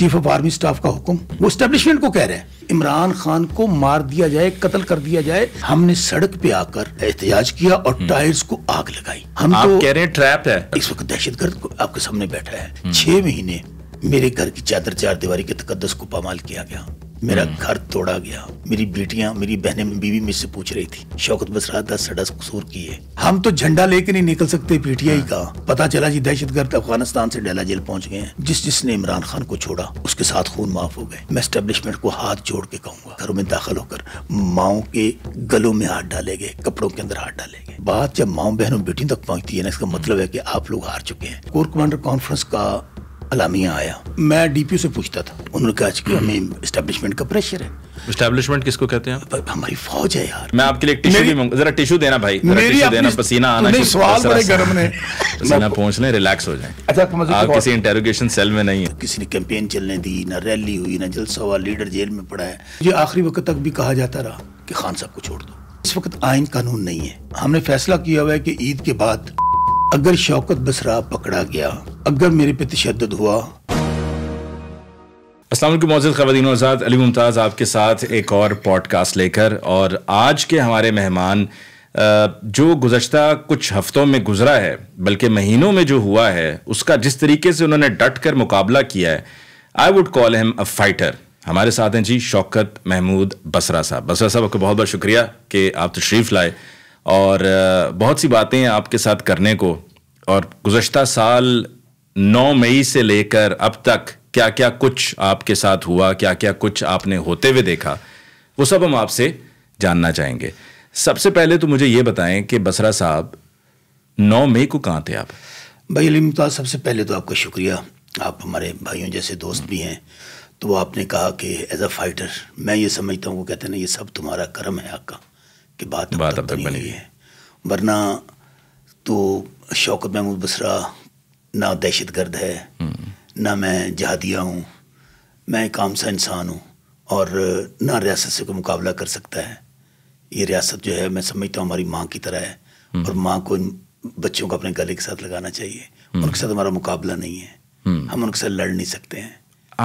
Chief of army staff का हुक्म वो स्टेब्लिशमेंट को कह रहे हैं इमरान खान को मार दिया जाए कत्ल कर दिया जाए हमने सड़क पे आकर एहतजाज किया और टायर्स हम्म। को आग लगाई हम आप तो कह रहे ट्रैप है इस वक्त दहशत गर्द आपके सामने बैठा है छह हम्म। महीने मेरे घर की चादर चार दीवारी के तकदस को पामाल किया गया मेरा हम्म। घर तोड़ा गया मेरी बेटियां मेरी बहने बीवी मुझसे पूछ रही थी शौकत बसरा रहा था सड़ा कसूर की है हम तो झंडा लेके नहीं निकल सकते पीटीआई हाँ। का पता चला जी दहशत गर्द अफगानिस्तान से डेला जेल पहुंच गए हैं जिस जिसने इमरान खान को छोड़ा उसके साथ खून माफ हो गए मैं स्टेब्लिशमेंट को हाथ जोड़ के कहूंगा घरों में दाखिल होकर माओ के गलों में हाथ डाले गए कपड़ों के अंदर हाथ डाले गए बात जब माओ बहनों बेटियों तक पहुंचती है ना इसका मतलब है की आप लोग हार चुके हैं कोर कमांडर कॉन्फ्रेंस का अलामिया आया मैं डीपीओ से पूछता था उन्होंने कहा कि हमें एस्टेब्लिशमेंट का प्रेशर है एस्टेब्लिशमेंट किसको कहते हैं हमारी फौज है यार मैं आपके लिए टिश्यू भी मांगू जरा टिश्यू देना भाई टिश्यू देना पसीना आना नहीं सवाल बड़े गर्म ने पसीना पहुंच लें रिलैक्स हो जाएं अच्छा आप किसी इंटरोगेशन सेल में नहीं है किसी ने कैंपेन चलने दी ना रैली हुई ना जलसा हुआ लीडर जेल में पड़ा है ये आखिरी वक्त तक भी कहा जाता रहा कि खान साहब को छोड़ दो इस वक्त आइन कानून नहीं है हमने फैसला किया हुआ है कि ईद के बाद अगर शौकत बसरा पकड़ा गया अगर मेरे पे तशद हुआ असलम मौजूद खवतिन आज़ाद अली मुमताज़ आपके साथ एक और पॉडकास्ट लेकर और आज के हमारे मेहमान जो गुज्त कुछ हफ्तों में गुजरा है बल्कि महीनों में जो हुआ है उसका जिस तरीके से उन्होंने डट कर मुकाबला किया है I would call him a fighter हमारे साथ हैं जी शौकत महमूद बसरा साहब बसरा साहब आपका बहुत बहुत शुक्रिया कि आप तशरीफ़ तो लाए और बहुत सी बातें आपके साथ करने को और गुज्त साल नौ मई से लेकर अब तक क्या क्या कुछ आपके साथ हुआ क्या क्या कुछ आपने होते हुए देखा वो सब हम आपसे जानना चाहेंगे सबसे पहले तो मुझे ये बताएं कि बसरा साहब नौ मई को कहाँ थे आप भाई अली मुमताज़ तो सबसे पहले तो आपका शुक्रिया आप हमारे भाइयों जैसे दोस्त भी हैं तो आपने कहा कि एज अ फाइटर मैं ये समझता हूँ वो कहते हैं ना ये सब तुम्हारा कर्म है आपका कि बात बात अब तक, बनी है वरना तो शौकत महमूद बसरा ना दहशत गर्द है हम्म। ना मैं जहादिया हूँ मैं एक आम सा इंसान हूँ और ना रियासत से कोई मुकाबला कर सकता है ये रियासत जो है मैं समझता हूँ हमारी माँ की तरह है हम्म। और माँ को बच्चों को अपने गले के साथ लगाना चाहिए हम्म। उनके साथ हमारा मुकाबला नहीं है हम उनके साथ लड़ नहीं सकते हैं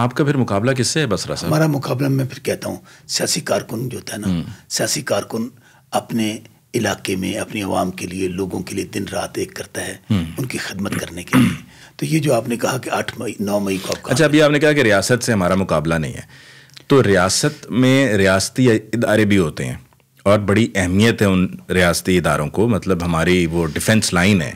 आपका फिर मुकाबला किससे है बसरा साहब हमारा मुकाबला मैं फिर कहता हूँ सियासी कारकुन जो होता है ना सियासी कारकुन अपने इलाके में अपनी आवाम के लिए लोगों के लिए दिन रात एक करता है हम्म। उनकी खदमत करने के लिए तो ये जो आपने कहा कि आठ मई नौ मई को आपका अच्छा अभी आपने कहा कि रियासत से हमारा मुकाबला नहीं है तो रियासत में रियासती इदारे भी होते हैं और बड़ी अहमियत है उन रियासती इदारों को मतलब हमारी वो डिफेंस लाइन है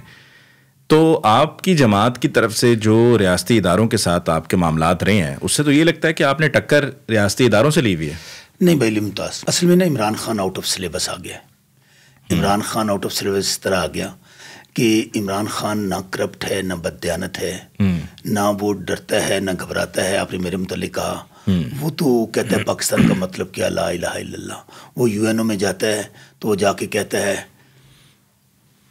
तो आपकी जमात की तरफ से जो रियासती इदारों के साथ आपके मामला रहे हैं उससे तो ये लगता है कि आपने टक्कर रियासती इदारों से ली हुई है नहीं भाई मुमताज़ असल में ना Imran Khan out of syllabus आ गया हम्म। Imran Khan out of syllabus इस तरह आ गया कि इमरान खान ना करप्ट है ना बदयानत है हम्म। ना वो डरता है ना घबराता है आपने मेरे मतलब कहा हम्म। वो तो कहता है पाकिस्तान का मतलब क्या ला इला वो यूएनओ में जाता है तो वो जाके कहता है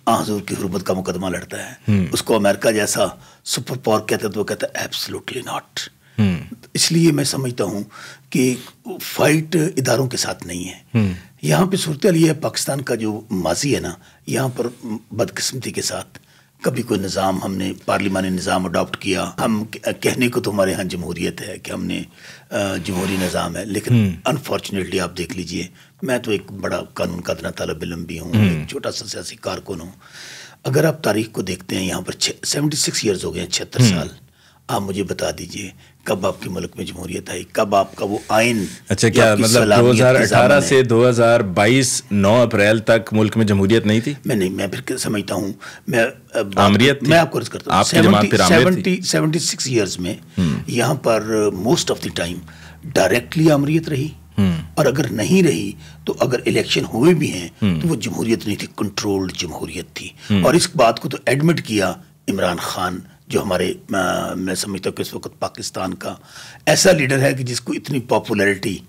आजूर की हरमत का मुकदमा लड़ता है उसको अमेरिका जैसा सुपर पावर कहता है तो वो कहता है एब्सोल्युटली नॉट इसलिए मैं समझता हूँ कि फाइट इदारों के साथ नहीं है हम्म। यहाँ पे सूरत है पाकिस्तान का जो माजी है ना यहाँ पर बदकस्मती के साथ कभी कोई निज़ाम हमने पार्लिमानी निज़ाम अडॉप्ट किया हम कहने को तो हमारे यहाँ जमहूरियत है कि हमने जमहूरी निज़ाम है लेकिन अनफॉर्चुनेटली हम्म। आप देख लीजिए मैं तो एक बड़ा कानून का दिन तलब इलम भी हूँ एक छोटा सा सियासी कारकुन हूँ अगर आप तारीख को देखते हैं यहाँ पर सेवेंटी सिक्स ईयर्स हो गए हैं छिहत्तर हम्म। साल आप मुझे बता दीजिए कब आपके मुल्क में जमहूरियत आई कब आपका वो आयन अच्छा क्या मतलब 2018 से 2022 9 अप्रैल तक मुल्क में जमहूरियत नहीं थी मैं नहीं मैं फिर समझता हूँ मैं आमरियत मैं आपको अर्ज करता हूँ सेवेंटी सिक्स ईयर्स में हम्म। यहाँ पर most of the time directly आमरियत रही हम्म। और अगर नहीं रही तो अगर इलेक्शन हुए भी हैं हम्म। तो वो जमहूरियत नहीं थी कंट्रोल्ड जमहूरियत थी और इस बात को तो एडमिट किया इमरान खान जो हमारे आ, मैं समझता हूँ कि इस वक्त पाकिस्तान का ऐसा लीडर है कि जिसको इतनी पॉपुलैरिटी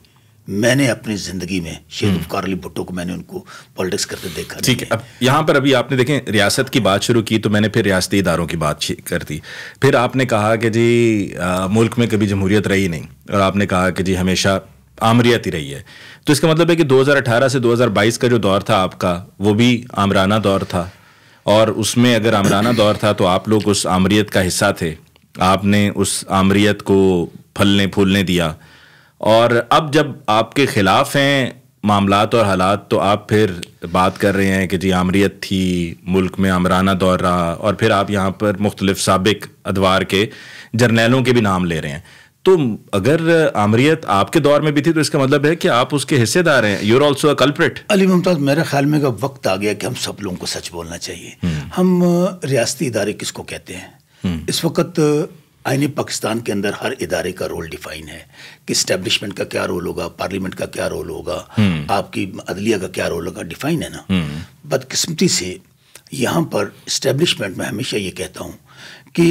मैंने अपनी जिंदगी में शेर वफकार हम्म। अली भुट्टो को मैंने उनको पॉलिटिक्स करते देखा ठीक है अब यहाँ पर अभी आपने देखें रियासत की बात शुरू की तो मैंने फिर रियासती इदारों की बात कर दी फिर आपने कहा कि जी आ, मुल्क में कभी जमहूरियत रही नहीं और आपने कहा कि जी हमेशा आमरीत ही रही है तो इसका मतलब है कि 2018 से 2022 का जो दौर था आपका वो भी आमराना दौर था और उसमें अगर आमराना दौर था तो आप लोग उस आमरीत का हिस्सा थे आपने उस आमरीत को फलने फूलने दिया और अब जब आपके ख़िलाफ़ हैं मामलात और हालात तो आप फिर बात कर रहे हैं कि जी आमरीत थी मुल्क में आमराना दौर रहा और फिर आप यहाँ पर मुख्तलिफ सबक अदवार के जर्नैलों के भी नाम ले रहे हैं तो अगर आमरीत आपके दौर में भी थी तो इसका मतलब है कि आप उसके हिस्सेदार हैं you're also a culprit Ali Mumtaz मेरे ख्याल में का वक्त आ गया कि हम सब लोगों को सच बोलना चाहिए हम्म। हम रियाती इदारे किसको कहते हैं हम्म। इस वक्त आईने पाकिस्तान के अंदर हर इदारे का रोल डिफाइन है कि स्टैब्लिशमेंट का क्या रोल होगा पार्लियामेंट का क्या रोल होगा हम्म। आपकी अदलिया का क्या रोल होगा डिफाइन है ना बदकिस्मती से यहाँ पर इस्टेब्लिशमेंट में हमेशा ये कहता हूँ कि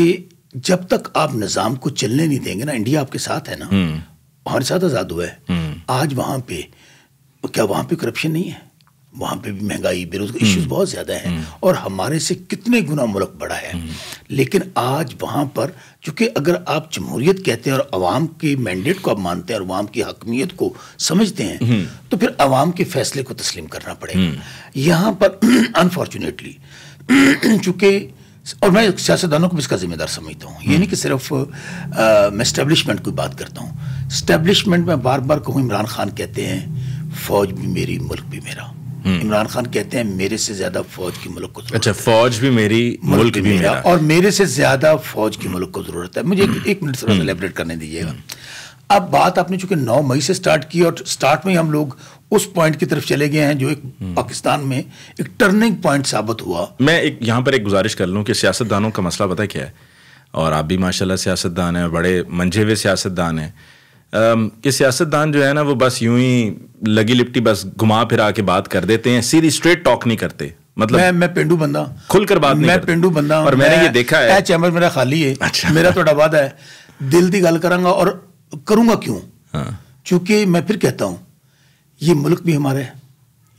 जब तक आप निज़ाम को चलने नहीं देंगे ना इंडिया आपके साथ है ना हम्म। हमारे साथ आज़ाद हुआ है हम्म। आज वहां पे क्या वहां पे करप्शन नहीं है वहां पे भी महंगाई बेरोजगारी इश्यूज हम्म। बहुत ज़्यादा हैं और हमारे से कितने गुना मुल्क बड़ा है लेकिन आज वहां पर चूंकि अगर आप जमहूरियत कहते हैं और आवाम के मैंडेट को आप मानते हैं और आवाम की हकमियत को समझते हैं तो फिर आवाम के फैसले को तस्लीम करना पड़ेगा यहाँ पर अनफॉर्चुनेटली चूंकि और मैं सियासतदानों को भी इसका जिम्मेदार समझता हूँ ये नहीं कि सिर्फ आ, मैं स्टैब्लिशमेंट की बात करता हूँ स्टैब्लिशमेंट में बार बार कहूँ इमरान खान कहते हैं फौज भी मेरी मुल्क भी मेरा हम्म। इमरान खान कहते हैं मेरे से ज्यादा फौज की मुल्क को अच्छा फौज भी मेरी मुल्क, मुल्क भी मेरा और मेरे से ज्यादा फौज की मुल्क को जरूरत है मुझे एक हम्म। मिनट सेलेब्रेट हम्म। करने दीजिएगा अब बात आपने चूंकि 9 मई से स्टार्ट की और स्टार्ट में ही हम लोग उस पॉइंट की तरफ चले गए हैं जो एक हम्म। पाकिस्तान में एक टर्निंग पॉइंट साबित हुआ मैं एक यहाँ पर एक गुजारिश कर लूँ कि सियासतदानों का मसला पता क्या है और आप भी माशाल्लाह सियासतदान हैं बड़े मंझे हुए सियासतदान हैं कि सियासतदान जो है ना वो बस यूं ही लगी लिपटी बस घुमा फिरा के बात कर देते हैं सीधी स्ट्रेट टॉक नहीं करते मतलब मैं मैं पेंडू बंदा खुलकर बात मैं पेंडू बंदा और मैंने ये देखा है चैम्बर मेरा खाली है अच्छा। मेरा तो वादा है दिल की गल करांगा और करूंगा क्यों हाँ। क्योंकि मैं फिर कहता हूँ ये मुल्क भी हमारे है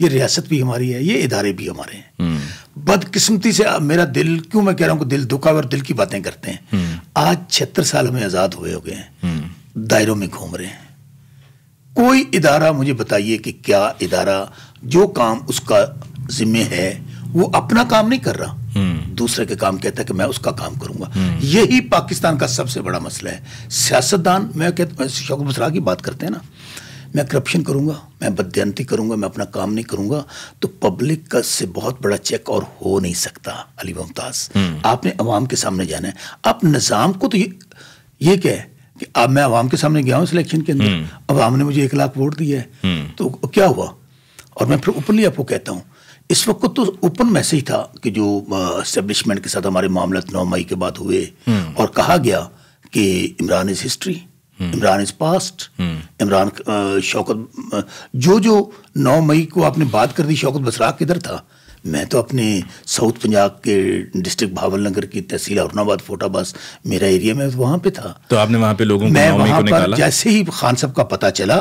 ये रियासत भी हमारी है ये इदारे भी हमारे हैं हम्म। बदकिस्मती से मेरा दिल क्यों मैं कह रहा हूँ दिल दुखा और दिल की बातें करते हैं हम्म। आज छिहत्तर साल हमें आज़ाद हुए हो गए हैं हम्म। दायरों में घूम रहे हैं कोई इदारा मुझे बताइए कि क्या इदारा जो काम उसका जिम्मे है वो अपना काम नहीं कर रहा दूसरे के काम कहता है कि मैं उसका काम करूंगा यही पाकिस्तान का सबसे बड़ा मसला है सियासतदान मैं कहता शौक मसरा की बात करते हैं ना मैं करप्शन करूंगा मैं बद्यंती करूँगा मैं अपना काम नहीं करूँगा तो पब्लिक का से बहुत बड़ा चेक और हो नहीं सकता अली मुमताज हम्म। आपने अवाम के सामने जाना है आप निज़ाम को तो ये ये क्या है कि अब मैं अवाम के सामने गया हूँ इस इलेक्शन के अंदर हम्म। अवाम ने मुझे एक लाख वोट दिया है हम्म। तो क्या हुआ और मैं फिर ओपनली आपको कहता हूँ इस वक्त तो ओपन मैसेज था कि जो इस्टेब्लिशमेंट के साथ हमारे मामला नौ मई के बाद हुए और कहा गया कि Imran is history Hmm. Imran is past hmm. Imran Shaukat जो जो नौ मई को आपने बात कर दी शौकत बसरा किधर था मैं तो अपने साउथ पंजाब के डिस्ट्रिक्ट भावल नगर की तहसील औरनाबाद फोटाबास मेरा एरिया में वहाँ पे था तो आपने वहाँ पे लोगों मैं वहाँ पर जैसे ही खान साहब का पता चला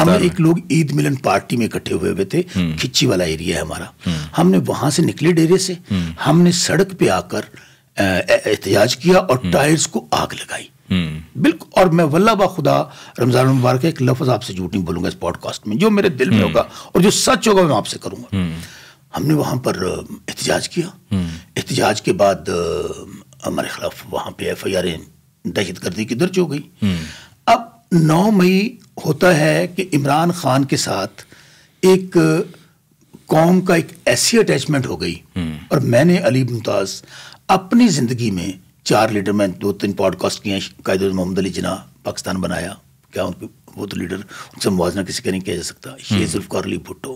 हम एक लोग ईद मिलन पार्टी में इकट्ठे हुए हुए थे hmm. खिच्ची वाला एरिया है हमारा हमने वहाँ से निकले डेरे से हमने सड़क पे आकर एहतजाज किया और टायर्स को आग लगाई हम्म। बिल्कुल और मैं वल्ला बा खुदा रमजान मुबारक एक लफ्ज आपसे झूठ नहीं बोलूंगा इस पॉडकास्ट में जो मेरे दिल में हम्म। होगा और जो सच होगा मैं आपसे करूंगा हम्म। हमने वहां पर एहतजाज किया एहतजाज के बाद हमारे खिलाफ वहां पे एफ आई आर दहशत गर्दी की दर्ज हो गई अब नौ मई होता है कि इमरान खान के साथ एक कौम का एक ऐसी अटैचमेंट हो गई और मैंने अली मुमताज़ अपनी ज़िंदगी में चार लीडर मैं दो तीन पॉडकास्ट किए कायद मोहम्मद अली जिना पाकिस्तान बनाया क्या उनके वो तो लीडर उनसे मुजना किसी का नहीं किया जा सकता हम्म। शेख अली भुट्टो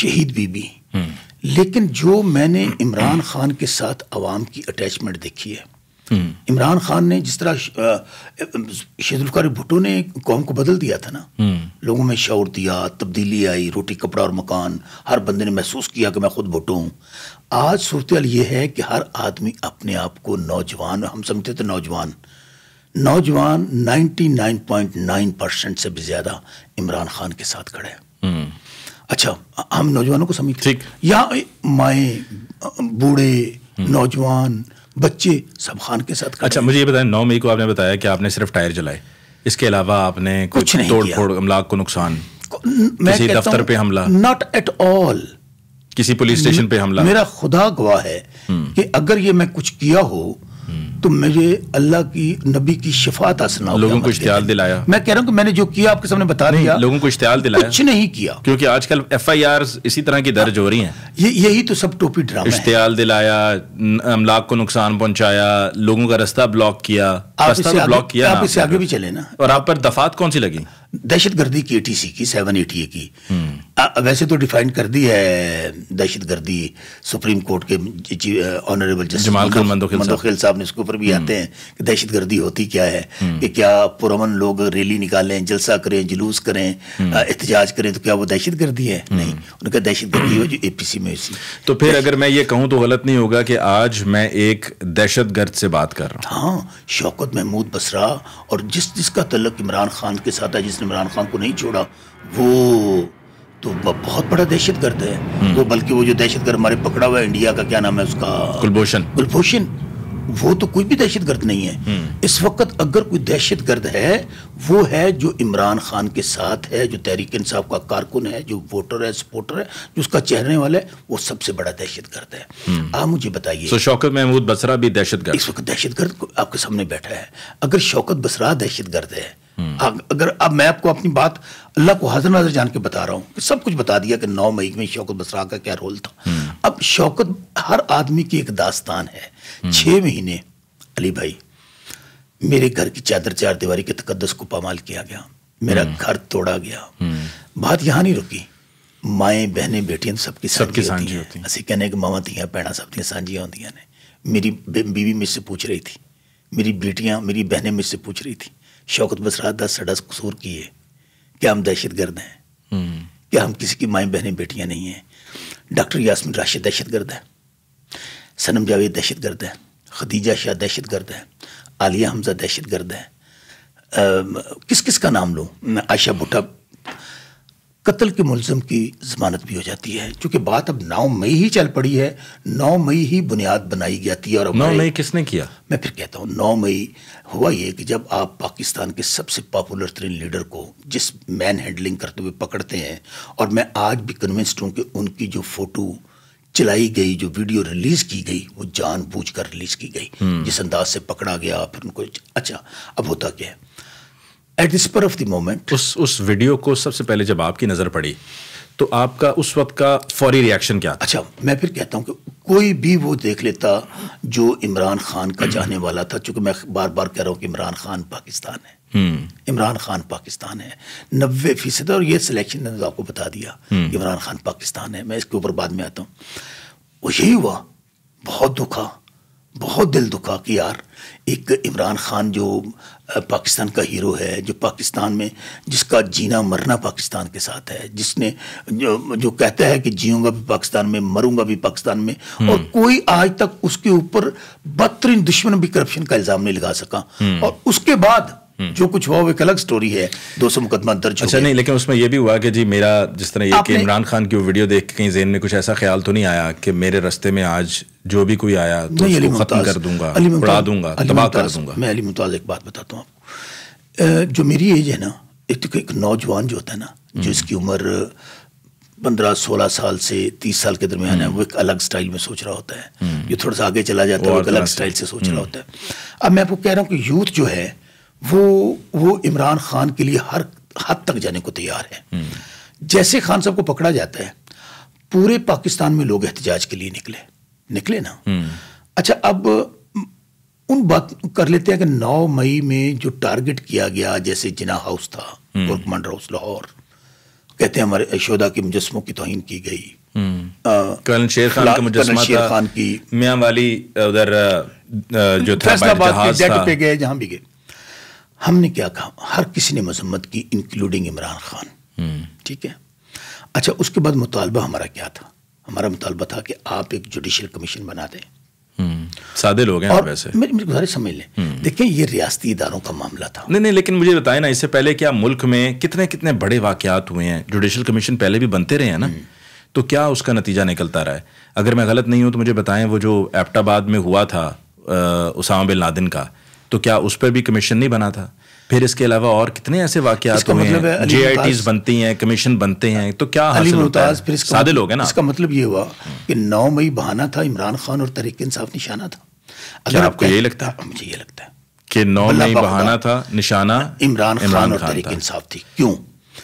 शहीद बीबी हम्म। लेकिन जो मैंने इमरान खान के साथ आवाम की अटैचमेंट देखी है हम्म। इमरान खान ने जिस तरह शेजुल्फकार भुट्टो ने कौम को बदल दिया था ना लोगों में शौर दिया तब्दीली आई रोटी कपड़ा और मकान हर बंदे ने महसूस किया कि मैं खुद भुट्टो हूँ आज सूरत ये है कि हर आदमी अपने आप को नौजवान हम समझते थे तो नौजवान नौजवान 99.9 परसेंट से भी ज्यादा इमरान खान के साथ खड़े हैं हम्म। अच्छा हम नौजवानों को समझते या माए बूढ़े हम्म। नौजवान बच्चे सब खान के साथ खड़े अच्छा मुझे ये बताएं नौ मई को आपने बताया कि आपने सिर्फ टायर जलाए इसके अलावा आपने कुछ, नहीं तोड़ फोड़ अमलाक को नुकसान किसी दफ्तर पे हमला नॉट एट ऑल किसी पुलिस स्टेशन पे हमला मेरा खुदा गवाह है हम्म। कि अगर ये मैं कुछ किया हो हम्म। तो मुझे अल्लाह की नबी की शिफात आसना लोगों को इश्तियाल दिलाया मैं कह रहा हूँ कि मैंने जो किया आपके सामने बता दिया लोगों को इश्तियाल दिलाया कुछ नहीं किया क्योंकि आजकल एफ आई आर इसी तरह की दर्ज हो रही हैं हाँ, ये यही तो सब टोपी ड्रामा इश्तियाल दिलाया अमलाक को नुकसान पहुंचाया लोगों का रास्ता ब्लॉक किया तो ब्लॉक किया आप इससे आगे भी चले ना और आप पर दफात कौन सी लगी दहशत गर्दी की एटीसी टी सी की सेवन एटीए की हम्म। वैसे तो डिफाइन कर दी है दहशत गर्दी सुप्रीम कोर्ट के ऑनरेबल जस्टिस साहब ने इसके ऊपर भी हम्म। आते हैं कि दहशत गर्दी होती क्या है हम्म। कि क्या पुरमन लोग रैली निकालें जलसा करें जुलूस करें हम्म। एहतजाज करें तो क्या वो दहशत गर्दी है नहीं उनका दहशत गर्दी हो जो ए पी सी में तो फिर अगर मैं ये कहूँ तो गलत नहीं होगा कि आज मैं एक दहशत गर्द से बात कर रहा हूँ हाँ शौकत महमूद बसरा और जिस जिसका तल्लक इमरान खान के साथ है जिसने इमरान खान को नहीं छोड़ा वो तो बहुत बड़ा दहशत गर्द है हम्म। वो बल्कि वो जो दहशत गर्द हमारे पकड़ा हुआ है इंडिया का क्या नाम है उसका कुलभूषण कुलभूषण वो तो कोई भी दहशत गर्द नहीं है हम्म। इस वक्त अगर कोई दहशत गर्द है वो है जो इमरान खान के साथ है जो तहरीक इंसाफ का कारकुन है जो वोटर है सपोर्टर है जो उसका चेहरे वाला है वो सबसे बड़ा दहशत गर्द है हम्म। आप मुझे बताइए तो शौकत महमूद बसरा भी दहशत गर्द इस वक्त दहशत गर्द आपके सामने बैठा है अगर शौकत बसरा दहशत गर्द है अगर अब मैं आपको अपनी बात अल्लाह को हजर नजर जान के बता रहा हूँ सब कुछ बता दिया कि नौ मई में शौकत बसरा का क्या रोल था हम्म। अब शौकत हर आदमी की एक दास्तान है हम्म। छह महीने अली भाई मेरे घर की चादर चार दीवारी के तकदस को पामाल किया गया मेरा हम्म। घर तोड़ा गया बात यहाँ नहीं रुकी माए बहने बेटियां सबकी सबकी होती कहने के मामा थी भैन सब दिन होंगे ने मेरी बीवी मुझसे पूछ रही थी मेरी बेटियां मेरी बहनें मुझसे पूछ रही थी शौकत बसरा दस सड़ा कसूर की है क्या हम दहशत गर्द हैं क्या हम किसी की माए बहनें बेटियाँ नहीं हैं डॉक्टर यासमिन राशिद दहशत गर्द है सनम जावेद दहशत गर्द है खदीजा शाह दहशत गर्द है आलिया हमजा दहशत गर्द है आ, किस किस का नाम लूँ आयशा भुट्टा कत्ल के मुलजम की जमानत भी हो जाती है क्योंकि बात अब नौ मई ही चल पड़ी है नौ मई ही बुनियाद बनाई जाती है और नौ मई किसने किया मैं फिर कहता हूँ नौ मई हुआ ये कि जब आप पाकिस्तान के सबसे पॉपुलर तरीन लीडर को जिस मैन हैंडलिंग करते हुए पकड़ते हैं और मैं आज भी कन्विंस्ड हूँ कि उनकी जो फोटो चलाई गई जो वीडियो रिलीज की गई वो जानबूझकर रिलीज की गई हम्म। जिस अंदाज से पकड़ा गया फिर उनको अच्छा अब होता क्या है at the spur of the moment उस उस वीडियो को सबसे पहले जब आपकी नज़र पड़ी तो आपका उस वक्त का फौरी रिएक्शन क्या था? अच्छा मैं फिर कहता हूँ कि कोई भी वो देख लेता जो इमरान खान का जाने वाला था चूंकि मैं बार बार कह रहा हूँ कि इमरान खान पाकिस्तान है हम्म। इमरान खान पाकिस्तान है नब्बे फीसद और ये सिलेक्शन ने आपको बता दिया हम्म। इमरान खान पाकिस्तान है मैं इसके ऊपर बाद में आता हूँ वो यही हुआ बहुत दुखा बहुत दिल दुखा कि यार एक इमरान खान जो पाकिस्तान का हीरो है जो पाकिस्तान में जिसका जीना मरना पाकिस्तान के साथ है जिसने जो जो कहता है कि जीऊँगा भी पाकिस्तान में मरूंगा भी पाकिस्तान में हम्म। और कोई आज तक उसके ऊपर बदतरीन दुश्मन भी करप्शन का इल्ज़ाम नहीं लगा सका हम्म। और उसके बाद हम्म। जो कुछ हुआ वो एक अलग स्टोरी है दो सौ मुकदमा दर्ज अच्छा नहीं लेकिन उसमें यह भी हुआ कि जी मेरा जिस तरह ये इमरान खान की वो वीडियो देख के कहीं जेन में कुछ ऐसा ख्याल तो नहीं आया कि मेरे रस्ते में आज जो भी कोई आया तो अली खत्म कर दूंगा बढ़ा दूंगा तबाह कर दूंगा मैं अली मुमताज़ एक बात बताता हूँ आपको जो मेरी एज है ना एक तो एक नौजवान जो होता है ना जिसकी हम्म। उम्र पंद्रह सोलह साल से तीस साल के दरमियान है हम्म। वो एक अलग स्टाइल में सोच रहा होता है जो हम्म। थोड़ा सा आगे चला जाता है वो एक अलग स्टाइल से सोच रहा होता है अब मैं आपको कह रहा हूँ कि यूथ जो है वो वो इमरान खान के लिए हर हद तक जाने को तैयार है जैसे खान साहब को पकड़ा जाता है पूरे पाकिस्तान में लोग एहतजाज के लिए निकले निकले ना हम्म। अच्छा अब उन बात कर लेते हैं कि 9 मई में जो टारगेट किया गया जैसे जिना हाउस था वर्कमंड हम्म। हाउस लाहौर कहते हैं हमारे यशोदा के मुजस्मों की तोहन की गई हम्म। शेर खान का मुजस्मा शेर खान की वाली उधर जो था पे गए भी गए हमने क्या कहा हर किसी ने मजम्मत की इंक्लूडिंग इमरान खान ठीक है अच्छा उसके बाद मुतालबा हमारा क्या था हमारा मुतालबा था कि आप एक जुडिशल कमीशन बना दें सादे लोग हैं और वैसे मेरी मेरी गुजारिश समझ लें हम्म। देखिए ये रियासती इदारों का मामला था नहीं नहीं लेकिन मुझे बताए ना इससे पहले क्या मुल्क में कितने कितने बड़े वाकयात हुए हैं जुडिशल कमीशन पहले भी बनते रहे हैं ना हम्म। तो क्या उसका नतीजा निकलता रहा है अगर मैं गलत नहीं हूँ तो मुझे बताएं वो जो एप्टाबाद में हुआ था उसामा बिन लादिन का तो क्या उस पर भी कमीशन नहीं बना था फिर इसके अलावा और कितने ऐसे वाकत हुए मतलब हैं जे आई टीज बनती हैं कमीशन बनते हैं तो क्या अली मुमताज फिर सादे मतलब- लोग हैं ना इसका मतलब ये हुआ कि नौ मई बहाना था इमरान खान और तरीक इंसाफ निशाना था अगर आपको ये लगता है मुझे ये लगता है कि नौ मई बहाना था निशाना इमरान खान और तहरीक इंसाफ थी क्यों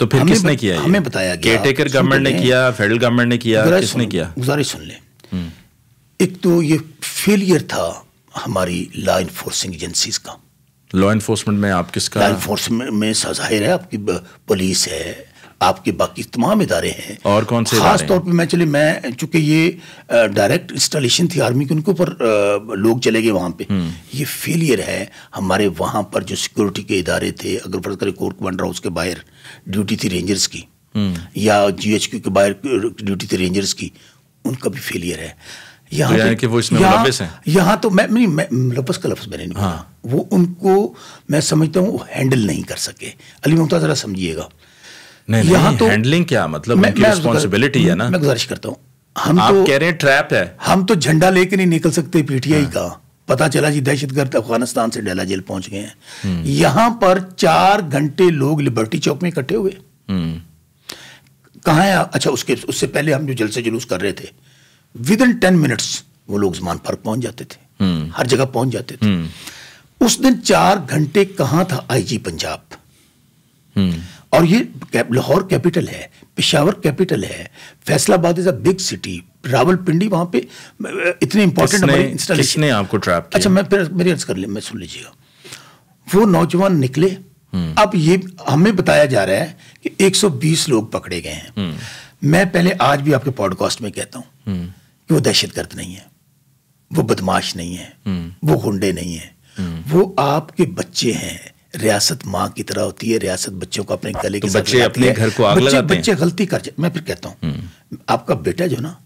तो फिर किसने किया हमें बताया गया केयर टेकर गवर्नमेंट ने किया फेडरल गवर्नमेंट ने किया किसने किया गुजारिश सुन लें हम्म। एक तो ये फेलियर था हमारी लॉ इन्फोर्सिंग एजेंसीज का लॉ इन्फोर्समेंट में आप किसका लॉ इन्फोर्समेंट में जाहिर है आपकी पुलिस है आपके बाकी तमाम इदारे हैं और कौन से खास तौर पे मैं चलिए मैं चूंकि ये डायरेक्ट इंस्टॉलेशन थी आर्मी के उनके ऊपर लोग चले गए वहाँ पे हम्म। ये फेलियर है हमारे वहाँ पर जो सिक्योरिटी के इदारे थे अगर फर्ज करें कोर्ट कमांडर हाउस के बाहर ड्यूटी थी रेंजर्स की या जी के बाहर ड्यूटी थी रेंजर्स की उनका भी फेलियर है यहाँ तो कि वो इसमें मुलबस हैं यहाँ तो मैं नहीं मैं मुलबस का लफ्ज़ मैंने नहीं हाँ। वो उनको मैं समझता हूँ हैंडल नहीं कर सके अली मुमता ज़रा समझिएगा नहीं यहाँ तो हैंडलिंग क्या मतलब मैं, रिस्पॉन्सिबिलिटी है ना मैं गुजारिश करता हूँ हम आप तो, कह रहे हैं ट्रैप है हम तो झंडा लेके नहीं निकल सकते पीटीआई हाँ। का पता चला जी दहशत गर्द अफगानिस्तान से डेला जेल पहुंच गए हैं हम्म। यहां पर चार घंटे लोग लिबर्टी चौक में इकट्ठे हुए हम्म। कहा है अच्छा उसके उससे पहले हम जो जलसे जुलूस कर रहे थे विद इन टेन मिनट्स वो लोग जमान पर पहुंच जाते थे हम्म। हर जगह पहुंच जाते थे हम्म। उस दिन चार घंटे कहां था आईजी पंजाब हम्म। और ये लाहौर कैपिटल है पिशावर कैपिटल है Faisalabad is a big city Rawalpindi वहां पे इतने इंपॉर्टेंट इंस्टॉलेशन किसने आपको ट्रैप किया? अच्छा मैं फिर मेरी अर्ज कर ले मैं सुन लीजिएगा वो नौजवान निकले अब ये हमें बताया जा रहा है कि 120 लोग पकड़े गए हैं मैं पहले आज भी आपके पॉडकास्ट में कहता हूँ हम्म। कि वो दहशत गर्द नहीं है वो बदमाश नहीं है हम्म। वो गुंडे नहीं है हम्म। वो आपके बच्चे हैं रियासत माँ की तरह होती है रियासत बच्चों को अपने गले तो के बच्चे अपने घर को आग हैं बच्चे गलती कर मैं फिर कहता हूँ आपका बेटा जो ना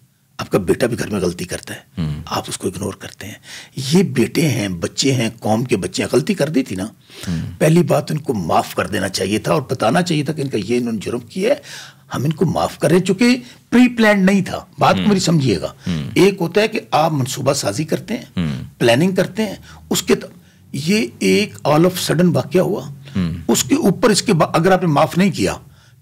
आपका बेटा भी घर में गलती करता है आप उसको इग्नोर करते हैं ये बेटे हैं बच्चे हैं कौम के बच्चे हैं गलती कर दी थी ना पहली बात उनको माफ कर देना चाहिए था और बताना चाहिए था कि इनका ये इन्होंने जुर्म किया है हम इनको माफ करें चूंकि प्री प्लान नहीं था बात को हम्म। मेरी समझिएगा हम्म। एक होता है कि आप मनसूबा साजी करते हैं प्लानिंग हम्म। करते हैं उसके ये एक ऑल ऑफ सडन वाक्य हुआ उसके ऊपर इसके अगर आपने माफ नहीं किया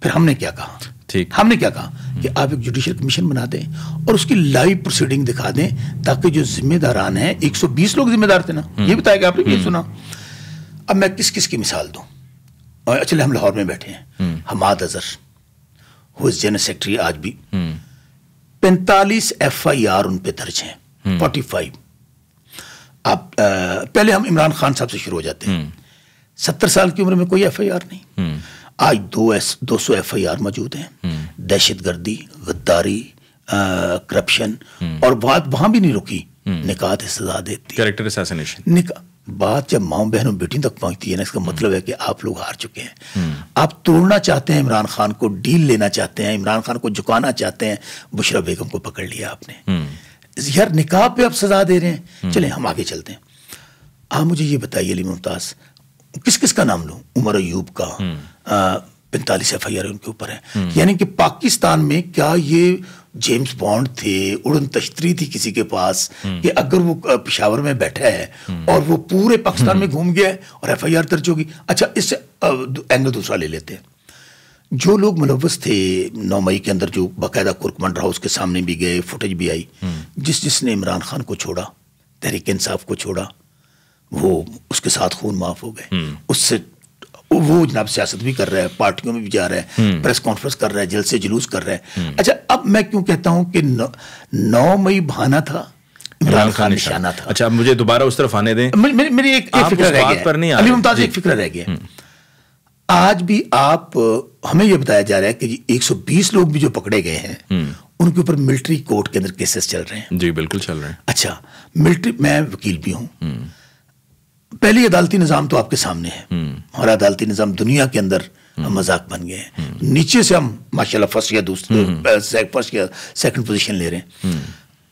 फिर हमने क्या कहा ठीक हमने क्या कहा कि आप एक जुडिशियल कमीशन बना दें और उसकी लाइव प्रोसीडिंग दिखा दें ताकि जो जिम्मेदारान हैं 120 लोग जिम्मेदार थे ना ये बताया गया आपने ये सुना अब मैं किस किस की मिसाल दूं अच्छा हम लाहौर में बैठे हैं Hammad Azhar who is general secretary आज भी हम्म। पैंतालीस एफ आई आर उन पर दर्ज हैं हम्म। फोर्टी फाइव आप आ, पहले हम इमरान खान साहब से शुरू हो जाते हैं हम्म। सत्तर साल की उम्र में कोई एफ आई आर नहीं आज दो एस दो सौ एफ आई आर मौजूद हैं दहशत गर्दी गद्दारी करप्शन और बात वहां भी नहीं रुकी निकाह सजा देती बात जब माओ बहनों बेटियों तक पहुंचती है ना इसका हम्म। मतलब है कि आप लोग हार चुके हैं हम्म। आप तोड़ना चाहते हैं इमरान खान को डील लेना चाहते हैं इमरान खान को झुकाना चाहते हैं बुशरा बेगम को पकड़ लिया आपने यार हम्म। निकाब पे आप सजा दे रहे हैं चले हम आगे चलते हैं आप मुझे ये बताइए अली मुमताज किस किस का नाम लूँ उमर अयूब का पैंतालीस एफ आई आर उनके ऊपर है यानी कि पाकिस्तान में क्या ये जेम्स बॉन्ड थे उड़न तश्तरी थी किसी के पास हम्म। कि अगर वो पिशावर में बैठा है हम्म। और वो पूरे पाकिस्तान हम्म। में घूम गया है और एफ आई आर दर्ज होगी अच्छा इससे एंगल दूसरा ले लेते हैं जो लोग मुलवस थे नौ मई के अंदर जो बाकायदा कुरकमंड रहा उसके सामने भी गए फुटेज भी आई जिस जिसने इमरान खान को छोड़ा तहरीक इंसाफ को छोड़ा वो उसके साथ खून माफ हो गए उससे वो जनाब सियासत भी कर रहे हैं पार्टियों में भी जा रहे हैं हम्म। प्रेस कॉन्फ्रेंस कर रहे हैं जलसे जुलूस कर रहे हैं हम्म। अच्छा अब मैं क्यों कहता हूं कि नौ मई बहाना था इमरान खान निशाना था अच्छा मुझे दोबारा उस तरफ आने दें मेरी, एक, फिक्र रह गया अली मुमताज एक फिक्र रह आज भी आप हमें यह बताया जा रहा है कि 120 लोग भी जो पकड़े गए हैं हम्म। उनके ऊपर मिलिट्री कोर्ट के अंदर केसेस चल रहे हैं जी बिल्कुल चल रहे हैं अच्छा मिलिट्री मैं वकील भी हूँ पहली अदालती निज़ाम तो आपके सामने है हमारा हम्म। अदालती निज़ाम दुनिया के अंदर हम्म। हम मजाक बन गए हैं हम्म। नीचे से हम माशाल्लाह फर्स्ट या दूसरे फर्स्ट या सेकंड पोजीशन ले रहे हैं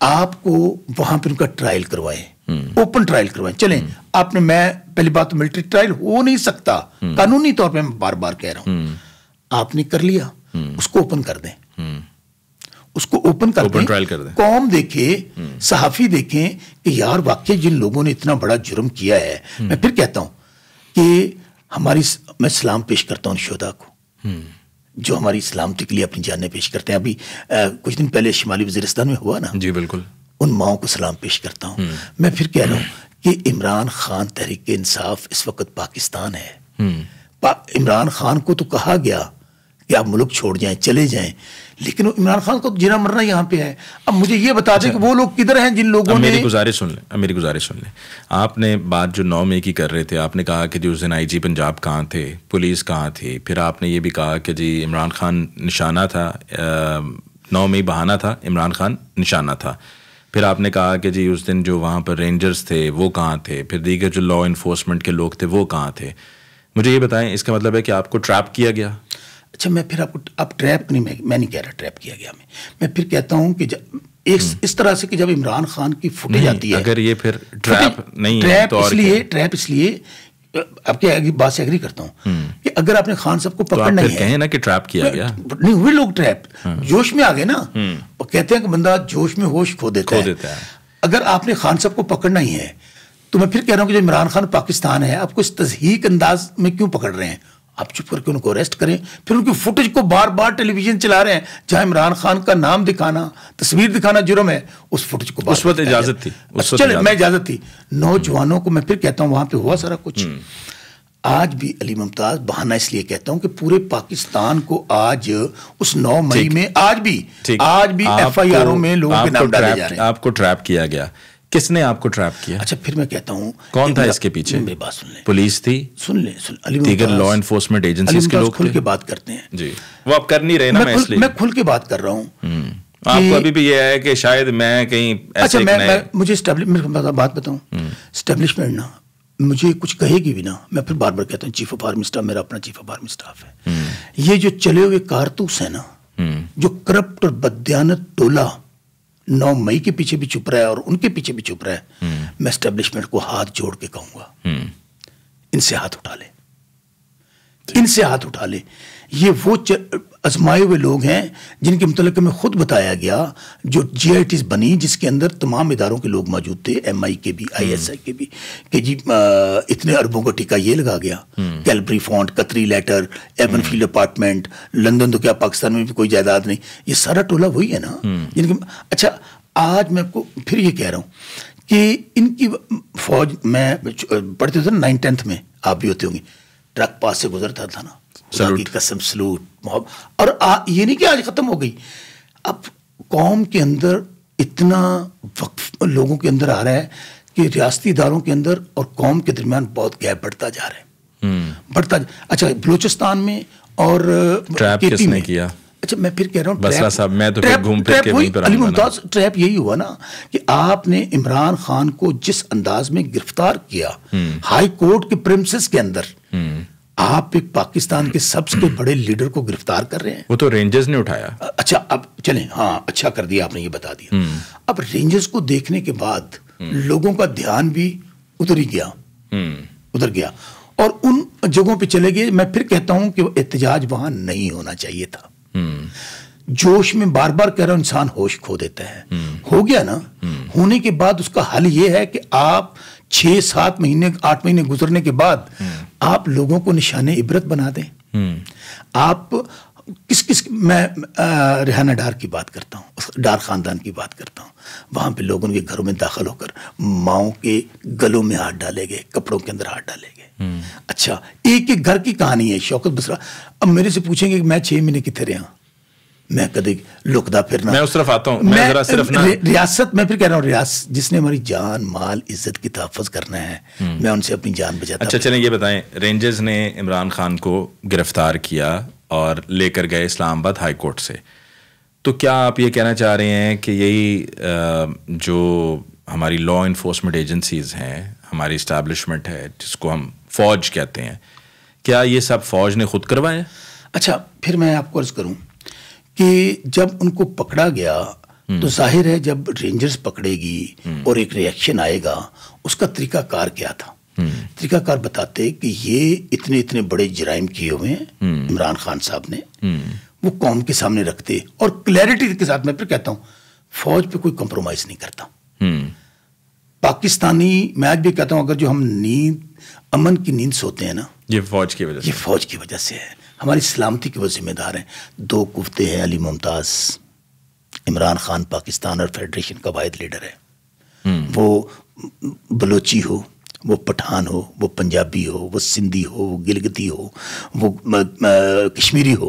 आपको वहां पर उनका ट्रायल करवाए ओपन ट्रायल करवाए चले आपने मैं पहली बात तो मिलिट्री ट्रायल हो नहीं सकता कानूनी तौर पर मैं बार बार कह रहा हूं आपने कर लिया उसको ओपन कर दें उसको ओपन कर दें कौम देखे हम्म। सहाफ़ी देखें कि यार वाकई जिन लोगों ने इतना बड़ा जुर्म किया है हम्म। मैं फिर कहता हूं कि हमारी मैं सलाम पेश करता हूं शोधा को हम्म। जो हमारी सलामती के लिए अपनी जानें पेश करते हैं अभी आ, कुछ दिन पहले शिमाली वजीरस्तान में हुआ ना जी बिल्कुल उन माओ को सलाम पेश करता हूँ मैं फिर कह रहा हूँ कि इमरान खान तहरीक इंसाफ इस वक्त पाकिस्तान है पा, इमरान खान को तो कहा गया कि आप मुल्क छोड़ जाएं चले जाएं लेकिन इमरान खान को जीना मरना यहाँ पे है अब मुझे ये बता दें अच्छा। कि वो लोग किधर हैं जिन लोगों ने मेरी गुजारिश सुन लें मेरी गुजारिश सुन लें आपने बात जो नौ मई की कर रहे थे आपने कहा कि जी उस दिन आई जी पंजाब कहाँ थे पुलिस कहाँ थी फिर आपने ये भी कहा कि जी इमरान खान निशाना था नौ मई बहाना था इमरान खान निशाना था फिर आपने कहा कि जी उस दिन जो वहाँ पर रेंजर्स थे वो कहाँ थे फिर दीगर जो लॉ इन्फोर्समेंट के लोग थे वो कहाँ थे मुझे ये बताएं इसका मतलब है कि आपको ट्रैप किया गया अच्छा मैं फिर आपको आप ट्रैप नहीं मैं मैं नहीं कह रहा ट्रैप किया गया मैं मैं फिर कहता हूँ कि जब एक हम्म। इस तरह से कि जब इमरान खान की फुटेज आती है अगर ये फिर ट्रैप नहीं ट्रैप तो इसलिए ट्रैप इसलिए आपके बात से एग्री करता हूँ हम्म। कि अगर आपने खान साहब को पकड़ना तो है ना कि ट्रैप किया गया नहीं हुए लोग ट्रैप हाँ। जोश में आ गए ना हम्म। और कहते हैं कि बंदा जोश में होश खो देता, खो देता है।, है अगर आपने खान साहब को पकड़ना ही है तो मैं फिर कह रहा हूँ कि जो इमरान खान पाकिस्तान है आपको इस तजहीक अंदाज में क्यों पकड़ रहे हैं आप चुप करके उनको अरेस्ट करें फिर उनकी फुटेज को बार बार टेलीविजन चला रहे हैं जहां इमरान खान का नाम दिखाना तस्वीर दिखाना जुर्म है उस फुटेज को उस वक्त इजाजत थी चले अच्छा, मैं इजाजत थी नौजवानों को मैं फिर कहता हूँ वहां पे हुआ सारा कुछ हम्म। आज भी अली मुमताज बहाना इसलिए कहता हूं कि पूरे पाकिस्तान को आज उस 9 मई में आज भी आज भी एफआईआरओ में लोगों के नाम डाले जा रहे हैं आपको ट्रैप किया गया किसने आपको ट्रैप किया अच्छा फिर मैं कहता हूँ कौन था इसके पीछे बात सुन ले पुलिस थी सुन ले सुन अली लॉ एनफोर्समेंट एजेंसी के लोग खुल के बात करते हैं जी वो आप कर नहीं रहे ना मैं, मैं इसलिए मैं खुल के बात कर रहा हूँ हम्म। आपको अभी भी ये है कि शायद मैं कहीं अच्छा मैं, मैं मुझे बात बताऊं स्टेब्लिशमेंट हम्म। ना मुझे कुछ कहेगी भी ना मैं फिर बार बार कहता हूँ चीफ ऑफ आर्मी स्टाफ मेरा अपना चीफ ऑफ आर्मी स्टाफ है हम्म। ये जो चले हुए कारतूस है ना जो करप्ट और बद्यानत टोला नौ मई के पीछे भी चुप रहा है और उनके पीछे भी चुप रहा है हम्म। मैं स्टेब्लिशमेंट को हाथ जोड़ के कहूंगा हम्म। इनसे हाथ उठा ले इनसे हाथ उठा ले ये वो आजमाए हुए लोग हैं जिनके मतलब में ख़ुद बताया गया जो जी बनी जिसके अंदर तमाम इदारों के लोग मौजूद थे एम के भी आई के भी कि जी आ, इतने अरबों का टीका ये लगा गया Calibri font Qatari letter Avenfield apartment London तो क्या पाकिस्तान में भी कोई जायदाद नहीं ये सारा टोला वही है ना हम्म। जिनके अच्छा आज मैं आपको फिर ये कह रहा हूँ कि इनकी फौज मैं पढ़ते थे ना नाइन टेंथ में आप भी होते होंगे ट्रक पास से गुजरता था ना कसम सलूट और आ, ये नहीं कि आज ख़त्म हो गई अब कौम के अंदर इतना वक्त लोगों के अंदर आ रहा है कि रियासती इदारों के अंदर और कौम के दरमियान बहुत गैप बढ़ता जा रहा है हम्म। बढ़ता अच्छा बलूचिस्तान में और ट्रैप किसने किया अच्छा मैं फिर कह रहा हूँ बसरा साहब मैं तो फिर घूम फिर के पर अली मुमताज ट्रैप यही हुआ ना कि आपने इमरान खान को जिस अंदाज में गिरफ्तार किया हम्म। हाई कोर्ट के प्रिंसेस के अंदर हम्म। आप एक पाकिस्तान के सबसे बड़े लीडर को गिरफ्तार कर रहे हैं वो तो रेंजर्स ने उठाया अच्छा अब चले हाँ अच्छा कर दिया आपने ये बता दिया हम्म। अब रेंजर्स को देखने के बाद हम्म। लोगों का ध्यान भी उधर ही गया हम्म। उधर गया और उन जगहों पे चले गए मैं फिर कहता हूं कि एहतजाज वहां नहीं होना चाहिए था जोश में बार बार कह रहा हूं इंसान होश खो देता है हो गया ना होने के बाद उसका हल ये है कि आप छह सात महीने आठ महीने गुजरने के बाद हम्म। आप लोगों को निशाने इबरत बना दें हम्म। आप किस किस मैं रिहाना डार की बात करता हूँ डार ख़ानदान की बात करता हूँ वहां पे लोग उनके घरों में दाखिल होकर माओ के गलों में हाथ डाले गए कपड़ों के अंदर हाथ डाले गए हम्म। अच्छा एक एक घर की कहानी है शौकत बसरा अब मेरे से पूछेंगे कि मैं छह महीने कितने रहा मैं कभी लुकदा फिर मैं उस तरफ आता हूँ मैं, मैं सिर्फ ना रियासत मैं फिर कह रहा हूँ रियासत जिसने हमारी जान माल इज्जत की तहफ़ करना है हम्म। मैं उनसे अपनी जान बचाता अच्छा चलें ये बताएं रेंजर्स ने इमरान खान को गिरफ्तार किया और लेकर गए इस्लामाबाद हाई कोर्ट से तो क्या आप ये कहना चाह रहे हैं कि यही जो हमारी लॉ इन्फोर्समेंट एजेंसीज़ हैं हमारी इस्टेबलिशमेंट है जिसको हम फौज कहते हैं क्या ये सब फौज ने खुद करवाया अच्छा फिर मैं आपको अर्ज़ करूँ कि जब उनको पकड़ा गया तो हम्म। जाहिर है जब रेंजर्स पकड़ेगी हम्म। और एक रिएक्शन आएगा उसका तरीकाकार क्या था हम्म। तरीकाकार बताते कि ये इतने इतने बड़े जराइम किए हुए हैं इमरान खान साहब ने वो कौम के सामने रखते और क्लैरिटी के साथ मैं फिर कहता हूँ फौज पे कोई कंप्रोमाइज नहीं करता पाकिस्तानी मैं आज भी कहता हूँ अगर जो हम नींद अमन की नींद सोते हैं ना ये फौज की वजह ये फौज की वजह से है हमारी सलामती के वो जिम्मेदार हैं दो कुफ्ते हैं अली मुमताज़ इमरान खान पाकिस्तान और फेडरेशन का वायद लीडर है हम्म। वो बलोची हो वो पठान हो वो पंजाबी हो वो सिंधी हो वो गिलगती हो वो कश्मीरी हो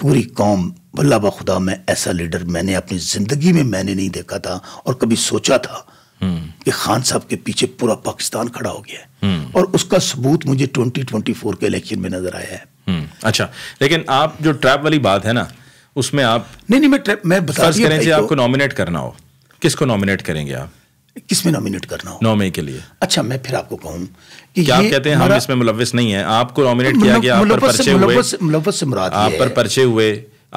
पूरी कौम भल्ला बखुदा मैं ऐसा लीडर मैंने अपनी ज़िंदगी में मैंने नहीं देखा था और कभी सोचा था हम्म। कि खान साहब के पीछे पूरा पाकिस्तान खड़ा हो गया है हम्म। और उसका सबूत मुझे 2024 के इलेक्शन में नज़र आया है हम्म, अच्छा लेकिन आप जो ट्रैप वाली बात है ना उसमें आप नहीं नहीं मैं ट्रैप मैं बता दिया करें आपको नॉमिनेट करना हो किसको नॉमिनेट करेंगे आप किस में नॉमिनेट करना हो नौ मई के लिए अच्छा मैं फिर आपको कहूँ कि क्या आप कहते हैं हम इसमें मुलविस नहीं है आपको नॉमिनेट किया गया आप पर पर्चे हुए से मुराद आप पर पर्चे हुए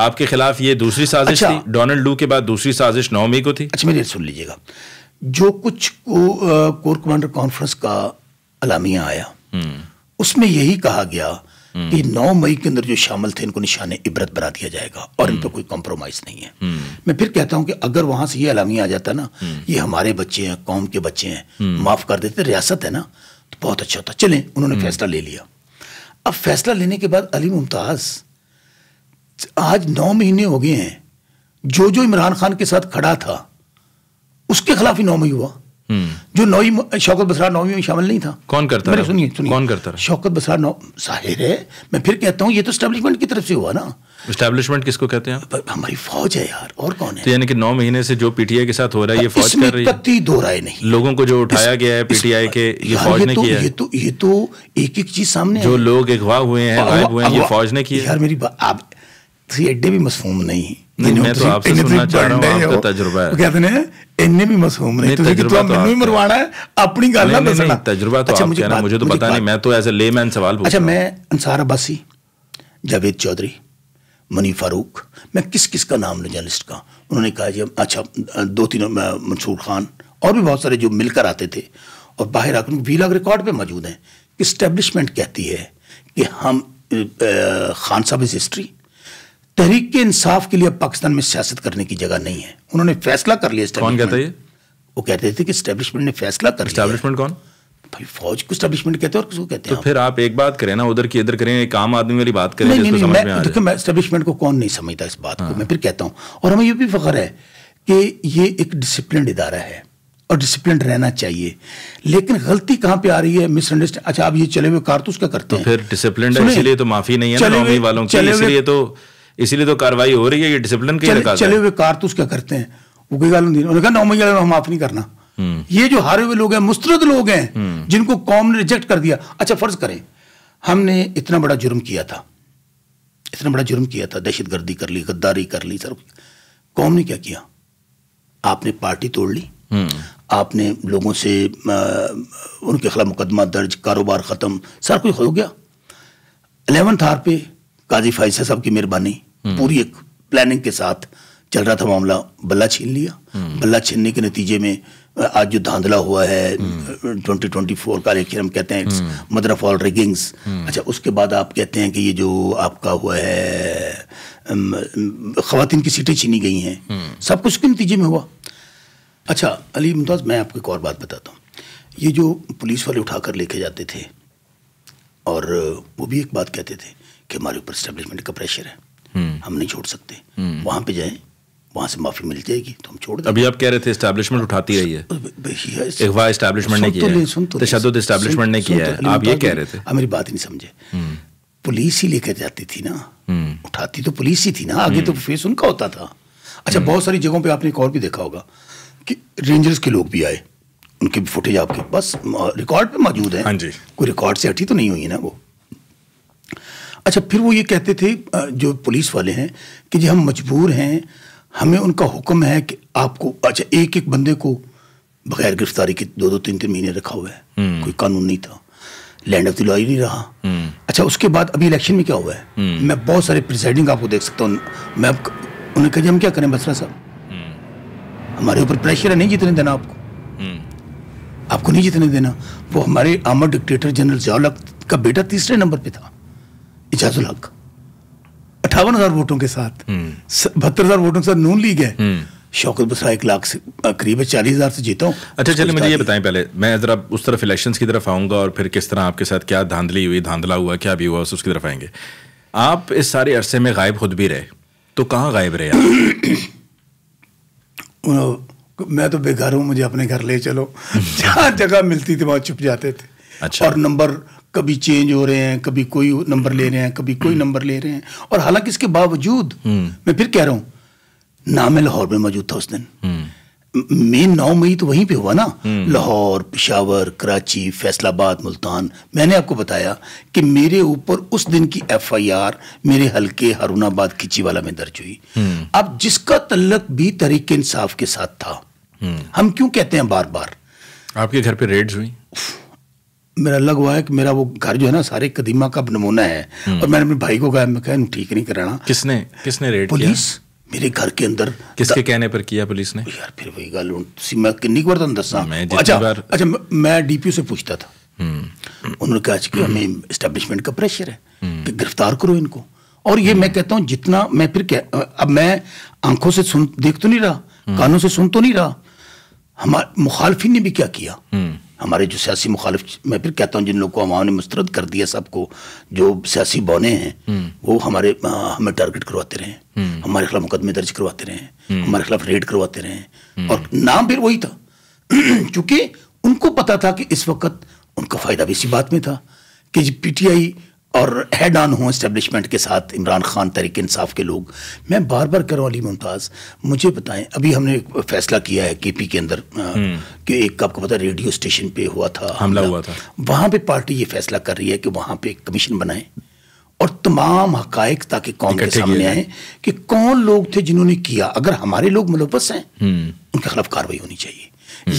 आपके खिलाफ ये दूसरी साजिश अच्छा। थी डोनाल्ड डू के बाद दूसरी साजिश नौ मई को थी अच्छा मेरे सुन लीजिएगा जो कुछ कोर कमांडर कॉन्फ्रेंस का अलामिया आया हम्म। उसमें यही कहा गया कि 9 मई के अंदर जो शामिल थे इनको निशाने इबरत बना दिया जाएगा और इन पर हम्म। कोई कॉम्प्रोमाइज नहीं है हम्म। मैं फिर कहता हूं कि अगर वहां से ये अलामिया आ जाता ना हम्म। ये हमारे बच्चे हैं कौम के बच्चे हैं माफ कर देते रियासत है ना तो बहुत अच्छा होता चले उन्होंने फैसला ले लिया अब फैसला लेने के बाद अली मुमताज आज नौ महीने हो गए हैं जो जो इमरान खान के साथ खड़ा था उसके खिलाफ ही नौ मई हुआ हम्म। जो नौवीं शौकत बसरा नौवीं में शामिल नहीं था कौन करता मेरे सुनिए सुनिए कौन करता शौकत बसरा नौ साहिर है मैं फिर कहता हूँ ये तो स्टैब्लिशमेंट की तरफ से हुआ ना स्टैब्लिशमेंट किसको कहते हैं हमारी फौज है यार और कौन है तो यानी कि नौ महीने से जो पीटीआई के साथ हो रहा है ये फौज कर रही है दो राय नहीं लोगों को जो उठाया गया है पीटीआई के ये फौज तो- ने किया ये तो ये तो एक एक चीज सामने जो लोग अगवा हुए हैं गायब हुए हैं ये फौज ने किया यार मेरी आप ਤੁਸੀਂ ਐਡੇ ਵੀ ਨਹੀਂ ਮੈਂ ਤਾਂ ਆਪਸੇ ਸੁਣਨਾ ਆਪਕਾ ਤਜਰਬਾ ਹੈ ਕਹਿੰਦੇ ਨੇ ਇੰਨੇ ਮੈਨੂੰ ਹੀ ਮਰਵਾਣਾ ਆਪਣੀ ਗੱਲ ਨਾ ਦੱਸਣਾ ਤਜਰਬਾ ਤਾਂ ਆਪਕਾ ਨਾ जावेद चौधरी मनी फारूक मैं किस किस का नाम लूँ जर्नलिस्ट का उन्होंने कहा अच्छा दो तीन मंसूर खान और भी बहुत सारे जो मिलकर आते थे और बाहर आकर वी लॉग रिकॉर्ड पे मौजूद है कि हम खान साहब इज हिस्ट्री तहरीक के इंसाफ के लिए पाकिस्तान में सियासत करने की जगह नहीं है उन्होंने फैसला कर लिया कौन कहता है वो कहते थे कि स्टैब्लिशमेंट ने फैसला कर स्टैब्लिशमेंट कौन भाई फौज को स्टैब्लिशमेंट कहते हैं और किसको कहते हैं तो फिर आप एक बात करें ना उधर की इधर करें एक आम आदमी वाली बात करें नहीं, नहीं, नहीं, मैं देखिए मैं स्टैब्लिशमेंट को कौन नहीं समझता इस बात को हाँ। मैं फिर कहता हूँ और हमें यह भी फख्र है कि ये एक डिसिप्लिन इदारा है और डिसिप्लिन रहना चाहिए लेकिन गलती कहां पे आ रही है मिसअंडरस्टैंड अच्छा आप ये चले हुए कारतूस का करते तो हैं फिर डिसिप्लिन इसलिए तो माफी नहीं है चले वालों की इसलिए तो इसलिए तो कार्रवाई हो रही है ये डिसिप्लिन के चले, चले हुए कारतूस तो क्या करते हैं वो कोई गाल नहीं उन्होंने कहा नौ मई हम माफ नहीं करना हम्म। ये जो हारे हुए लोग हैं मुस्तरद लोग हैं हम्म। जिनको कौम ने रिजेक्ट कर दिया अच्छा फर्ज करें हमने इतना बड़ा जुर्म किया था इतना बड़ा जुर्म किया था दहशत गर्दी कर ली गद्दारी कर ली सर कौम ने क्या किया आपने पार्टी तोड़ ली हम्म। आपने लोगों से आ, उनके खिलाफ मुकदमा दर्ज कारोबार ख़त्म सर कुछ हो गया अलेवंथ थार पे काजी फाइसा साहब की मेहरबानी हम्म। पूरी एक प्लानिंग के साथ चल रहा था मामला बल्ला छीन लिया हम्म। बल्ला छीनने के नतीजे में आज जो धांधला हुआ है 2024 हम्म। का इलेक्शन हम कहते हैं it's mother of all riggings अच्छा उसके बाद आप कहते हैं कि ये जो आपका हुआ है खातन की सीटें छीनी गई हैं सब कुछ के नतीजे में हुआ अच्छा अली मुमताज़ मैं आपको एक और बात बताता हूँ ये जो पुलिस वाले उठा कर लेके जाते थे और वो भी एक बात कहते थे कि हमारे ऊपर स्टेब्लिशमेंट का प्रेशर है हम्म। हम नहीं छोड़ सकते हम्म। वहां पे जाए वहां से माफी मिल जाएगी तो हम छोड़ अभी आप कह रहे थे एस्टैब्लिशमेंट उठाती रही है अगवा एस्टैब्लिशमेंट ने तो किया है तो तशद्दुद एस्टैब्लिशमेंट ने तो किया है आप ये कह रहे थे मेरी बात नहीं समझे हम्म। पुलिस ही लेकर जाती थी ना उठाती तो पुलिस ही थी ना आगे तो फेस उनका होता था अच्छा बहुत सारी जगहों पे आपने एक और भी देखा होगा कि रेंजर्स के लोग भी आए उनके भी फुटेज आपके बस रिकॉर्ड पे मौजूद है हाँ कोई रिकॉर्ड से हटी तो नहीं हुई है ना वो अच्छा फिर वो ये कहते थे जो पुलिस वाले हैं कि जी हम मजबूर हैं हमें उनका हुक्म है कि आपको अच्छा एक एक बंदे को बगैर गिरफ्तारी के दो दो तीन तीन महीने रखा हुआ है हम्म। कोई कानून नहीं था लैंड ऑफ द लॉ ही नहीं रहा हम्म। अच्छा उसके बाद अभी इलेक्शन में क्या हुआ है हम्म। मैं बहुत सारे प्रिजाइडिंग आपको देख सकता हूँ मैं उन्हें कहा हम क्या करें बसरा साहब हमारे ऊपर प्रेशर है नहीं जितने देना आपको आपको नहीं जितने देना वो हमारे आमर डिक्टेटर जनरल जावलक का बेटा तीसरे नंबर पे था इजाजुल हक अठावन हजार वोटों के साथ हम्म। बहत्तर हजार वोटों के साथ नून लीग है हम्म। शौकत बसरा एक लाख से करीब चालीस हज़ार से जीता हूँ अच्छा चलिए मुझे ये बताएं पहले मैं ज़रा उस तरफ इलेक्शंस की तरफ आऊंगा और फिर किस तरह आपके साथ क्या धांधली हुई धांधला हुआ क्या भी हुआ उसकी तरफ आएंगे आप इस सारे अरसे में गायब खुद भी रहे तो कहाँ गायब रहे आप मैं तो बेघर हूँ मुझे अपने घर ले चलो जहाँ जगह मिलती थी वहाँ छुप जाते थे अच्छा। और नंबर कभी चेंज हो रहे हैं कभी कोई नंबर ले रहे हैं कभी कोई नंबर हम्म। ले रहे हैं और हालांकि इसके बावजूद हम्म। मैं फिर कह रहा हूं ना मैं लाहौर में मौजूद था उस दिन हम्म। मेन नौ मई तो वहीं पे हुआ ना लाहौर पिशावर कराची फैसलाबाद मुल्तान मैंने आपको बताया कि मेरे ऊपर उस दिन की एफआईआर मेरे हल्के हरुणाबाद खिचीवाला में दर्ज हुई अब जिसका तल्लक भी तरीके इंसाफ के साथ था हम क्यों कहते हैं बार बार आपके घर पे रेड्स हुई मेरा लग हुआ है कि मेरा वो घर जो है ना सारे कदीमा का नमूना है हम्म। और मैंने अपने भाई को कहा मैं कहा ठीक नहीं कराना किसने किसने रेड पुलिस मेरे घर के अंदर किसके कहने पर किया पुलिस ने यार फिर वही गल मैं किन्नी बार तुम दसा अच्छा बार... अच्छा मैं डीपीओ से पूछता था हम्म। उन्होंने कहा कि हमें इस्टेब्लिशमेंट हम्म। का प्रेशर है कि गिरफ्तार करो इनको और ये मैं कहता हूँ जितना मैं फिर कह अब मैं आंखों से सुन देख तो नहीं रहा कानों से सुन तो नहीं रहा हमारे मुखालफिन ने भी क्या किया हम्म। हमारे जो सियासी मुखालिफ मैं फिर कहता हूँ जिन लोगों को अवाम ने मुस्तरद कर दिया सबको जो सियासी बौने हैं हम्म। वो हमारे हमें टारगेट करवाते रहे हम्म। हमारे खिलाफ मुकदमे दर्ज करवाते रहे हमारे खिलाफ रेड करवाते रहे और नाम फिर वही था चूंकि उनको पता था कि इस वक्त उनका फायदा भी इसी बात में था कि पीटीआई और हेड ऑन हूँ इस्टेब्लिशमेंट के साथ इमरान खान तरीक इंसाफ के लोग मैं बार बार कह रहा हूँ अली मुमताज़ मुझे बताएं अभी हमने एक फैसला किया है केपी के अंदर हम्म। कि एक आपको पता रेडियो स्टेशन पे हुआ था हमला हुआ था वहाँ पे पार्टी ये फैसला कर रही है कि वहाँ पे कमीशन बनाएं और तमाम हकायक ताकि कौन के सामने आए कि कौन लोग थे जिन्होंने किया अगर हमारे लोग मुलवस हैं हम्म। उनके खिलाफ कार्रवाई होनी चाहिए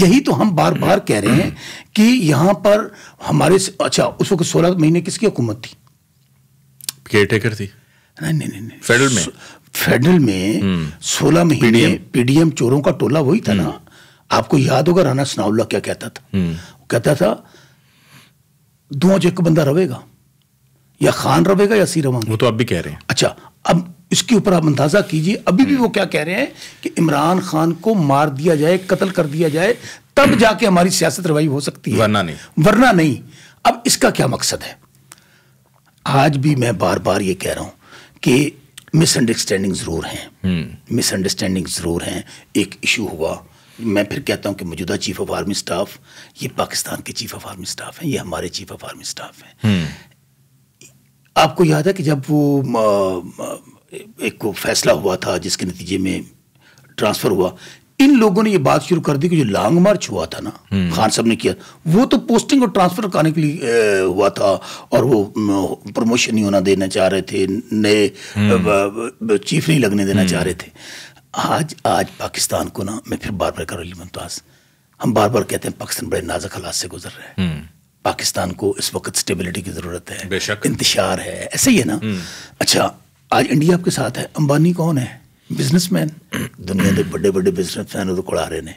यही तो हम बार बार कह रहे हैं कि यहाँ पर हमारे अच्छा उस वक्त सोलह महीने किसकी हुकूमत थी केयरटेकर थी नहीं नहीं नहीं फेडरल में फेडरल में हम्म। सोलह महीने पीडीएम चोरों का टोला वही था ना हम्म। आपको याद होगा राणा सनाउल्ला क्या कहता था हम्म। कहता था दो एक बंदा रवेगा या खान रवेगा या सी रवान वो तो अब भी कह रहे हैं अच्छा अब इसके ऊपर आप अंदाजा कीजिए अभी भी वो क्या कह रहे हैं कि इमरान खान को मार दिया जाए कत्ल कर दिया जाए तब जाके हमारी सियासत रवाई हो सकती है वरना नहीं वरना नहीं अब इसका क्या मकसद है आज भी मैं बार बार ये कह रहा हूँ कि मिसअंडरस्टैंडिंग ज़रूर हैं मिसअंडरस्टैंडिंग हम्म। ज़रूर हैं एक इशू हुआ मैं फिर कहता हूँ कि मौजूदा चीफ ऑफ आर्मी स्टाफ ये पाकिस्तान के चीफ ऑफ आर्मी स्टाफ हैं ये हमारे चीफ ऑफ आर्मी स्टाफ हैं हम्म। आपको याद है कि जब वो एक फैसला हुआ था जिसके नतीजे में ट्रांसफ़र हुआ इन लोगों ने ये बात शुरू कर दी कि जो लॉन्ग मार्च हुआ था ना हम्म। खान साहब ने किया वो तो पोस्टिंग और ट्रांसफर कराने के लिए हुआ था और वो प्रमोशन नहीं होना देना चाह रहे थे नए चीफ हम्म। नहीं लगने देना चाह रहे हम्म। थे आज आज पाकिस्तान को ना मैं फिर बार बार कर रही मुमताज हम बार बार कहते हैं पाकिस्तान बड़े नाजक हालात से गुजर रहे हैं पाकिस्तान को इस वक्त स्टेबिलिटी की जरूरत है इंतजार है ऐसे ही है ना अच्छा आज इंडिया आपके साथ है अंबानी कौन है बिजनेसमैन दुनिया के बड़े बड़े बिजनेसमैन ਉਹਦੇ ਕੋਲ ਆ ਰਹੇ ਨੇ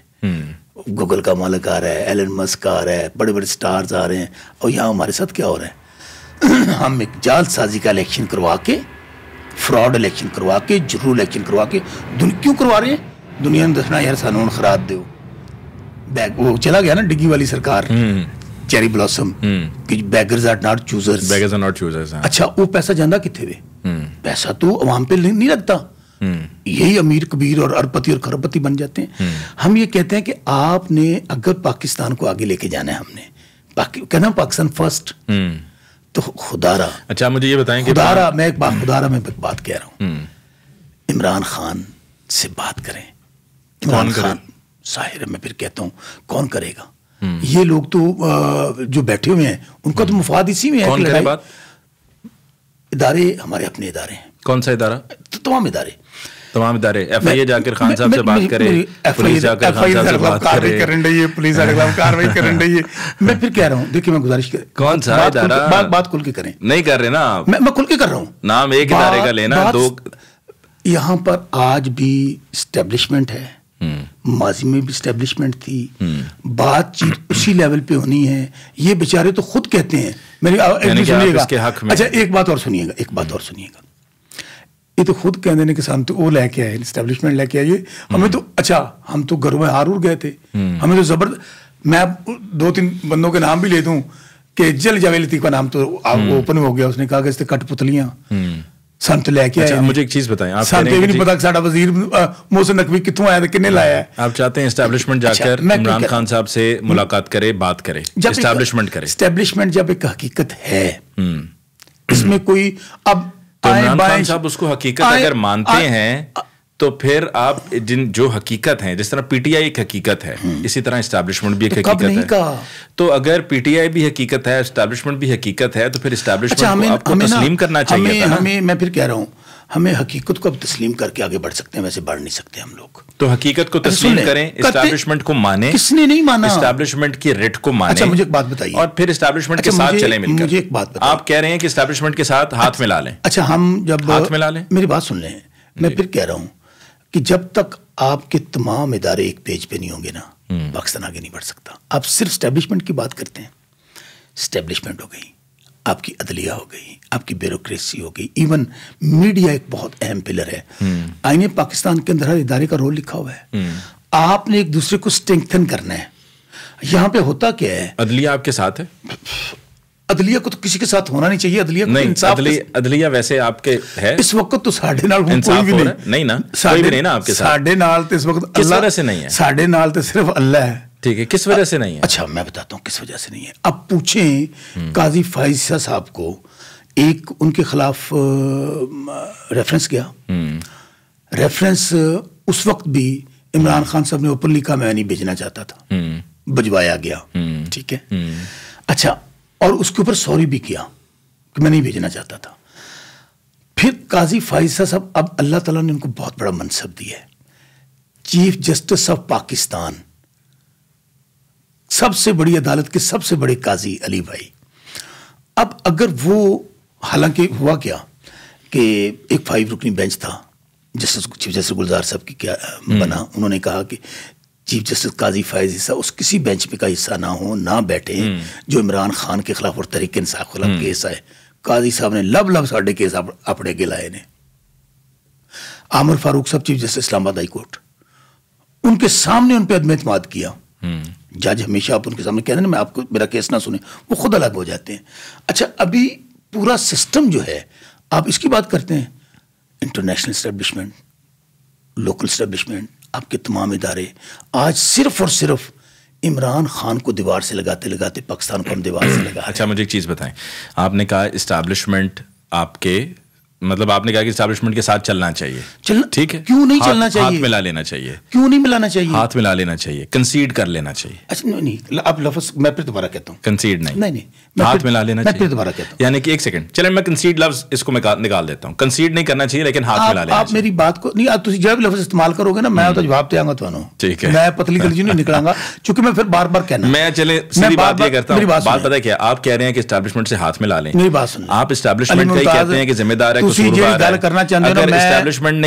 गूगल का मालिक आ रहा है एलन मस्क आ रहा है बड़े बड़े स्टार्स आ रहे हैं और यहाँ हमारे साथ क्या हो रहा है हम एक जालसाजी का इलेक्शन करवा के फ्रॉड इलेक्शन करवा के जरूर इलेक्शन करवा के दुन क्यों करवा रहे हैं दुनिया ने दसना यार सानू सानून खराब दो बैग वो चला गया ना डिग्गी वाली सरकार चेरी ब्लॉसम हम्म। हम्म। कि beggars are not choosers beggars are not choosers अच्छा वो पैसा जाना कितने वे हम्म। पैसा तो आवाम पे नहीं लगता यही अमीर कबीर और अरबपति और खरबपति बन जाते हैं हम ये कहते हैं कि आपने अगर पाकिस्तान को आगे लेके जाना है हमने कहना पाकिस्तान फर्स्ट तो खुदारा अच्छा मुझे ये बताएं खुदारा मैं एक बात हम्म। खुदारा में एक बात कह रहा हूं हम्म। इमरान खान से बात करें इमरान खान साहिर मैं फिर कहता हूं कौन करेगा हम्म। ये लोग तो जो बैठे हुए हैं उनका तो मुफाद इसी में है इदारे हमारे अपने इदारे हैं कौन सा इदारा तमाम इदारे तमाम इदारे एफ आई ए जाकर खान साहब से बात करे पुलिस कार्रवाई पुलिस रही है मैं फिर कह रहा हूँ देखिए मैं गुजारिश कर कौन सा इदारा बात खुल के करें नहीं कर रहे ना मैं खुल के कर रहा हूँ नाम एक इदारे का लेना दो यहाँ पर आज भी स्टेब्लिशमेंट है हम्म। माजी में भी स्टेब्लिशमेंट थी हम्म। बातचीत उसी लेवल पे होनी है ये बेचारे तो खुद कहते हैं मेरे तो इसके अच्छा एक बात और सुनिएगा एक बात और सुनिएगा ये तो खुद कहते ने किसान तो वो लैके आए इस्टेब्लिशमेंट लैके आइए हमें तो हम्म। अच्छा हम तो घरों में हार उड़ गए थे हम्म। हमें तो जबरद मैं दो तीन बंदों के नाम भी ले दूं कि जल जावेलती का नाम तो हम्म। ओपन हो गया उसने कहा कि इससे कठपुतलियां संत लेके अच्छा, आए मुझे एक चीज बताएं आप संत भी नहीं पता साडा वजीर मोहसिन नकवी कितों आया किन्ने हाँ। लाया है आप चाहते हैं एस्टैब्लिशमेंट अच्छा, जाकर इमरान अच्छा, खान साहब से मुलाकात करे बात करे एस्टैब्लिशमेंट करे एस्टैब्लिशमेंट जब एक हकीकत है इसमें कोई अब इमरान खान साहब उसको हकीकत अगर मानते हैं तो फिर आप जिन जो हकीकत है जिस तरह पीटीआई एक हकीकत है हम्म। इसी तरह इस्टेब्लिशमेंट भी एक तो हकीकत है तो अगर पीटीआई भी हकीकत है इस्टेब्लिशमेंट भी हकीकत है तो फिर इस्टेब्लिशमेंट अच्छा, को आपको तस्लीम करना चाहिए हमें, हमें मैं फिर कह रहा हूँ हमें हकीकत को अब तस्लीम करके आगे बढ़ सकते हैं वैसे बढ़ नहीं सकते हम लोग तो हकीकत को तस्लीम करें इस्टेब्लिशमेंट को माने किसने नहीं माना इस्टेब्लिशमेंट की रिट को माने अच्छा मुझे एक बात बताइए और फिर इस्टेब्लिशमेंट अच्छा, के साथ चले मिलकर मुझे एक बात बताइए आप कह रहे हैं कि इस्टेब्लिशमेंट के साथ हाथ अच्छा, मिला लें अच्छा हम हाँ, जब हाथ मिला लें मेरी बात सुन लें मैं फिर कह रहा हूँ कि जब तक आपके तमाम इदारे एक पेज पे नहीं होंगे ना हम्म। पाकिस्तान आगे नहीं बढ़ सकता आप सिर्फ स्टैब्लिशमेंट की बात करते हैं स्टैब्लिशमेंट हो गई आपकी अदलिया हो गई आपकी ब्यूरोक्रेसी हो गई इवन मीडिया एक बहुत अहम पिलर है हम्म। आईने पाकिस्तान के अंदर हर इदारे का रोल लिखा हुआ है हम्म। आपने एक दूसरे को स्ट्रेंथन करना है यहां पे होता क्या है अदलिया आपके साथ है अदलिया को तो किसी के साथ होना नहीं चाहिए अदलिया नहीं, को तो अदली, अदलिया वैसे आपके है इस वक्त तो साढ़े नाल कोई भी नहीं नहीं ना साढ़े नहीं ना आपके साथ साढ़े नाल तो इस वक्त अल्लाह से नहीं है साढ़े नाल तो सिर्फ अल्लाह है ठीक है किस वजह से नहीं है अच्छा मैं बताता हूँ किस वजह से नहीं है अब पूछें काजी फाइजा साहब को एक उनके खिलाफ रेफरेंस गया रेफरेंस हम्म। उस वक्त भी इमरान खान साहब ने ओपनली कहा मैं नहीं भेजना चाहता था भिजवाया हम्म। गया हम्म। ठीक है अच्छा और उसके ऊपर सॉरी भी किया कि मैं नहीं भेजना चाहता था फिर काजी फाइजा साहब अब अल्लाह ताला ने उनको बहुत बड़ा मनसब दिया है चीफ जस्टिस ऑफ पाकिस्तान सबसे बड़ी अदालत के सबसे बड़े काजी अली भाई अब अगर वो हालांकि हुआ क्या कि एक फाइव रुकनी बेंच था जस्टिस चीफ जस्टिस गुलजार साहब की क्या हम्म। बना उन्होंने कहा कि चीफ जस्टिस काजी फायज हिस्सा उस किसी बेंच पे का हिस्सा ना हो ना बैठे हम्म। जो इमरान खान के खिलाफ और तरीके इंसाफ खिलाफ हम्म। केस आए काजी साहब ने लव लव साढ़े केस अपने के लाए ने आमर फारूक साहब chief justice Islamabad high court उनके सामने उन पर अदम किया जज हमेशा आप उनके सामने कह रहे हैं मैं आपको मेरा केस ना सुने वो खुद अलग हो जाते हैं अच्छा अभी पूरा सिस्टम जो है आप इसकी बात करते हैं इंटरनेशनल स्टैब्लिशमेंट लोकल स्टैब्लिशमेंट आपके तमाम इदारे आज सिर्फ और सिर्फ इमरान खान को दीवार से लगाते लगाते पाकिस्तान को हम दीवार से लगा अच्छा मुझे एक चीज़ बताएं आपने कहा इस्टेब्लिशमेंट आपके मतलब आपने कहा कि स्टैब्लिशमेंट के साथ चलना चाहिए चलना ठीक है क्यों नहीं चलना चाहिए हाथ मिला लेना चाहिए क्यों नहीं मिलाना चाहिए हाथ मिला लेना चाहिए कंसीड कर लेना चाहिए अच्छा नहीं नहीं अब लफ्ज मैं फिर दोबारा कहता हूँ कंसीड नहीं नहीं नहीं हाथ मिला लेना चाहिए फिर दोबारा कहता हूँ यानी कि एक सेकंड चले मैं कंसीड लफ्ज इसको निकाल देता हूँ कंसीड नहीं करना चाहिए लेकिन हाथ मिला लेना आप मेरी बात को नहीं आप जब लफ्ज इस्तेमाल करोगे ना मैं तो हम्म। जवाब देंगा तुम्हें ठीक है मैं पतली गली नहीं निकलूंगा चूंकि मैं फिर बार बार कहना मैं चले मेरी बात ये करता हूँ बात पता क्या आप कह रहे हैं कि स्टैब्लिशमेंट से हाथ मिला लें मेरी बात सुन आप स्टैब्लिशमेंट का कहते हैं कि जिम्मेदार है ਤੁਸੀਂ ਜਿਹੜੀ ਗੱਲ ਕਰਨਾ ਚਾਹੁੰਦੇ ਹੋ ਮੈਂ ਐਸਟੈਬਲਿਸ਼ਮੈਂਟ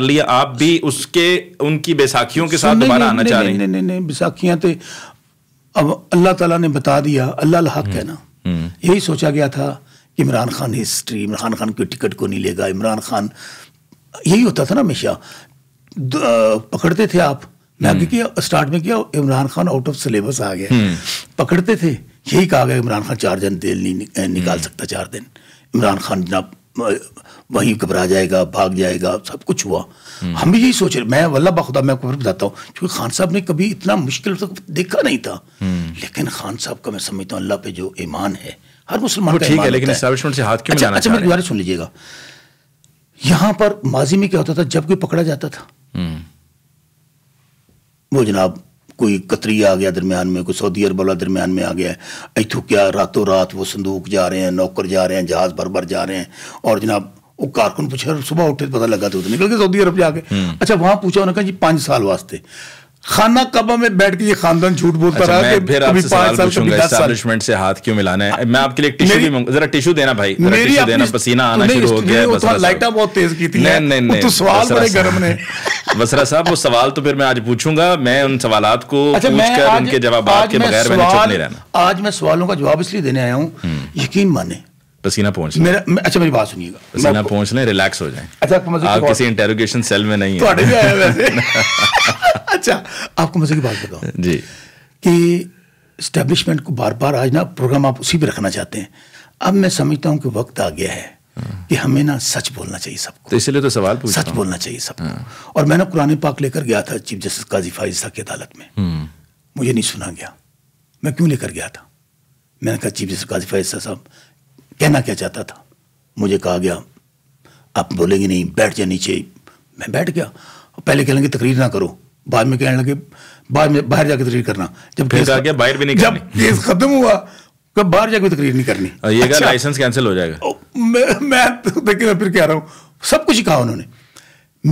ਨਹੀਂ उनकी बैसाखियों के साथ तो ने बता दिया अल्लाह हम्म, हम्म। यही सोचा गया था इमरान खान हिस्ट्री इमरान खान की टिकट को नहीं लेगा इमरान खान यही होता था ना हमेशा पकड़ते थे आप मैं आगे हम्म। किया स्टार्ट में किया Imran Khan out of syllabus आ गया हम्म। पकड़ते थे यही कहा गया इमरान खान चार दिन तेल नहीं निकाल हम्म। सकता चार दिन इमरान खान जना वहीं घबरा जाएगा भाग जाएगा सब कुछ हुआ हम भी यही सोच रहे मैं वल्ला बखुदा मैं आपको बताता हूँ क्योंकि खान साहब ने कभी इतना मुश्किल तो देखा नहीं था लेकिन खान साहब का मैं समझता हूँ अल्लाह पे जो ईमान है हर मुसलमान ठीक है लेकिन से हाथ क्यों अच्छा, अच्छा दोबारा सुन लीजिएगा यहाँ पर माजी में क्या होता था जब कोई पकड़ा जाता था वो जनाब कोई कतरी आ गया दरमियान में कोई सऊदी अरब वाला दरमियान में आ गया इतों क्या रातों रात वो संदूक जा रहे हैं नौकर जा रहे हैं जहाज भर भर जा रहे हैं और जनाब वो कारकुन पूछा सुबह उठे तो पता लगा तो निकल के सऊदी अरब जाके हम्म। अच्छा वहाँ पूछा उन्होंने कहा जी पाँच साल वास्ते खाना कबा में बैठ के ये खानदान झूठ बोलता अच्छा, रहा फिर कभी पांच साल कभी दस से हाथ क्यों मिलाना है मैं आपके लिए टिश्यू भी मांगू जरा टिश्यू देना भाई मेरी टिश्यू देना पसीना आना शुरू हो गया बस लाइटा बहुत तेज की थी नहीं नहीं नहीं तो सवाल बड़े गर्म ने बसरा साहब वो सवाल तो फिर मैं आज पूछूंगा मैं उन सवाल को अच्छा, पूछकर उनके जवाब के बगैर मैंने चुप नहीं रहना आज मैं सवालों का जवाब इसलिए देने आया हूँ हम्म। यकीन माने पसीना पहुंच मेरा अच्छा मेरी बात सुनिएगा पसीना पहुंच लें रिलैक्स हो जाए अच्छा आपको आप किसी इंटेरोगेशन सेल में नहीं है वैसे अच्छा आपको मजे की बात बताओ जी कि स्टैब्लिशमेंट को बार बार आज ना प्रोग्राम आप उसी पर रखना चाहते हैं अब मैं समझता हूँ कि वक्त आ गया है कि हमें ना सच बोलना चाहिए सबको तो इसलिए तो सवाल पूछ सच बोलना चाहिए सबको हाँ। और मैं ना कुरान पाक लेकर गया था चीफ जस्टिस काजी फाइज साहब की अदालत में हम्म। मुझे नहीं सुना गया मैं क्यों लेकर गया था मैंने कहा चीफ जस्टिस काजी फाइज साहब कहना क्या चाहता था मुझे कहा गया आप बोलेंगे नहीं बैठ जाए नीचे मैं बैठ गया पहले कह लेंगे तकरीर ना करो बाद में कहने लगे बाद में बाहर जाकर तकरीर करना जब केस गया बाहर भी नहीं जब केस खत्म हुआ कब बाहर जाकर तकरीर नहीं करनी ये अच्छा, लाइसेंस कैंसिल हो जाएगा मैं मैं देखिए मैं फिर कह रहा हूँ सब कुछ कहा उन्होंने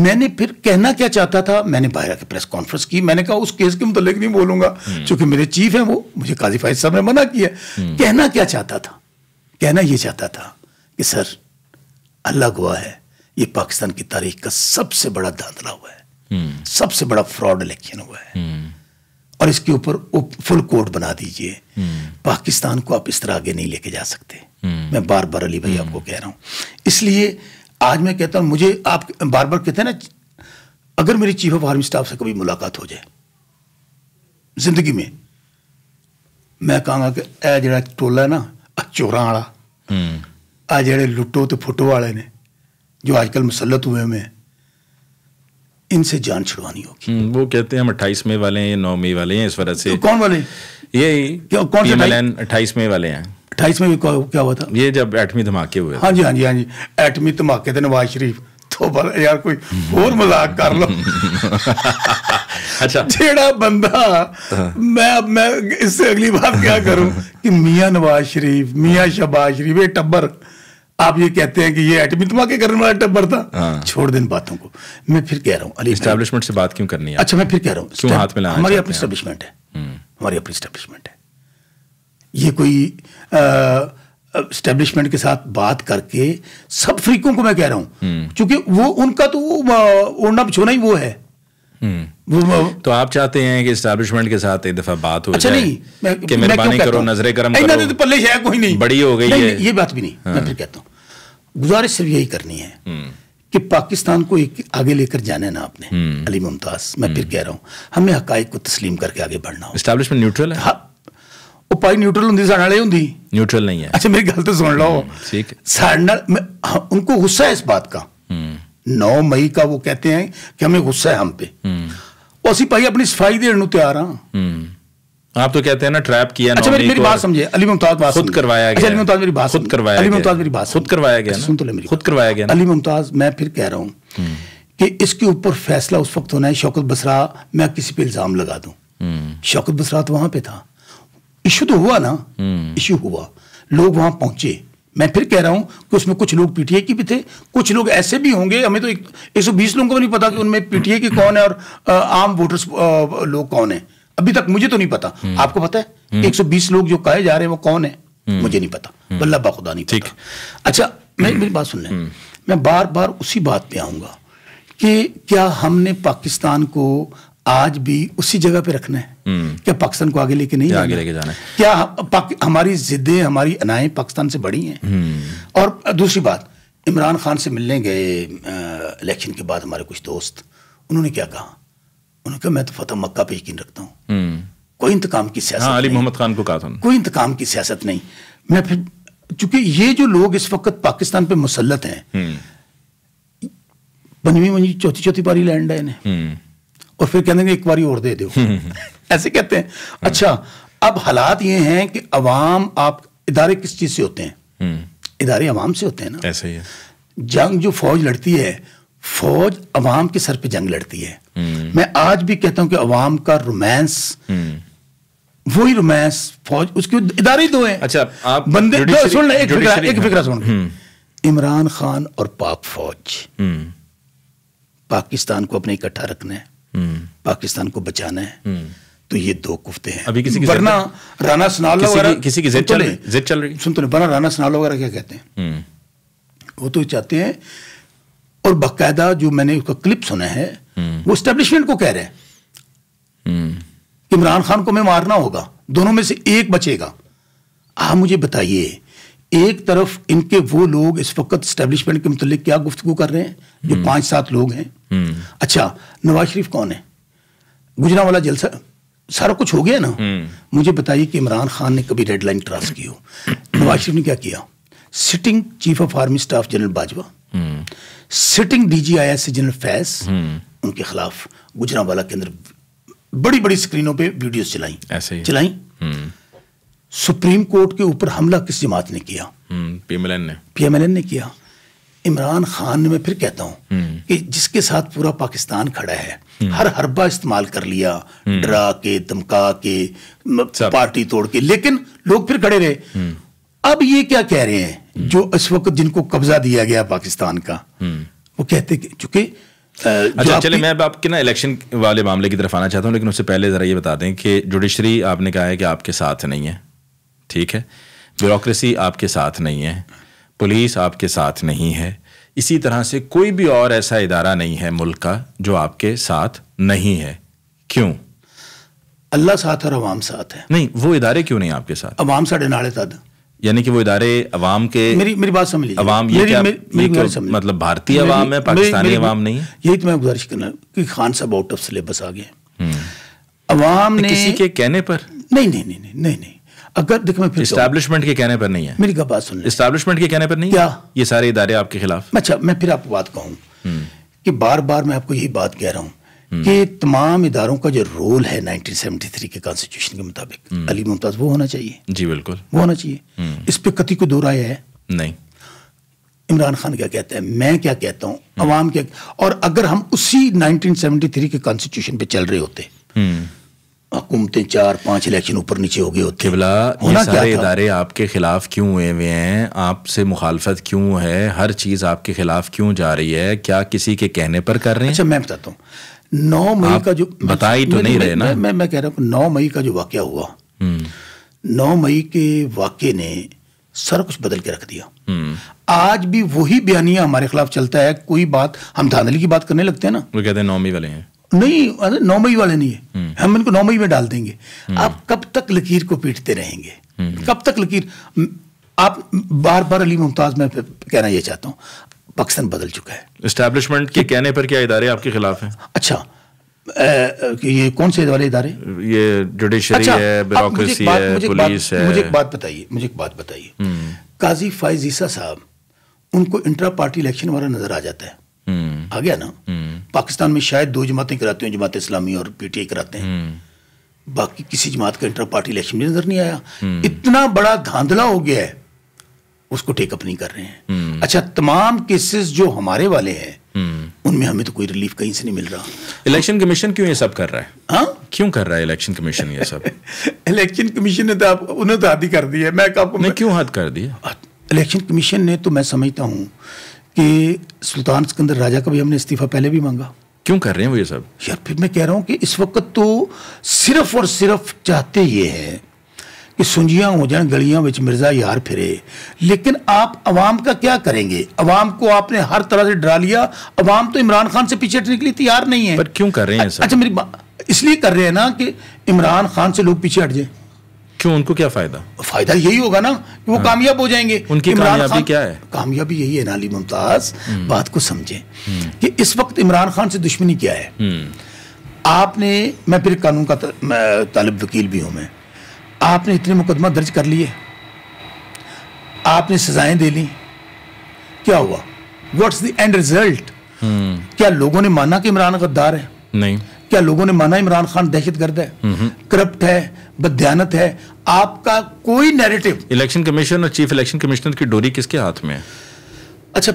मैंने फिर कहना क्या चाहता था मैंने बाहर आके प्रेस कॉन्फ्रेंस की मैंने कहा उस केस के मुतल नहीं बोलूंगा क्योंकि हम्म। मेरे चीफ हैं वो मुझे काजी फाइज साहब ने मना किया हम्म। कहना क्या चाहता था कहना ये चाहता था कि सर अल्लाह गवाह है ये पाकिस्तान की तारीख का सबसे बड़ा धांधला हुआ है हम्म। सबसे बड़ा फ्रॉड इलेक्शन हुआ है हम्म। और इसके ऊपर फुल कोर्ट बना दीजिए हम्म। पाकिस्तान को आप इस तरह आगे नहीं लेके जा सकते मैं बार बार अली भाई आपको कह रहा हूं इसलिए आज मैं कहता हूं मुझे आप बार बार कहते हैं ना अगर मेरी चीफ ऑफ आर्मी स्टाफ से कभी मुलाकात हो जाए जिंदगी में मैं कहूंगा कि ए जरा टोला है ना ਆ ਚੋਰਾਂ ਵਾਲਾ ਹੂੰ ਆ ਜਿਹੜੇ ਲੁੱਟੋ ਤੇ ਫੁੱਟੋ जो आजकल मुसलत हुए हुए हैं इनसे जान छुड़वानी होगी वो कहते हैं हम अट्ठाईस में वाले हैं नौ मई वाले हैं इस वजह से कौन वाले ये क्या कौन अट्ठाईस में वाले हैं अट्ठाईस में क्या हुआ था ये जब एटमी धमाके हुए हाँ जी हाँ जी हाँ जी एटमी धमाके थे नवाज शरीफ तो यार कोई और मजाक कर लो अच्छा टेढ़ा बंदा हाँ। मैं अब मैं इससे अगली बात क्या करूं कि मियां नवाज शरीफ मियां शबाज शरीफ ये टब्बर आप ये कहते हैं कि ये एटमी के करने वाला टब्बर था हाँ। छोड़ दिन बातों को मैं फिर कह रहा हूँ अली स्टैब्लिशमेंट से बात क्यों करनी है अच्छा मैं फिर कह रहा हूँ हाथ में हम्म। हमारी अपनी स्टैब्लिशमेंट है हमारी अपनी स्टैब्लिशमेंट है ये कोई स्टैब्लिशमेंट के साथ बात करके सब फ्रीकों को मैं कह रहा हूँ हम्म। क्योंकि वो उनका तो ओढ़ना बिछोना ही वो है हम्म। तो आप चाहते हैं कि इस्टेब्लिशमेंट के साथ एक दफा बात हो अच्छा जाए नहीं, मैं, कि मेहरबानी करो नजरे करम करो तो पल्ले शायद कोई नहीं बड़ी हो गई है ये बात भी नहीं हाँ। मैं फिर कहता हूँ गुजारिश सिर्फ यही करनी है हम्म। कि पाकिस्तान को एक आगे लेकर जाना है ना आपने हम्म। अली मुमताज मैं फिर कह रहा हूँ हमें हक को तस्लीम करके आगे बढ़ना इस्टेब्लिशमेंट न्यूट्रल है ਉਹ न्यूट्रल ਨਿਊਟਰਲ ਹੁੰਦੀ ਸਾਡੇ ਵਾਲੇ ਹੁੰਦੀ ਨਿਊਟਰਲ ਨਹੀਂ ਹੈ ਅੱਛਾ ਮੇਰੀ ਗੱਲ ਤਾਂ ਸੁਣ ਲਓ ਠੀਕ ਸਾਡੇ ਨਾਲ ਉਨਕੋ ਗੁੱਸਾ ਹੈ नौ मई का वो कहते हैं कि हमें गुस्सा है हम पे ਉਹ ਅਸੀਂ ਭਾਈ ਆਪਣੀ ਸਫਾਈ ਦੇਣ तैयार हाँ आप तो कहते हैं ना ट्रैप किया अच्छा मेरी, मेरी बात समझे अली मुमताज बात खुद करवाया अच्छा, गया अली मुमताज मेरी बात खुद करवाया अली मुमताज मेरी बात खुद करवाया गया अच्छा, सुन तो ले मेरी खुद करवाया गया अली मुमताज मैं फिर कह रहा हूँ हम्म। कि इसके ऊपर फैसला उस वक्त होना है शौकत बसरा मैं किसी पे इल्जाम लगा दूं हम्म। शौकत बसरा तो वहां पे था इशू तो हुआ ना इशू हुआ लोग वहां पहुंचे मैं फिर कह रहा हूं कि उसमें कुछ लोग पीटीए के भी थे कुछ लोग ऐसे भी होंगे हमें तो एक सौ बीस लोगों को नहीं पता कि उनमें पीटीए के कौन है और आम वोटर्स लोग कौन है अभी तक मुझे तो नहीं पता हम्म। आपको पता है हम्म। एक सौ बीस लोग जो कहे जा रहे हैं वो कौन है हम्म। मुझे नहीं पता बल्ला बाखुदा नहीं ठीक अच्छा मैं मेरी बात सुन लें मैं बार बार उसी बात पे आऊंगा कि क्या हमने पाकिस्तान को आज भी उसी जगह पे रखना है हम्म। क्या पाकिस्तान को आगे लेके नहीं आगे लेके जाना है क्या हमारी जिद्दें हमारी अनाएं पाकिस्तान से बड़ी हैं हम्म। और दूसरी बात इमरान खान से मिलने गए इलेक्शन के बाद हमारे कुछ दोस्त उन्होंने क्या कहा उन्होंने कहा मैं तो फतेह मक्का पे यकीन रखता हूँ हम्म। कोई इंतकाम की सियासत हाँ, अली मोहम्मद खान को कहा था कोई इंतकाम की सियासत नहीं मैं फिर चूंकि ये जो लोग इस वक्त पाकिस्तान पे मुसलत हैं पंजवीं पंजी चौथी चौथी बारी लैंड है इन्हें और फिर कहते हैं एक बार और दे दो हम्म, हम्म, हम्म। ऐसे कहते हैं अच्छा हाँ। अब हालात ये हैं कि अवाम आप इदारे किस चीज़ से होते हैं इदारे अवाम से होते हैं ना ऐसे ही है जंग जो फौज लड़ती है फौज अवाम के सर पे जंग लड़ती है मैं आज भी कहता हूं कि अवाम का रोमांस वही रोमांस फौज उसके इदारे ही दो हैं अच्छा आप बंदे सुन एक फिक्रा एक फिक्रा सुन इमरान खान और पाक फौज पाकिस्तान को अपने इकट्ठा रखना है पाकिस्तान को बचाना है हम्म। तो ये दो कुफ्ते हैं अभी किसी की वरना राना सनाल किसी की जिद तो चल रही जिद चल रही सुन तो वरना राना सनाल वगैरह क्या कहते हैं हम्म। वो तो चाहते हैं और बाकायदा जो मैंने उसका क्लिप सुना है हम्म। वो स्टेब्लिशमेंट को कह रहे हैं इमरान खान को मैं मारना होगा दोनों में से एक बचेगा आप मुझे बताइए एक तरफ इनके वो लोग इस वक्त स्टेब्लिशमेंट के मतलब क्या गुफ्तु कर रहे हैं जो पांच सात लोग हैं हम्म। अच्छा नवाज शरीफ कौन है गुजरा वाला जलसा सारा कुछ हो गया ना हम्म। मुझे बताइए कि इमरान खान ने कभी रेड लाइन क्रॉस की हो हम्म। नवाज शरीफ ने क्या किया sitting chief of army staff general Bajwa sitting DGIS general Faiz उनके खिलाफ गुजरा वाला के अंदर बड़ी बड़ी स्क्रीनों पे वीडियोस चलाई ऐसे चलाई सुप्रीम कोर्ट के ऊपर हमला किस जमात ने किया पीएमएलएन ने पीएमएलएन ने किया इमरान खान ने मैं फिर कहता हूँ हम्म। कि जिसके साथ पूरा पाकिस्तान खड़ा है हम्म। हर हरबा इस्तेमाल कर लिया हम्म। डरा के धमका के पार्टी तोड़ के लेकिन लोग फिर खड़े रहे अब ये क्या कह रहे हैं जो इस वक्त जिनको कब्जा दिया गया पाकिस्तान का वो कहते चूंकि अच्छा चले मैं अब आपके ना इलेक्शन वाले मामले की तरफ आना चाहता हूँ लेकिन उससे पहले ज़रा ये बता दें कि जुडिशरी आपने कहा है कि आपके साथ नहीं है ठीक है ब्यूरोसी आपके साथ नहीं है पुलिस आपके साथ नहीं है इसी तरह से कोई भी और ऐसा इदारा नहीं है मुल्क का जो आपके साथ नहीं है क्यों अल्लाह साथ और अवाम साथ है नहीं वो इदारे क्यों नहीं आपके साथ अवाम साढ़े नाले तद यानी कि वो इदारे अवाम के मेरी मेरी बात समझ लीजिए अवाम ये मेरी, क्या, मेरी, मेरी, मेरी समझ मतलब भारतीय अवाम है पाकिस्तानी अवाम नहीं यही तो मैं गुजारिश करना कि खान साहब आउट ऑफ सिलेबस आ गए हम्म। अवाम ने किसी के कहने पर नहीं नहीं नहीं नहीं नहीं अगर देखो मैं फिर इस्टेब्लिशमेंट के कहने पर नहीं है मेरी बात सुन इस्टेब्लिशमेंट के कहने पर नहीं क्या ये सारे इदारे आपके खिलाफ अच्छा मैं फिर आपको बात कहूँ हम्म। कि बार बार मैं आपको यही बात कह रहा हूँ हम्म। कि तमाम इदारों का जो रोल है 1973 के कॉन्स्टिट्यूशन के मुताबिक हम्म। अली मुमताज वो होना चाहिए जी बिल्कुल वो होना चाहिए इस पर कति को दो राय है नहीं इमरान खान क्या कहते हैं मैं क्या कहता हूँ अवाम क्या और अगर हम उसी 1973 के कॉन्स्टिट्यूशन पे चल रहे होते हुकूमतें चार पांच इलेक्शन ऊपर नीचे हो गए होते किबला सारे इदारे आपके खिलाफ क्यों हुए हुए हैं आपसे मुखालफत क्यों है हर चीज आपके खिलाफ क्यों जा रही है क्या किसी के कहने पर कर रहे हैं अच्छा मैं बताता हूँ नौ मई का जो बता ही तो नहीं रहे ना मैं मैं कह रहा हूँ नौ मई का जो वाक्य हुआ हम्म। नौ मई के वाक्य ने सर कुछ बदल के रख दिया हम्म। आज भी वही बयानिया हमारे खिलाफ चलता है कोई बात हम धांधली की बात करने लगते हैं ना वो कहते हैं नौ मई वाले हैं नहीं नौ मई वाले नहीं है हम्म। हम इनको नौ मई में डाल देंगे हम्म। आप कब तक लकीर को पीटते रहेंगे हम्म। कब तक लकीर आप बार बार अली मुमताज में कहना यह चाहता हूँ पाकिस्तान बदल चुका है इस्टेब्लिशमेंट के कहने पर क्या इदारे आपके खिलाफ हैं अच्छा कि ये कौन से वाले इदारे ये जुडिशरी अच्छा, है ब्यूरोक्रेसी है मुझे पुलिस है मुझे एक बात बताइए मुझे एक बात बताइए काजी फाइज ईसा साहब उनको इंट्रा पार्टी इलेक्शन वाला नजर आ जाता है आ गया ना पाकिस्तान में शायद दो जमातें कराते हैं जमात इस्लामी और पीटीआई कराते हैं बाकी किसी जमात का इंटर पार्टी इलेक्शन में नजर नहीं आया इतना बड़ा धांधला हो गया है उसको टेकअप नहीं कर रहे हैं अच्छा तमाम केसेस जो हमारे वाले हैं उनमें हमें तो कोई रिलीफ कहीं से नहीं मिल रहा इलेक्शन कमीशन क्यों ये सब कर रहा है हाँ क्यों कर रहा है इलेक्शन कमीशन ये सब इलेक्शन कमीशन ने तो आप उन्हें तो ही कर दी है मैं आपको क्यों हद कर दिया इलेक्शन कमीशन ने तो मैं समझता हूँ कि सुल्तान सिकंदर राजा का भी हमने इस्तीफा पहले भी मांगा क्यों कर रहे हैं वो ये सब यार फिर मैं कह रहा हूँ कि इस वक्त तो सिर्फ और सिर्फ चाहते ये हैं कि सुंजियाँ हो जाए गलियां विच मिर्ज़ा यार फिरे लेकिन आप अवाम का क्या करेंगे अवाम को आपने हर तरह से डरा लिया अवाम तो इमरान खान से पीछे हटने के लिए तैयार नहीं है पर क्यों कर रहे हैं अच्छा मेरी इसलिए कर रहे हैं ना कि इमरान खान से लोग पीछे हट जाए क्यों उनको क्या फायदा फायदा यही होगा ना कि वो हाँ। कामयाब हो जाएंगे उनकी कामयाबी क्या है कामयाबी यही है नाली मुमताज हम्म। बात को समझें हम्म। कि इस वक्त इमरान खान से दुश्मनी क्या है हम्म। आपने मैं फिर कानून का तालब वकील भी हूं मैं आपने इतने मुकदमा दर्ज कर लिए आपने सजाएं दे ली क्या हुआ व्हाट्स द एंड रिजल्ट क्या लोगों ने माना कि इमरान गद्दार है नहीं क्या लोगों ने माना इमरान खान दहशत गर्द है हम्म, हम्म। करप्ट है बदयानत है आपका कोई नैरेटिव इलेक्शन कमीशन और चीफ इलेक्शन कमिश्नर की डोरी किसके हाथ में है अच्छा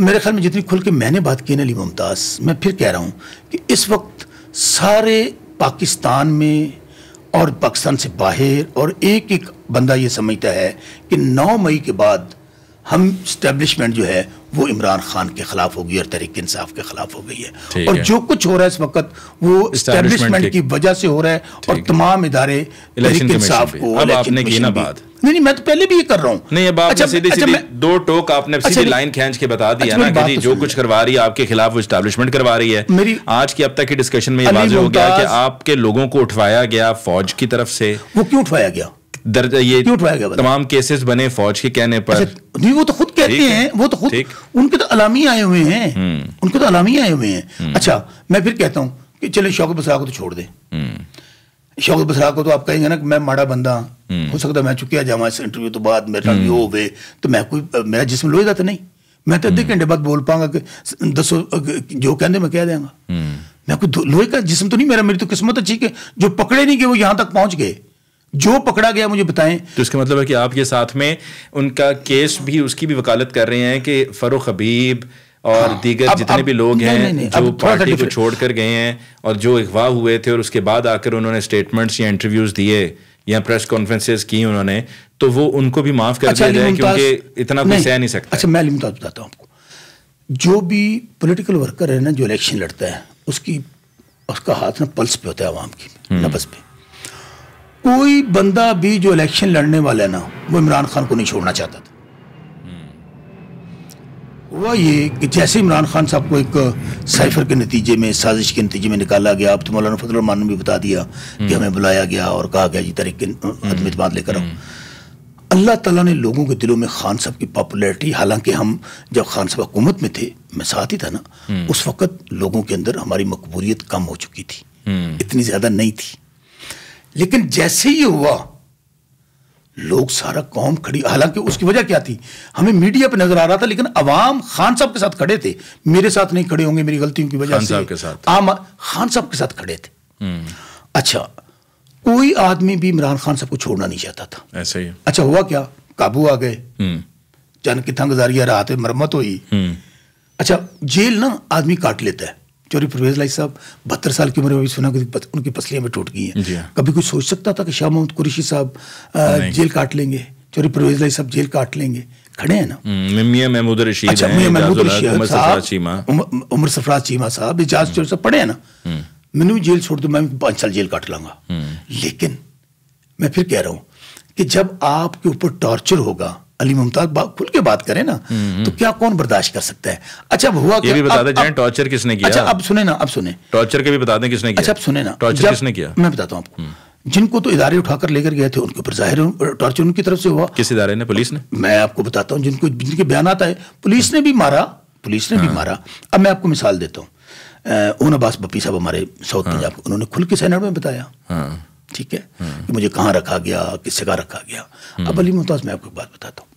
मेरे ख्याल में जितनी खुल के मैंने बात की ना अली मुमताज़ मैं फिर कह रहा हूँ कि इस वक्त सारे पाकिस्तान में और पाकिस्तान से बाहर और एक एक बंदा ये समझता है कि 9 मई के बाद हम स्टैब्लिशमेंट जो है वो इमरान खान के खिलाफ हो गई और तहरीक इंसाफ के खिलाफ हो गई है और है। जो कुछ हो रहा है इस वक्त वो स्टैब्लिशमेंट की वजह से हो रहा है और तमाम इदारे तहरीक इंसाफ को नहीं नहीं मैं तो पहले भी ये कर रहा हूँ नहीं अब आपने अच्छा, सीधे अच्छा, दो टोक आपने अच्छा, सीधी लाइन खींच के बता दिया अच्छा, ना कि जी तो जो कुछ करवा रही है आपके खिलाफ वो स्टैब्लिशमेंट करवा रही है मेरी आज की अब तक की डिस्कशन में ये वाजह हो गया कि आपके लोगों को उठवाया गया फौज की तरफ से वो क्यों उठवाया गया दर्ज ये तमाम केसेस बने फौज के कहने पर अच्छा, नहीं वो तो खुद कहते हैं है, वो तो खुद उनके तो अलामी आए हुए हैं हम्म। उनके तो अलामी आए हुए हैं हम्म। अच्छा मैं फिर कहता हूँ कि चले शौकत बसरा को तो छोड़ दे हम्म। शौकत बसरा को तो आप कहेंगे ना कि मैं माड़ा बंदा हो सकता है मैं चुकिया जावा इस इंटरव्यू तो बाद मेरा यो हो तो मैं कोई मेरा जिसम लोहे जाता तो नहीं मैं तो अद्धे घंटे बाद बोल पाऊंगा कि दसो जो कहते मैं कह देंगे मैं कोई लोहे का जिसम तो नहीं मेरा मेरी तो किस्मत अच्छी है जो पकड़े नहीं गए वो यहाँ तक पहुंच गए जो पकड़ा गया मुझे बताएं तो इसका मतलब है कि आप ये साथ में उनका केस भी उसकी भी वकालत कर रहे हैं कि फरुख हबीब और हाँ, दीगर अब, जितने अब, भी लोग हैं जो पार्टी को छोड़ कर गए हैं और जो अगवा हुए थे और उसके बाद आकर उन्होंने स्टेटमेंट्स या इंटरव्यूज दिए या प्रेस कॉन्फ्रेंसेस की उन्होंने तो वो उनको भी माफ कर अच्छा, दिया जाए क्योंकि इतना कोई सह नहीं सकता अच्छा मैं मुमताज बताता हूँ आपको जो भी पोलिटिकल वर्कर है ना जो इलेक्शन लड़ता है उसकी उसका हाथ ना पल्स पे होता है आवाम की हम्म। नब्स पे कोई बंदा भी जो इलेक्शन लड़ने वाला है ना वो इमरान खान को नहीं छोड़ना चाहता था हुआ ये कि जैसे इमरान खान साहब को एक साइफर के नतीजे में साजिश के नतीजे में निकाला गया अब तो मौलाना रमान ने भी बता दिया कि हम्म। हमें बुलाया गया और कहा गया जी तरीके अदम लेकर आओ हम्म। अल्लाह ताला ने लोगों के दिलों में खान साहब की पॉपुलैरिटी हालांकि हम जब खान साहब हुकूमत में थे मैं साथ ही था ना हम्म। उस वक्त लोगों के अंदर हमारी मकबूरीत कम हो चुकी थी इतनी ज़्यादा नहीं थी लेकिन जैसे ही हुआ लोग सारा कौम खड़ी हालांकि उसकी वजह क्या थी हमें मीडिया पे नजर आ रहा था लेकिन अवाम खान साहब के साथ खड़े थे मेरे साथ नहीं खड़े होंगे मेरी गलतियों की वजह से के साथ आम खान साहब के साथ खड़े थे हम्म। अच्छा कोई आदमी भी इमरान खान साहब को छोड़ना नहीं चाहता था ऐसे ही अच्छा हुआ क्या काबू आ गए हम्म। जन कितना गुजारिया रहा राहत मरम्मत हुई हम्म। अच्छा जेल ना आदमी काट लेता है चौरी परवेज लाई साहब बहत्तर साल की उम्र में भी सुना कि उनकी पसलियाँ में टूट गई हैं हाँ। कभी कोई सोच सकता था कि शाह मोहम्मद कुरेशी साहब जेल काट लेंगे चौरी परवेज लाई साहब जेल काट लेंगे खड़े हैं ना हम्म, मियाँ महमूद रशीद अच्छा मियाँ महमूद रशीद उमर सफराज चीमा साहब इजाज हम्म। चौधरी साहब पढ़े हैं ना हम्म। मैंने भी जेल छोड़ दो मैं पाँच साल जेल काट लाऊंगा लेकिन मैं फिर कह रहा हूँ कि जब आपके ऊपर टॉर्चर होगा अली मुमताज खुल के बात करें ना हम्म, हम्म। तो क्या कौन बर्दाश्त कर सकता है अच्छा अब हुआ ये भी बता दें टॉर्चर किसने किया अच्छा अब सुने ना अब सुने टॉर्चर के भी बता दें किसने किया अच्छा अब सुने ना टॉर्चर किसने किया मैं बताता हूँ आपको हम्म। जिनको तो इदारे उठाकर लेकर गए थे उनके ऊपर जाहिर टॉर्चर उनकी तरफ से हुआ किस इदारे ने पुलिस ने मैं आपको बताता हूँ जिनको जिनके बयान आता है पुलिस ने भी मारा पुलिस ने भी हाँ। मारा अब मैं आपको मिसाल देता हूँ ओन अब्बास बप्पी साहब हमारे साउथ हाँ। पंजाब उन्होंने खुल के सैनड में बताया हाँ। ठीक है कि मुझे कहाँ रखा गया किससे कहाँ रखा गया अब अली मुमताज मैं आपको एक बात बताता हूँ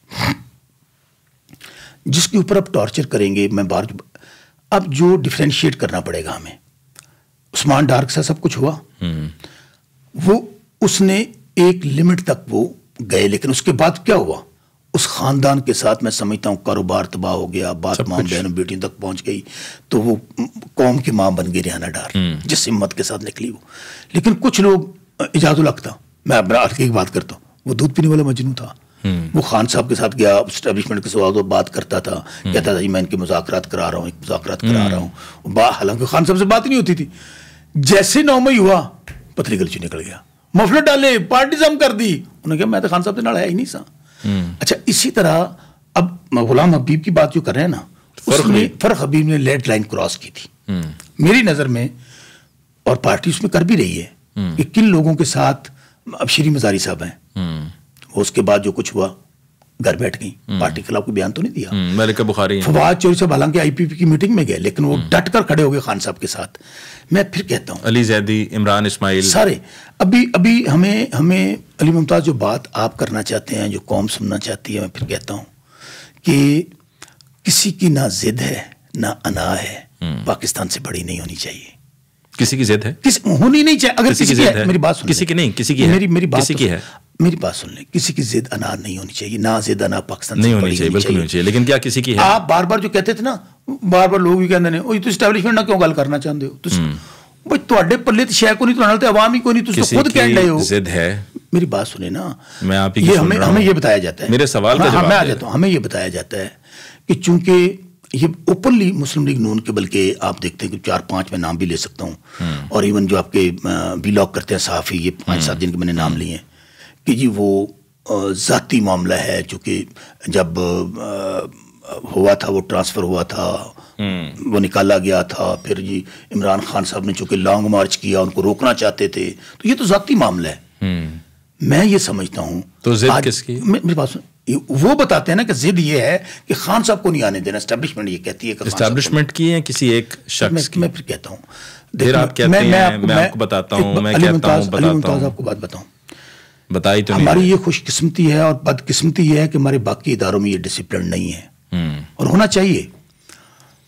जिसके ऊपर आप टॉर्चर करेंगे मैं बार अब जो डिफ्रेंशिएट करना पड़ेगा हमें उस्मान डार्क सा सब कुछ हुआ हम्म। वो उसने एक लिमिट तक वो गए लेकिन उसके बाद क्या हुआ उस खानदान के साथ मैं समझता हूँ कारोबार तबाह हो गया बात माम बहनों बेटियों तक पहुँच गई तो वो कौम की माँ बन गई रिहाना डार हम्म। जिस हिम्मत के साथ निकली वो लेकिन कुछ लोग इजाजुल लगता मैं अपना अर्थ की बात करता हूँ वो दूध पीने वाला मजनू था वो खान साहब के साथ गया स्टैब्लिशमेंट के सवाल तो बात करता था कहता था जी मैं इनके मुजाकर करा रहा हूँ मुजाकर करा रहा हूँ हालांकि खान साहब से बात नहीं होती थी जैसे नौ मई हुआ पतली गलची निकल गया मफलत डाले पार्टी जम कर दी उन्होंने कहा मैं तो खान साहब के ना आया ही नहीं सा अच्छा इसी तरह अब गुलाम हबीब की बात जो कर रहे हैं ना उसमें फर्क हबीब ने लेड लाइन क्रॉस की थी हम्म। मेरी नज़र में और पार्टी उसमें कर भी रही है हम्म। कि किन लोगों के साथ अब श्री मजारी साहब हैं हम्म। उसके बाद जो कुछ हुआ घर बैठ गई हम्म। पार्टी के खिलाफ कोई बयान तो नहीं दिया मलिका हम्म, बुखारी फवाद चौरी साहब हालांकि आईपीपी की मीटिंग में गए लेकिन वो हम्म। डट कर खड़े हो गए खान साहब के साथ मैं फिर कहता हूँ अली जैदी इमरान इस्माइल सारे अभी अभी हमें हमें अली मुमताज जो बात आप करना चाहते हैं जो कौम सुनना चाहती है मैं फिर कहता हूँ कि किसी की ना जिद है ना अना है पाकिस्तान से बड़ी नहीं होनी चाहिए किसी की जिद है किस होनी नहीं चाहिए अगर किसी, किसी की, की है, है मेरी बात सुन किसी की नहीं किसी की है मेरी मेरी बात किसी की तो है मेरी बात सुन ले किसी की जिद अनार नहीं होनी चाहिए ना जिद अनार पाकिस्तान नहीं होनी चाहिए बिल्कुल नहीं चाहिए लेकिन क्या किसी की है आप बार बार जो कहते थे ना बार बार लोग भी कहते हैं ओ स्टैब्लिशमेंट ना क्यों गल करना चाहते हो हम्म। भाई तो मेरी बात सुने ना मैं आप ये हमें हमें ये बताया जाता है मेरे सवाल का हाँ, जवाब मैं आ जाता हूँ हमें ये बताया जाता है कि चूंकि ये ओपनली मुस्लिम लीग नून के बल्कि आप देखते हैं कि चार पांच में नाम भी ले सकता हूँ हम्म। और इवन जो आपके बिलॉग करते हैं साफ ही ये पांच सात दिन हम्म। के मैंने नाम लिए हैं कि जी वो ज़ाती मामला है चूँकि जब हुआ था वो ट्रांसफ़र हुआ था हम्म। वो निकाला गया था फिर जी इमरान खान साहब ने चूँकि लॉन्ग मार्च किया उनको रोकना चाहते थे तो ये तो ज़ाती मामला है हम्म। मैं ये समझता हूँ तो जिद किसकी मेरी बात वो बताते हैं ना कि जिद ये है कि खान साहब को नहीं आने देना स्टैब्लिशमेंट ये कहती है कि स्टैब्लिशमेंट की है किसी एक शख्स मैं, मैं फिर कहता हूँ फिर आप कहते मैं, हैं मैं आपको, मैं आपको बताता हूँ मैं कहता हूँ आपको बात बताऊँ बताई तो हमारी ये खुशकिस्मती है और बदकिस्मती है कि हमारे बाकी इदारों में ये डिसिप्लिन नहीं है हम्म। और होना चाहिए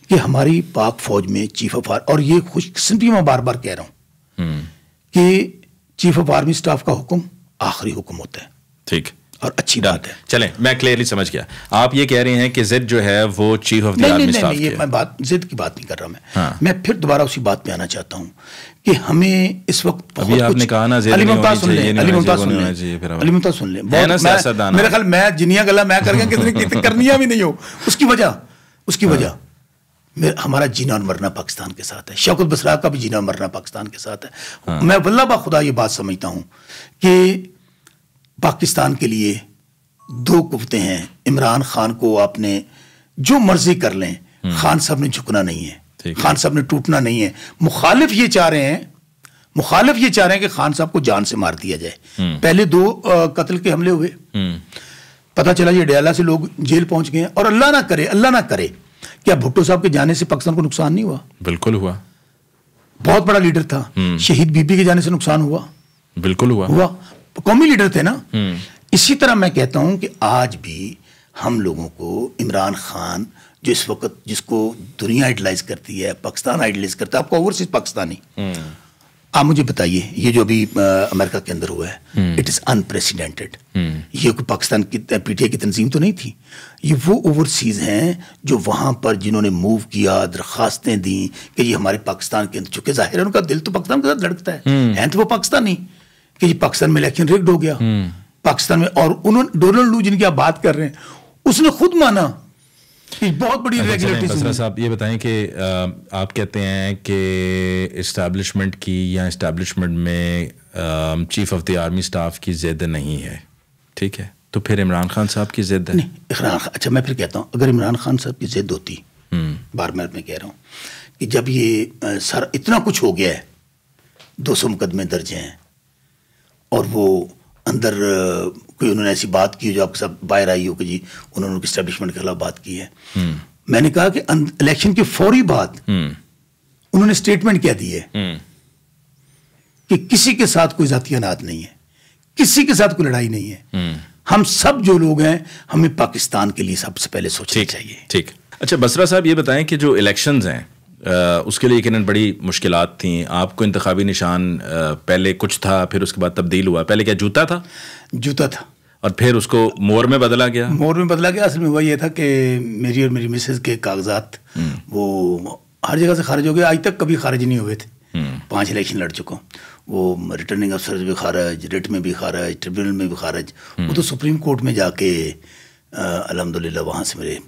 कि हमारी पाक फौज में चीफ ऑफ आर्मी और ये खुशकिस्मती मैं बार बार कह रहा हूं हम्म। कि चीफ ऑफ आर्मी स्टाफ का हुक्म आखिरी हुक्म होता है ठीक और अच्छी बात है चले मैं क्लियरली समझ गया आप ये कह रहे हैं कि जिद जो है वो चीफ ऑफ नहीं, नहीं, नहीं, नहीं, की बात नहीं कर रहा मैं हाँ। मैं फिर दोबारा उसी बात में आना चाहता हूँ कि हमें इस वक्त अभी आपने कहा ना अली मुमताज सुन लें अली मुमताज सुन लें अली मुमताज सुन लें मेरा ख्याल मैं जिनिया गला मैं गया कितने कितनी करनिया भी नहीं हो उसकी वजह उसकी हाँ। वजह हमारा जीना और मरना पाकिस्तान के साथ है शौकत बसरा का भी जीना मरना पाकिस्तान के साथ है हाँ। मैं वल्ला बा खुदा ये बात समझता हूँ कि पाकिस्तान के लिए दो कुफते हैं इमरान खान को आपने जो मर्जी कर लें हम्म। खान साहब ने झुकना नहीं है खान साहब ने टूटना नहीं है मुखालिफ ये चाह रहे हैं मुखालिफ ये चाह रहे हैं कि खान साहब को जान से मार दिया जाए हम्म। पहले दो कत्ल के हमले हुए हम्म। पता चला ये डयाला से लोग जेल पहुंच गए और अल्लाह ना करे अल्लाह ना करे क्या भुट्टो साहब के जाने से पाकिस्तान को नुकसान नहीं हुआ बिल्कुल हुआ बहुत बड़ा लीडर था हम्म। शहीद बीबी के जाने से नुकसान हुआ बिल्कुल हुआ हुआ कौमी लीडर थे ना इसी तरह मैं कहता हूं कि आज भी हम लोगों को इमरान खान जो इस वक्त जिसको दुनिया आइडलाइज करती है पाकिस्तान आइडलाइज करता है आपको ओवरसीज पाकिस्तानी हम्म। आप मुझे बताइए ये जो अभी अमेरिका के अंदर हुआ है इट इज़ अनप्रेसिडेंटेड ये कोई पाकिस्तान की पीटीए की तंजीम तो नहीं थी ये वो ओवरसीज़ हैं जो वहां पर जिन्होंने मूव किया दरखास्तें दी कि ये हमारे पाकिस्तान के अंदर चुके जाहिर है उनका दिल तो पाकिस्तान के साथ धड़कता है हम्म। हैं तो वो पाकिस्तानी कि ये पाकिस्तान में इलेक्शन रिग्ड हो गया हम्म। पाकिस्तान में और उन्होंने डोनाल्ड लू जिनकी आप बात कर रहे हैं उसने खुद माना बहुत बड़ी रेगुलेटरी अच्छा, साहब ये बताएं कि आप कहते हैं कि इस्टेब्लिशमेंट की या इस्टेब्लिशमेंट में chief of the army staff की जिद नहीं है ठीक है तो फिर इमरान खान साहब की जिद नहीं इमरान खान अच्छा मैं फिर कहता हूँ अगर इमरान खान साहब की जिद होती हम्म। बार बार मैं कह रहा हूँ कि जब ये सर इतना कुछ हो गया है दो सौ मुकदमे दर्ज हैं और वो अंदर कोई उन्होंने ऐसी बात की जो आपके साथ बाहर आई हो कि जी उन्होंने उनके स्टैब्लिशमेंट के खिलाफ बात की है हम्म। मैंने कहा कि इलेक्शन के फौरी बाद हम्म। उन्होंने स्टेटमेंट क्या दी है हम्म। कि किसी के साथ कोई जाती अनाज नहीं है किसी के साथ कोई लड़ाई नहीं है हम सब जो लोग हैं हमें पाकिस्तान के लिए सबसे पहले सोचना चाहिए ठीक अच्छा बसरा साहब ये बताएं कि जो इलेक्शंस हैं उसके लिए यकीन बड़ी मुश्किल थी आपको इंतबी निशान पहले कुछ था फिर उसके बाद तब्दील हुआ पहले क्या जूता था जूता था और फिर उसको मोर में बदला गया मोर में बदला गया असल में हुआ यह था कि मेरी और मेरी मिसेज के कागजात हम्म। वो हर जगह से खारिज हो गए आज तक कभी खारिज नहीं हुए थे हम्म। पांच इलेक्शन लड़ चुका वो रिटर्निंग अफसर भी खारिज रिट में भी खारिज ट्रिब्यूनल में भी खारिज हम्म। वो तो सुप्रीम कोर्ट में जाके अलहमदिल्ला वहाँ से मेरे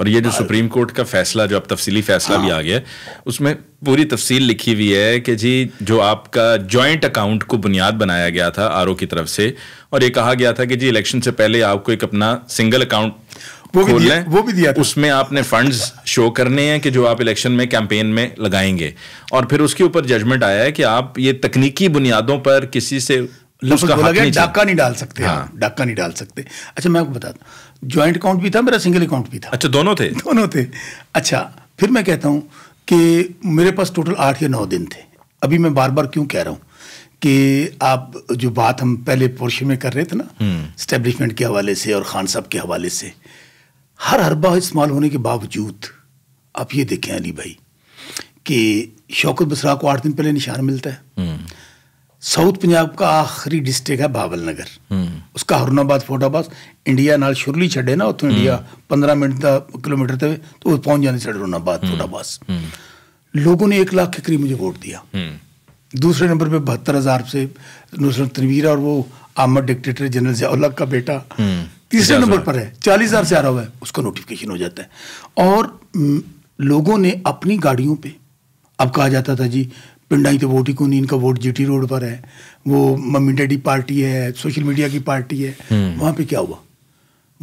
और ये जो हाँ। सुप्रीम कोर्ट का फैसला जो अब तफसीली फैसला हाँ। भी आ गया उसमें पूरी तफसील लिखी हुई है कि जी जो आपका जॉइंट अकाउंट को बुनियाद बनाया गया था आर की तरफ से और ये कहा गया था कि जी इलेक्शन से पहले आपको एक अपना सिंगल अकाउंट वो भी दिया, वो भी दिया था। उसमें आपने फंड्स शो करने हैं कि जो आप इलेक्शन में कैंपेन में लगाएंगे और फिर उसके ऊपर जजमेंट आया है कि आप ये तकनीकी बुनियादों पर किसी से उसका डाका नहीं डाल सकते हाँ।, हाँ। डाका नहीं डाल सकते अच्छा मैं आपको बताता ज्वाइंट अकाउंट भी था मेरा सिंगल अकाउंट भी था अच्छा दोनों थे दोनों थे अच्छा फिर मैं कहता हूँ कि मेरे पास टोटल आठ या नौ दिन थे अभी मैं बार बार क्यों कह रहा हूँ कि आप जो बात हम पहले पोर्शन में कर रहे थे ना स्टेब्लिशमेंट हम्म। के हवाले से और खान साहब के हवाले से हर हरबा इस्तेमाल होने के बावजूद आप ये देखें अली भाई कि शौकत बसरा को आठ दिन पहले निशान मिलता है हम्म। साउथ पंजाब का आखिरी डिस्ट्रिक्ट है बाबल नगर उसका हरुणाबाद फोटाबाद इंडिया नाल ਸ਼ੁਰਲੀ ਛੱਡੇ ਨਾ ਉੱਥੋਂ ਇੰਡੀਆ 15 ਮਿੰਟ ਦਾ ਕਿਲੋਮੀਟਰ ਤੇ तो पहुंच जाने ਸਾਡੇ हरुणाबाद फोटाबाद लोगों ने एक लाख के करीब मुझे वोट दिया हम्म। दूसरे नंबर पे बहत्तर हजार से नुसरत तनवीर और वो आमद डिक्टेटर जनरल जयाउल्लाह का बेटा हम्म। तीसरे नंबर पर है चालीस हजार से आ रहा हुआ है उसका नोटिफिकेशन हो जाता है और हम्म, लोगों ने अपनी गाड़ियों पे अब कहा जाता था जी पिंडाई तो वोट ही कौन इनका वोट जीटी रोड पर है वो मम्मी डैडी पार्टी है सोशल मीडिया की पार्टी है हम्म। वहां पे क्या हुआ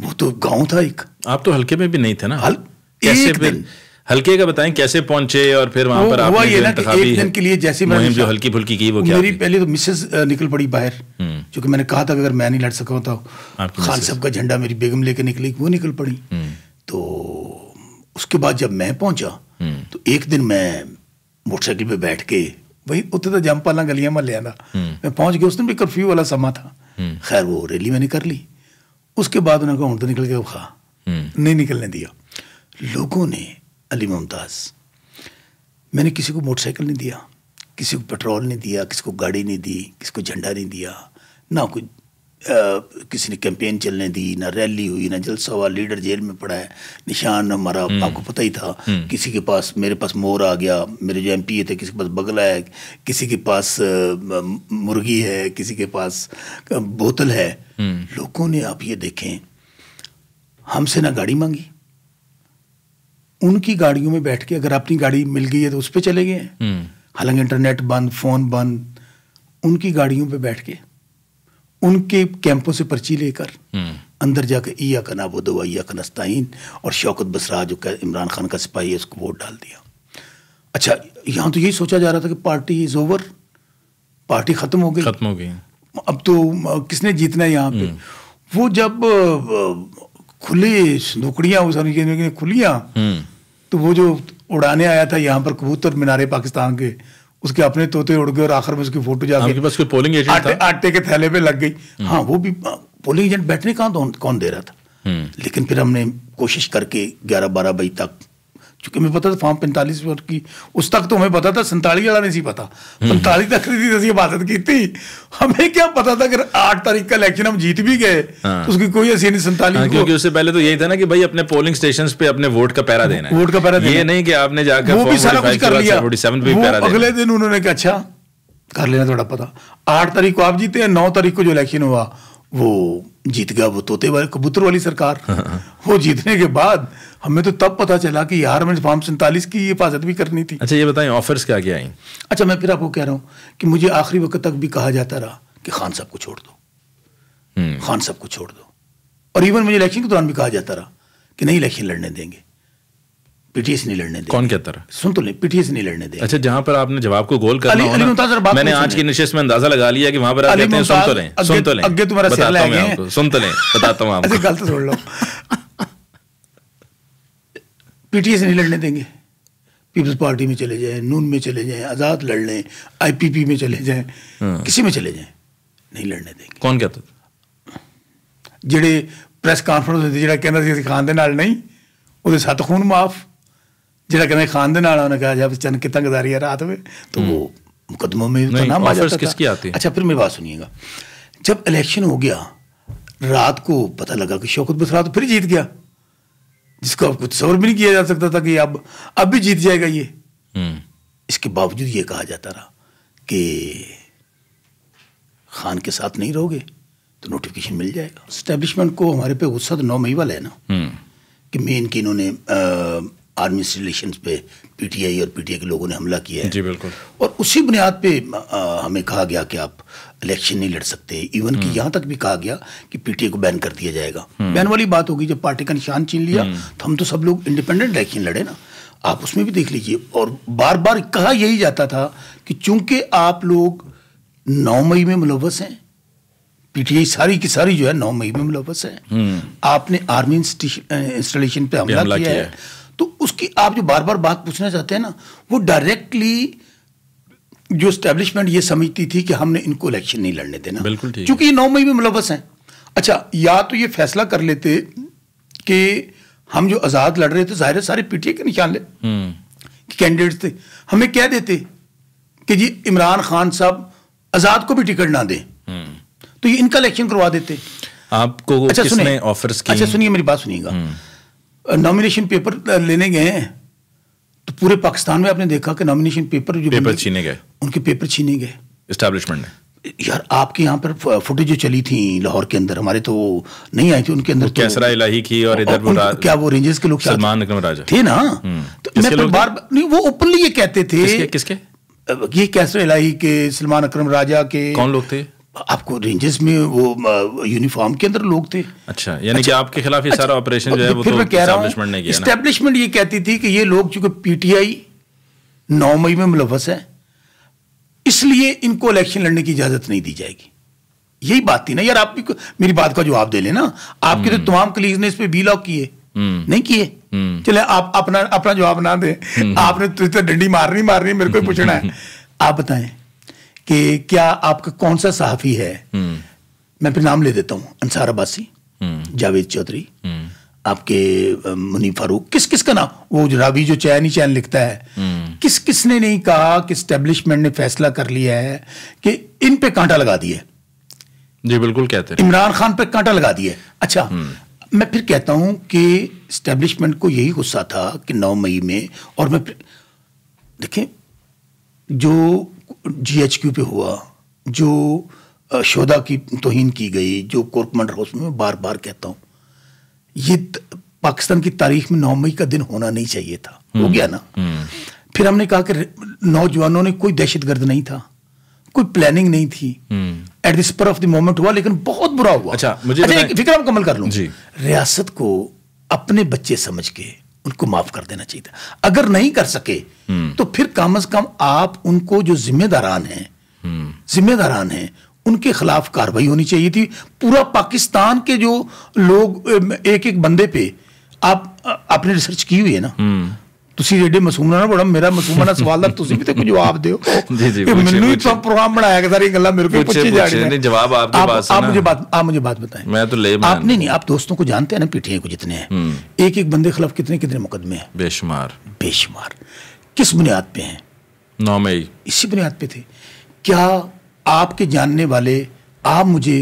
वो तो गांव था एक आप तो हल्के में भी नहीं थे ना हल, कैसे फिर हल्के का बताएं कैसे पहुंचे और फिर वहां पर हुआ ये ना कि एक दिन के लिए जैसे मैंने जो हल्की फुल्की की वो क्या मेरी पहले तो मिसेस निकल पड़ी बाहर हम्म। क्योंकि मैंने कहा था कि अगर मैं नहीं लड़ सका होता खान साहब का झंडा मेरी बेगम लेके निकली वो निकल पड़ी हम्म। तो उसके बाद जब मैं पहुंचा तो एक दिन मैं मोटरसाइकिल पे बैठ के भाई उत्ते तो जम पाला गलियां महलिया का हम्म। मैं पहुंच गया उस दिन भी कर्फ्यू वाला समा था हम्म। खैर वो रैली मैंने कर ली उसके बाद उन्होंने कहा हूं तो निकल गया खा हम्म। नहीं निकलने दिया लोगों ने अली मुमताज मैंने किसी को मोटरसाइकिल नहीं दिया किसी को पेट्रोल नहीं दिया किसी को गाड़ी नहीं दी किसी को झंडा नहीं दिया ना कोई किसी ने कैंपेन चलने दी ना रैली हुई ना जलसा हुआ लीडर जेल में पड़ा है निशान हमारा हम्म, आपको पता ही था हम्म। किसी के पास मेरे पास मोर आ गया मेरे जो एम थे किसी के पास बगला है किसी के पास मुर्गी है किसी के पास बोतल है हम्म। लोगों ने आप ये देखें हमसे ना गाड़ी मांगी उनकी गाड़ियों में बैठ के अगर अपनी गाड़ी मिल गई है तो उस पर चले गए हालांकि इंटरनेट बंद फ़ोन बंद उनकी गाड़ियों पर बैठ के उनके कैंपों से पर्ची लेकर हम्म। अंदर जाकर ईया का नाबोदवा ईया का नस्ताइन और शौकत बसरा जो का इमरान खान का सिपाही है उसको वोट डाल दिया अच्छा यहाँ तो यही सोचा जा रहा था कि पार्टी इज ओवर पार्टी खत्म हो गई खत्म हो गई अब तो किसने जीतना है यहाँ पे हम्म। वो जब खुले संदूकड़ियाँ उस खुलियाँ हम्म। तो वो जो उड़ाने आया था यहाँ पर कबूतर मीनारे पाकिस्तान के उसके अपने तोते उड़ गए और आखिर में उसकी फोटो जाके बस कोई पोलिंग एजेंट आटे, था? आटे के थैले पे लग गई हम्म। हाँ वो भी पोलिंग हाँ, एजेंट बैठने कहाँ कौन दे रहा था हम्म। लेकिन फिर हमने कोशिश करके ग्यारह बारह बजे तक क्योंकि मैं पता था फॉर्म पैंतालीस की उस तक तो हमें पता था संताली वाला नहीं सी पता पैंतालीस तक खरीदी इबादत तो की थी हमें क्या पता था अगर आठ तारीख का इलेक्शन हम जीत भी गए हाँ। तो उसकी कोई ऐसी नहीं संताली हाँ, क्योंकि उससे पहले तो यही था ना कि भाई अपने पोलिंग स्टेशन पे अपने वोट का पैरा देना वोट का पैरा ये नहीं कि आपने जाकर वो भी सारा कुछ कर लिया अगले दिन उन्होंने कहा अच्छा कर लेना थोड़ा पता आठ तारीख को आप जीते हैं नौ तारीख को जो इलेक्शन हुआ वो जीत गया वो तोते वाले कबूतर वाली सरकार हाँ, हाँ। वो जीतने के बाद हमें तो तब पता चला कि यार मैंने फॉर्म सैंतालीस की हिफाजत भी करनी थी अच्छा ये बताएं ऑफर्स क्या क्या आई अच्छा मैं फिर आपको कह रहा हूँ कि मुझे आखिरी वक्त तक भी कहा जाता रहा कि खान साहब को छोड़ दो हम्म। खान साहब को छोड़ दो और इवन मुझे इलेक्शन के दौरान भी कहा जाता रहा कि नहीं इलेक्शन लड़ने देंगे पीटीएस नहीं लड़ने दे कौन कहता रहा सुन तो ले पीटीएस नहीं लड़ने दे अच्छा जहां पर आपने जवाब को गोल कर अली, अली मैंने आज की निशेष में अंदाजा लगा लिया कि वहां पर आप सुन तो लें सुन तो लें आगे तुम्हारा सुन तो लें बताता हूँ आपको गलत छोड़ लो पीटीए से नहीं लड़ने देंगे पीपल्स पार्टी में चले जाएं नून में चले जाएं आज़ाद लड़ लें आईपीपी में चले जाएं हाँ। किसी में चले जाएं नहीं लड़ने देंगे कौन कहता था जेडे प्रेस कॉन्फ्रेंस होती जो ਸੀ ਅਸੀਂ खान ਦੇ नाल नहीं ਉਹਦੇ सत खून माफ ਜਿਹੜਾ ਕਹਿੰਦਾ खान ਦੇ नाल ਉਹਨੇ कहा ਜਬ चन ਕਿਤਨਾ ਗੁਜ਼ਾਰੀ है रात में तो हम्म। वो मुकदमों में तो नाम किसकी अच्छा फिर मेरी बात सुनिएगा जब इलेक्शन हो गया रात को पता लगा कि शौकत बसरा तो फिर जीत गया जिसको आप कुछ सबर भी नहीं किया जा सकता था कि अब अब भी जीत जाएगा ये हम्म। इसके बावजूद ये कहा जाता रहा कि खान के साथ नहीं रहोगे तो नोटिफिकेशन मिल जाएगा स्टैब्लिशमेंट को हमारे पे गुस्सा तो नौ मई वाला है ना हम्म। कि मेन कि इन्होंने आर्मी रिलेशन पे पीटीआई और पीटीआई के लोगों ने हमला किया है जी बिल्कुल और उसी बुनियाद पे हमें कहा गया कि आप इलेक्शन नहीं लड़ सकते इवन कि हम्म। यहाँ तक भी कहा गया कि पीटीए को बैन कर दिया जाएगा बैन हम्म। वाली बात होगी जब पार्टी का निशान छीन लिया हम्म। तो हम तो सब लोग इंडिपेंडेंट इलेक्शन लड़े ना आप उसमें भी देख लीजिए और बार बार कहा यही जाता था कि चूंकि आप लोग नौ मई में मुलवस हैं पीटीआई सारी की सारी जो है नौ मई में मुलवस है आपने आर्मी इंस्टॉलेशन पे हमला किया है तो उसकी आप जो बार बार बात पूछना चाहते हैं ना वो डायरेक्टली जो स्टैब्लिशमेंट ये समझती थी कि हमने इनको इलेक्शन नहीं लड़ने देना बिल्कुल क्योंकि ये नौ मई में मुलवस हैं अच्छा या तो ये फैसला कर लेते कि हम जो आज़ाद लड़ रहे थे जाहिर सारे पीटीए के निशान ले हम्म। कैंडिडेट थे हमें कह देते कि जी इमरान खान साहब आज़ाद को भी टिकट ना दें हम्म। तो ये इनका इलेक्शन करवा देते आपको अच्छा सुनिए ऑफर अच्छा सुनिए मेरी बात सुनिएगा हम्म। नॉमिनेशन पेपर लेने गए हैं तो पूरे पाकिस्तान में आपने देखा कि नॉमिनेशन पेपर जो पेपर छीने गए उनके पेपर छीने गए इस्टेब्लिशमेंट ने यार आपके यहाँ पर फुटेज जो चली थी लाहौर के अंदर हमारे तो नहीं आई थी उनके अंदर तो- कैसरा तो, इलाही की और इधर वो क्या वो रेंजेस के लोग सलमान अकरम राजा थे ना हम्म। तो मैं बार नहीं वो ओपनली ये कहते थे किसके किसके ये कैसरा इलाही के सलमान अकरम राजा के कौन लोग थे आपको रेंजेस में वो यूनिफॉर्म के अंदर लोग थे अच्छा यानी अच्छा, कि आपके खिलाफ ये सारा ऑपरेशन अच्छा, जो है वो तो एस्टैब्लिशमेंट ने किया एस्टैब्लिशमेंट ये कहती थी कि ये लोग चूंकि पीटीआई नौ मई में मुलवस है इसलिए इनको इलेक्शन लड़ने की इजाजत नहीं दी जाएगी यही बात थी ना यार आप भी मेरी बात का जवाब दे लेना आपके तो हम्म। तमाम कलीग ने इस पर बी लॉक किए हम्म। नहीं किए हम्म। चले आप अपना अपना जवाब ना दे आपने ट्विटर तो डंडी मारनी मारनी मेरे को पूछना है आप बताएं कि क्या आपका कौन सा सहाफ़ी है हम्म। मैं फिर नाम ले देता हूँ अंसार अब्बासी हम्म। जावेद चौधरी हम्म। आपके मुनी फारूक किस किस का नाम वो रावी जो चैन ही चैन लिखता है किस किस ने नहीं कहा कि स्टेब्लिशमेंट ने फैसला कर लिया है कि इन पे कांटा लगा दिया जी बिल्कुल कहते हैं इमरान खान पे कांटा लगा दिया अच्छा मैं फिर कहता हूं कि स्टेब्लिशमेंट को यही गुस्सा था कि नौ मई में और मैं देखें जो जीएचक्यू पे हुआ जो शोधा की तोहन की गई जो कोर्कमंड हाउस में बार बार कहता हूँ ये पाकिस्तान की तारीख में नौ मई का दिन होना नहीं चाहिए था हो हम्म, गया ना हम्म। फिर हमने कहा कि नौजवानों ने कोई दहशत गर्द नहीं था कोई प्लानिंग नहीं थी at this spur of the moment हुआ लेकिन बहुत बुरा हुआ अच्छा मुझे अच्छा, फिक्र आप कमल कर लूँ रियासत को अपने बच्चे समझ के उनको माफ कर देना चाहिए था अगर नहीं कर सके हम्म। तो फिर कम अज कम आप उनको जो जिम्मेदारान हैं हम्म। जिम्मेदारान हैं उनके खिलाफ कार्रवाई होनी चाहिए थी पूरा पाकिस्तान के जो लोग एक एक बंदे पे आप आपने रिसर्च की हुई है ना हम्म। ਤੁਸੀਂ ਜਿਹੜੇ ਨਾ ਬੜਾ ਮੇਰਾ ਸਵਾਲ ਦਾ ਤੁਸੀਂ ਵੀ ਤੇ ਕੋਈ ਜਵਾਬ ਦਿਓ ਜੀ ਜੀ ਮੈਨੂੰ ਪ੍ਰੋਗਰਾਮ ਬਣਾਇਆ ਕਿ ਸਾਰੀ ਗੱਲਾਂ ਮੇਰੇ जवाब आपके को जानते हैं ना पीटीआई को जितने एक एक बंदे खिलाफ मुकदमे हैं किस बुनियाद इसी बुनियाद क्या आपके जानने वाले आप मुझे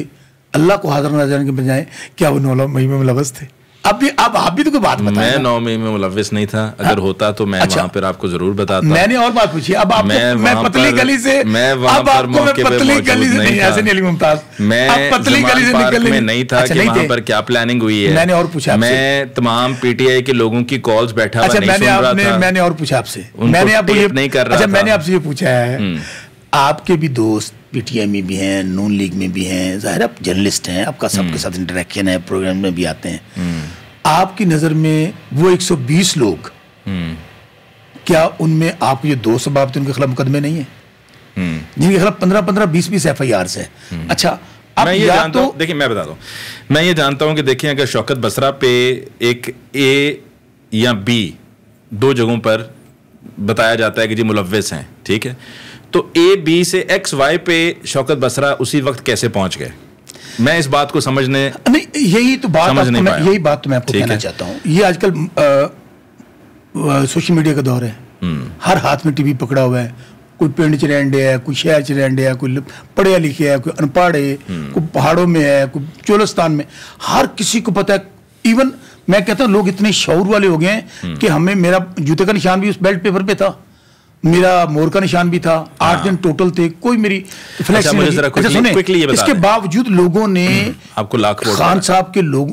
अल्लाह को हाजिर नजर के बजाय क्या वो नौ में मुलवस थे अभी अब आप भी तो कोई बात मैं नौ मई में मुलविस नहीं था अगर होता तो मैं अच्छा, वहां पर आपको जरूर बताता मैंने और बात पूछी अब आपको मैं, मैं पतली गली से मैं वहां पर मौके पतली गली से नहीं ऐसे नहीं मुमताज मैं पतली गली से निकल में नहीं था अच्छा, कि वहां पर क्या प्लानिंग हुई है मैंने और पूछा मैं तमाम पीटीआई के लोगों की कॉल्स बैठा अच्छा, मैंने मैंने और पूछा आपसे मैंने आपको नहीं कर रहा अच्छा मैंने आपसे ये पूछा है हम्म। आपके भी दोस्त पीटीआई में भी हैं नून लीग में भी हैं जाहिर आप जर्नलिस्ट हैं आपका हम्म। सबके साथ इंटरेक्शन है प्रोग्राम में भी आते हैं हम्म। आपकी नज़र में वो 120 लोग हम्म। क्या उनमें आपके जो दो सबाब थे उनके खिलाफ मुकदमे नहीं है जिनके खिलाफ पंद्रह पंद्रह बीस बीस एफ आई आर है अच्छा तो मैं ये जानता हूँ देखिए मैं बता दूँ मैं ये जानता हूँ कि देखिए अगर शौकत बसरा पे एक ए या बी दो जगहों पर बताया जाता है कि जी मुलविस हैं ठीक है तो ए बी से एक्स वाई पे शौकत बसरा उसी वक्त कैसे पहुंच गए मैं इस बात को समझने नहीं यही तो बात समझ नहीं पाया। यही बात तो मैं आपको कहना चाहता हूँ ये आजकल सोशल मीडिया का दौर है हम्म। हर हाथ में टीवी पकड़ा हुआ है कोई पिंड च रहन डे है कोई शहर च रहन डे है कोई पढ़िया लिखे है कोई अनपढ़ है हम्म। कोई पहाड़ों में है कोई चोलस्तान में हर किसी को पता है इवन मैं कहता हूँ लोग इतने शौर वाले हो गए हैं हम्म। कि हमें मेरा जूते का निशान भी उस बेल्ट पेपर पे था मेरा मोर का निशान भी था आठ हाँ। दिन टोटल थे कोई मेरी अच्छा, मुझे अच्छा, सुने क्विकली ये बता इसके बावजूद लोगों ने हम्म, आपको लाख खान साहब के लोग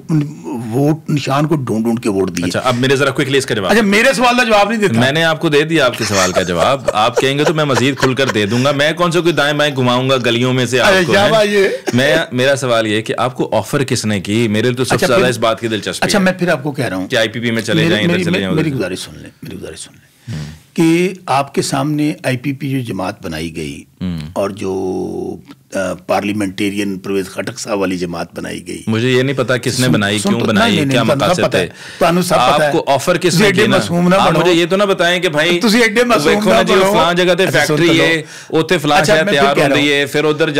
वोट निशान को ढूंढ ढूंढ के वोट दिए अच्छा अब मेरे जरा क्विकली इसका जवाब अच्छा मेरे सवाल का जवाब नहीं देता मैंने आपको दे दिया आपके सवाल का जवाब आप कहेंगे तो मैं मजीद खुलकर दे दूंगा मैं कौन सा कोई दाएं बाएं घुमाऊंगा गलियों में से आपको मैं मेरा सवाल ये कि आपको ऑफर किसने की मेरे तो सबसे अच्छा, ज्यादा इस बात की दिलचस्पी अच्छा मैं फिर आपको कह रहा हूँ कि आईपीपी में चले जाए मेरी गुजारिश सुन ले मेरी गुजारिश सुन लें हम्म। कि आपके सामने आईपीपी जो जमात बनाई गई हम्म। और जो पार्लियामेंटेरियन प्रवेश खटक साहब वाली जमात बनाई गई मुझे ये नहीं पता किसने बनाई क्यों तो बनाई क्या मकसद है आपको ऑफर किसने देना आप मुझे ये तो ना बताएं कि भाई ਤੁਸੀਂ ਐਡੇ ਮਸੂਮ ਨਾ ਬਣੋ ਫਲਾਂ ਜਗ੍ਹਾ ਤੇ ਫੈਕਟਰੀ ਹੈ ਉੱਥੇ ਫਲਾਂ ਸ਼ਾਇਦ ਤਿਆਰ ਹੁੰਦੀ ਹੈ ਫਿਰ ਉਧਰ